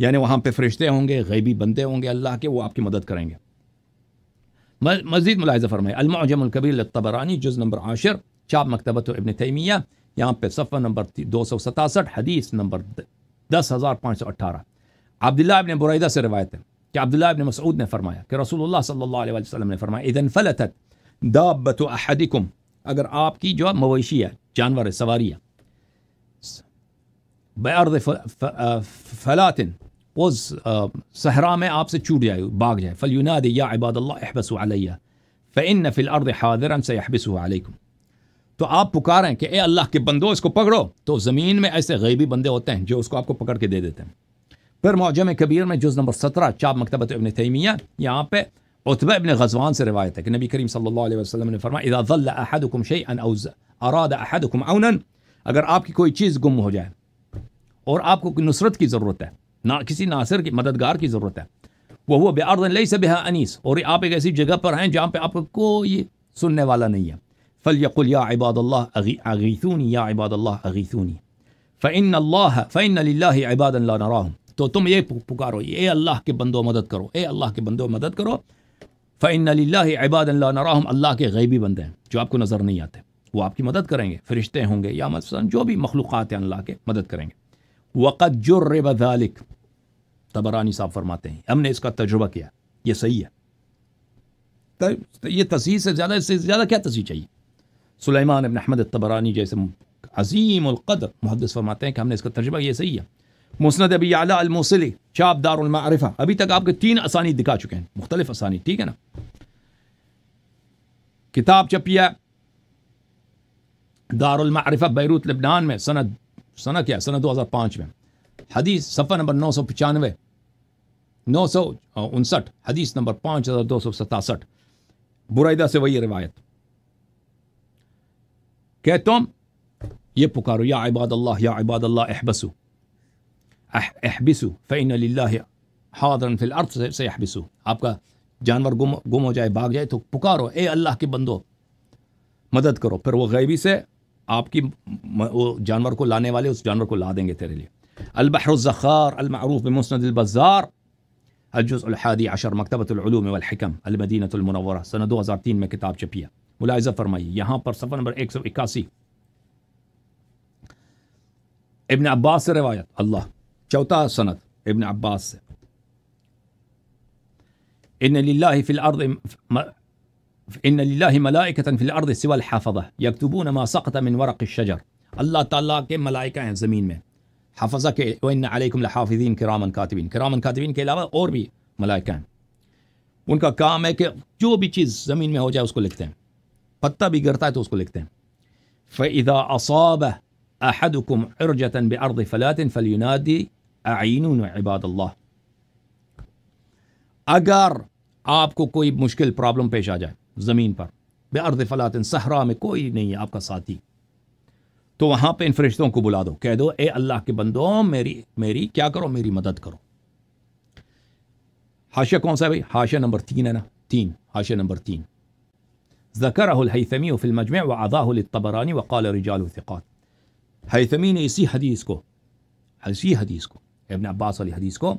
यानी वहाँ पे फरिश्ते होंगे गैबी बंदे होंगे अल्लाह के वो आपकी मदद करेंगे मजीद मुलायजा फरमाए अलमाजमकबीर लतबरानी जुज़ नंबर आशर चाप मकतबत इबन तैमिया यहाँ पे सफ़ा नंबर दो सौ सतासठ हदीस नंबर दस हज़ार पाँच सौ अट्ठारह अब्दुल्ला इबन बुरैदा से रिवायत है कि अब्दुल्ला इबन मसूद ने फरमाया कि रसूलुल्लाह सल्लल्लाहु अलैहि वसल्लम ने फरमाया इदन फलतत दाबत अहदिकुम अगर आपकी जो मवेशी है जानवर है सवारी है बर्द फलातिन पोज सहरा में आपसे छूट जाए भाग जाए फलयुना या इबादल्लाबस आलिया फ़िन नफिल अर्द हादरन से यहबिस आलकुम तो आप पुकारें कि ए अल्लाह के बंदो इसको पकड़ो तो ज़मीन में ऐसे गैबी बंदे होते हैं जो उसको आपको पकड़ के दे देते हैं फिर मौजम कबीर में जुज़ नंबर सत्रह चाप मकतबत इबन तैमिया यहाँ पे उतबा इबन गजवान से रवायत है कि नबी करीम सल्ला अलैहि वसल्लम ने फरमाया अहदुकुम शैअन औज अराद अहदुकुम औनन अगर आपकी कोई चीज़ गुम हो जाए और आपको नुसरत की ज़रूरत है ना किसी नासिर की मददगार की ज़रूरत है वह हुआ बेआरदन लई से बेहा अनीस और आप एक ऐसी जगह पर हैं जहाँ पर आपका कोई सुनने वाला नहीं है फल यकुल या इबादल्ला अगीसूनी या इबादल्ला फ़ैन अल्लाह फ़ैन इबाद नराहम तो तुम ये पुकारो ये अल्लाह के बंदो मदद करो ए अल्लाह के बंदो मदद करो फ़ैन इबाद नराहम अल्लाह के गैबी बंदे हैं जो आपको नज़र नहीं आते वो आपकी मदद करेंगे फरिश्ते होंगे या मसलन जो भी मखलूक़ात हैं अल्लाह के मदद करेंगे वक़त जुर्र बजालिक तबरानी साहब फरमाते हैं हमने इसका तजुर्बा किया ये सही है तो ये तसीह से ज़्यादा इससे ज़्यादा क्या तसीह चाहिए सुलेमान अबन अहमद तबरानी जैसे अजीम अलकदर मुहदस फरमाते हैं कि हमने इसका तजुर्बा ये सही है मुसनद अबी आला अलमोसली शाबदारफ़ा अभी तक आपके तीन आसानी दिखा चुके हैं मुख्तलिफ आसानी ठीक है ना किताब छपिया दारफ़ा बैरूत लबनान में सनद सना क्या सनद दो हज़ार पाँच में हदीस सफ़ा नंबर नौ सौ पचानवे नौ सौ उनसठ हदीस नंबर पाँच हज़ार दो सौ सतासठ बुरादा से वही रिवायत कह तुम ये पुकारो या इबाद अल्लाह या इबाद अल्लाह अहबसु अहबिसु फ़ैन हादरन फिल अर्थ से, से अहबिसु आपका जानवर गुम गुम हो जाए भाग जाए तो पुकारो ए अल्लाह के बंदो मदद करो फिर वो गैबी से आपकी वो जानवर को लाने वाले उस जानवर को ला देंगे तेरे लिए अलबहरज़ार अलमरूफ़ मुसनद الجزء الحادي عشر مكتبة العلوم والحكم المدينة المنورة سنة 2003 من كتاب چھپی ملاحظة ملاحظہ يهان پر صفحة نمبر 181 ابن عباس رواية الله چوتا سنة سند ابن عباس ان لله في الارض ان لله ملائكه في الارض سوى الحافظه يكتبون ما سقط من ورق الشجر الله تعالى كم ملائكة زمين من हफजा के वन अलैकुम लहाफिजीन करामन कातबिन करामन कातबिन के अलावा और भी मलाइका हैं उनका काम है कि जो भी चीज़ ज़मीन में हो जाए उसको लिखते हैं पत्ता भी गिरता है तो उसको लिखते हैं फ़ैदा असाब अहदकुम अरजतन बर्द फ़लातिन फ़लनादी आइन इबादल्ला अगर आपको कोई मुश्किल प्रॉब्लम पेश आ जाए ज़मीन पर बर्द फ़लातिन सहरा में कोई नहीं है आपका साथी तो वहाँ पे इन फरिश्तों को बुला दो कह दो ए अल्लाह के बंदो मेरी मेरी क्या करो मेरी मदद करो हाशा कौन सा भाई हाशा नंबर तीन है ना तीन हाशा नंबर तीन ज़करमी फिल्मजम व अदातबरानी वक़ाल रजालफ़ात हैतमी ने इसी हदीस को इसी हदीस को इबन अब्बास वाली हदीस को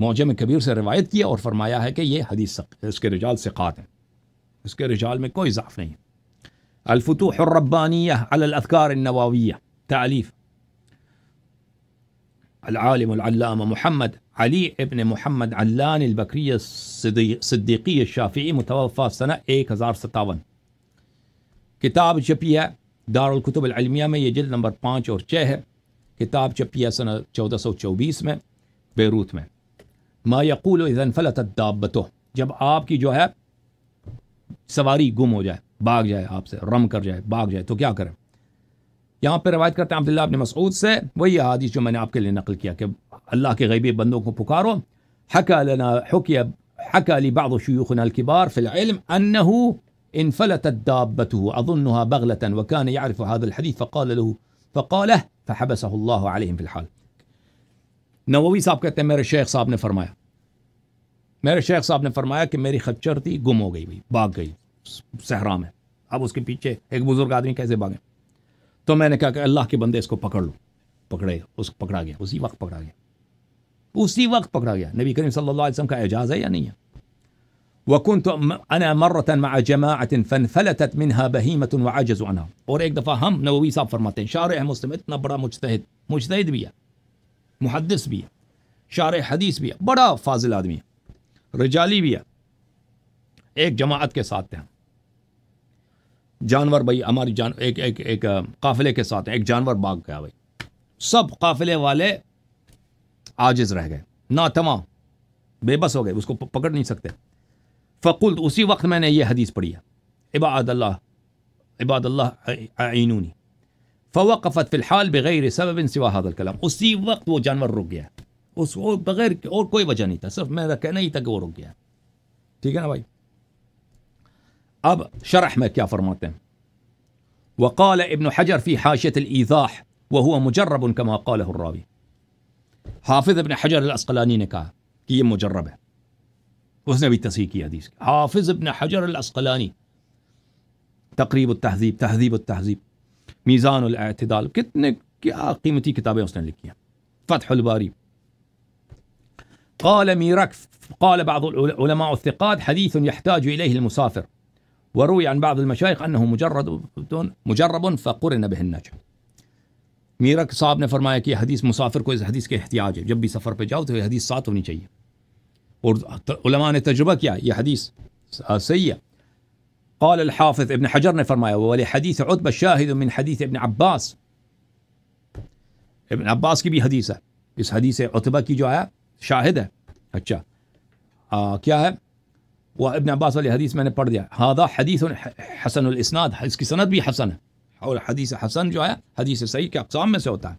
मौजम कबीर से रवायत किया और फरमाया है कि ये हदीस इसके रिजाल से क़ात हैं इसके रिजाल में कोई इजाफ़ नहीं है الفتوح الربانية على الأذكار النووية تأليف العالم العلامة محمد علي ابن محمد علان البكري الصديقي الشافعي متوفى سنة 1057 किताब छपी है दारुल कुतुब अलमिया में ये जल्द नंबर पाँच और छः है किताब छपी है सन चौदह सौ चौबीस में बेरूत में मा यकूल दाबतो जब आपकी जो है सवारी गुम हो जाए بھاگ جائے آپ سے رم کر جائے بھاگ جائے تو کیا کریں یہاں پہ روایت کرتے ہیں عبداللہ ابن مسعود سے وہی حادیث جو میں نے آپ کے لیے نقل کیا کہ اللہ کے غیبی بندوں کو پکارو حق لنا حکی حق علی بعض شیوخ الكبار فی العلم انه انفلتت دابته اظنها بغله وكان يعرف هذا الحديث فقال له فقاله فحبسه الله عليهم في الحال نووی صاحب کہتے ہیں میرے شیخ صاحب نے فرمایا میرے شیخ صاحب نے فرمایا کہ میری خچر تھی گم ہو گئی بھی باگ گئی सहरा में अब उसके पीछे एक बुज़ुर्ग आदमी कैसे भागे तो मैंने कहा कि अल्लाह के बंदे इसको पकड़ लो पकड़े उस पकड़ा गया उसी वक्त पकड़ा गया उसी वक्त पकड़ा गया नबी करीम सल्लल्लाहु अलैहि वसल्लम का एजाज़ है या नहीं है वकुंत अना मरत जमात फन फलतत मिनहा बहीमत और एक दफ़ा हम नवी साहब फरमाते हैं शार मुस्लिम इतना बड़ा मुश्तद मुश्तद भी है मुहदस भी है शार हदीस भी है बड़ा फाजिल आदमी है रजाली भी है एक जमात के साथ थे जानवर भाई हमारी जान एक एक एक काफिले के साथ एक जानवर भाग गया भाई सब काफिले वाले आजिज रह गए ना तमाम बेबस हो गए उसको पकड़ नहीं सकते फ़कुल उसी वक्त मैंने ये हदीस पढ़ी है इबादल्ला इबादल्ला आइनूनी फ़वक़फ़त फ़िलहाल बग़ैर सबब सिवा हादल कलाम उसी वक्त वो जानवर रुक गया उस बग़ैर और कोई वजह नहीं था सिर्फ मेरा कहना ही था कि वो रुक गया ठीक है ना भाई أب شرح ما الكافر وقال ابن حجر في حاشية الإيضاح وهو مجرب كما قاله الراوي حافظ ابن حجر الأسقلاني نكا كي مجربة یہ مجرب ہے حافظ ابن حجر الأسقلاني تقريب التهذيب تهذيب التهذيب ميزان الاعتدال كتنة کیا قیمتی کتابیں اس فتح الباري قال ميرك قال بعض العلماء الثقات حديث يحتاج إليه المسافر وروي عن بعض المشايخ أنه مجرد مجرب فقرن به النجم ميرك صاحب نے فرمایا کہ حدیث مسافر کو اس حدیث کے احتیاج ہے جب بھی سفر پہ جاؤ تو یہ حدیث ساتھ ہونی چاہیے اور علماء نے تجربہ کیا یہ حدیث صحیح قال الحافظ ابن حجر نے فرمایا ولی حدیث عتبہ شاہد من حدیث ابن عباس ابن عباس کی بھی حدیث ہے اس حدیث عتبہ کی جو آیا شاہد ہے اچھا آ, آه، کیا ہے وابن عباس قال لي حديث من بردي يعني. هذا حديث حسن الاسناد حديث سند بي حسن حول حديث حسن جو ہے آية. حديث صحيح کے اقسام میں سے ہوتا ہے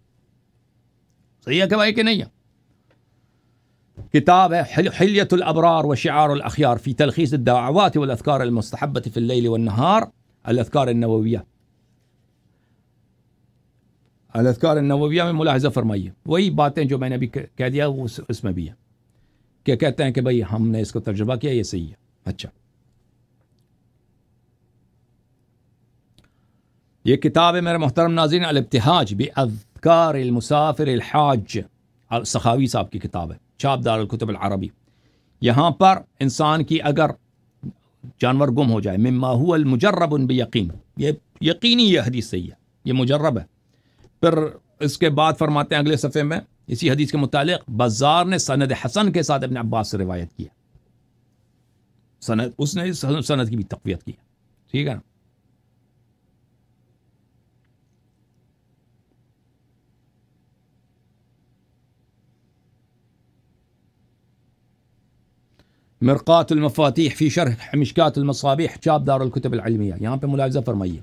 صحیح ہے کہ بھائی کہ نہیں ہے كتاب حلية الأبرار وشعار الأخيار في تلخيص الدعوات والأذكار المستحبة في الليل والنهار الأذكار النووية الأذكار النووية من ملاحظة فرمائية وهي باتیں جو میں نے ابھی کہہ دیا اس میں بھی ہیں کہ کہتے ہیں کہ بھئی अच्छा ये किताब है मेरे मोहतरम नाजिन अलतहाज बदकार मुसाफिर हाज सखावी साहब की किताब है छाप दारकतब अरबी यहाँ पर इंसान की अगर जानवर गुम हो जाए ममाहू उन यकीन ये यकीनी ये हदीस सही है ये मुजरब है फिर इसके बाद फरमाते हैं अगले सफ़े में इसी हदीस के मुतालिक बाजार ने सनद हसन के साथ अपने अब्बास से रिवायत किया سند اسنے سند کی بھی تقویت کی ٹھیک ہے نا مرقات المفاتيح في شرح مشكات المصابيح شاب دار الكتب العلميه یہاں پہ ملاحظہ فرمائیے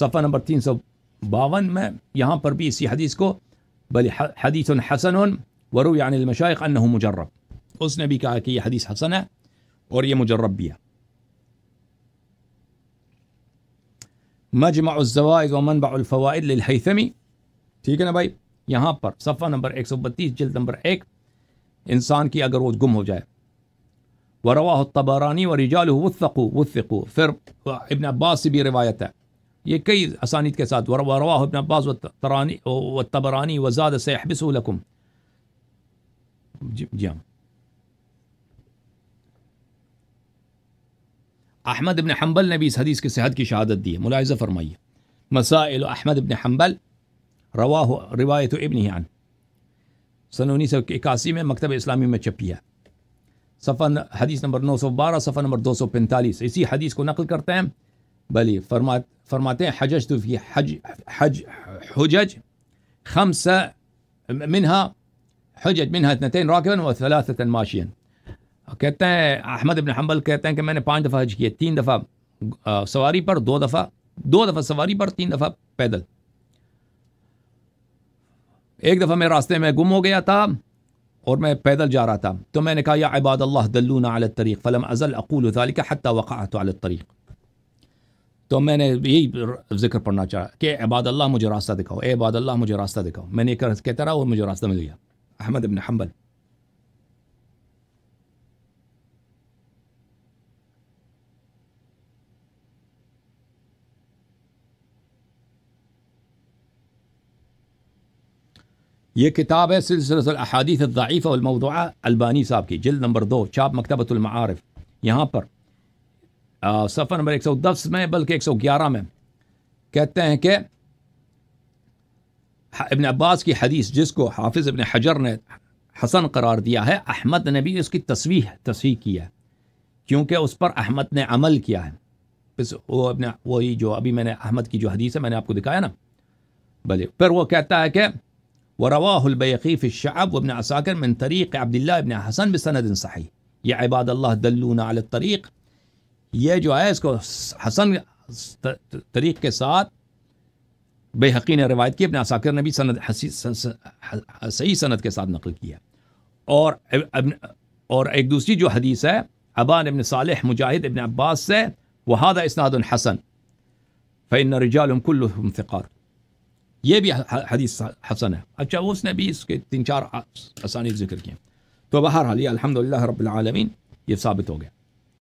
صفحہ نمبر 352 میں یہاں پر بھی اسی حدیث کو بل حديث حسن وروي عن المشايخ انه مجرب اس نے بھی کہا کہ یہ حدیث حسن ہے और ये मुजरब भी है मजमाज़वाइज़ वमन बाफ़वाइदमी ठीक है ना भाई यहाँ पर सफ़ा नंबर एक सौ बत्तीस जल्द नंबर एक इंसान की अगर वो गुम हो जाए व रवा तबारानी व रिजाल वसकू वसकू फिर इबन अब्बास से भी रिवायत है ये कई आसानी के साथ व रवा इबन अब्बास व तरानी व तबरानी वजाद से हबिस जी जी हाँ احمد ابن حنبل نے بھی اس حدیث کی صحت کی شہادت دی ہے ملاحظہ فرمائیے مسائل احمد ابن حنبل رواه روایت ابن ہی عن سن انیس سو اکاسی میں مکتب اسلامی میں چھپی ہے صفحہ حدیث نمبر نو سو بارہ صفحہ نمبر دو سو پینتالیس اسی حدیث کو نقل کرتے ہیں بلی فرمات فرماتے ہیں حجج تو فی حج حج حجج خمسہ منہا حجج منہا اتنتین راکبن و ثلاثتن ماشین कहते हैं अहमद इबन हम्बल कहते हैं कि मैंने पाँच दफ़ा हज किए तीन दफ़ा सवारी पर दो दफ़ा दो दफ़ा सवारी पर तीन दफ़ा पैदल एक दफ़ा मैं रास्ते में गुम हो गया था और मैं पैदल जा रहा था तो मैंने कहा या इबाद अल्लाह ना अल तरीक़ फ़लम अज़ल अकूल का हती वक़ात तरीक़ तो मैंने यही जिक्र पढ़ना चाहा कि इबाद अल्लाह मुझे रास्ता दिखाओ ए इबाद अल्लाह मुझे रास्ता दिखाओ मैंने कहता रहा और मुझे रास्ता मिल गया अहमद इबन हम्बल ये किताब है सिलसिला अहादीत ज़ीफ़ अलबानी साहब की जल्द नंबर दो चाप मकतबतुलमारफ़ यहाँ पर सफ़र नंबर एक सौ दस में बल्कि एक सौ ग्यारह में कहते हैं कि इबन अब्बास की हदीस जिसको हाफिज़ इबन हजर ने हसन करार दिया है अहमद ने भी उसकी तस्वीह तस्वीर की है क्योंकि उस पर अहमद ने अमल किया है फिर वो अपने वही जो अभी मैंने अहमद की जो हदीस है मैंने आपको दिखाया ना भले फिर वो कहता है कि ورواه البيقي في الشعب وابن عساكر من طريق عبد الله بن حسن بسند صحيح يا عباد الله دلونا على الطريق يا جو اس کو حسن طريق کے ساتھ بيحقي نے روایت کی ابن عساكر نے بھی سند صحیح سند کے ساتھ نقل کیا اور ابن اور ایک دوسری جو حدیث ہے عبان ابن صالح مجاہد ابن عباس سے وهذا اسناد حسن فإن رجالهم كلهم ثقات ये भी हदीस हसन है अच्छा उसने भी इसके तीन चार आसानी जिक्र किए तो बहरहाल ये अलहमदिल्ला रबालमीन ये साबित हो गया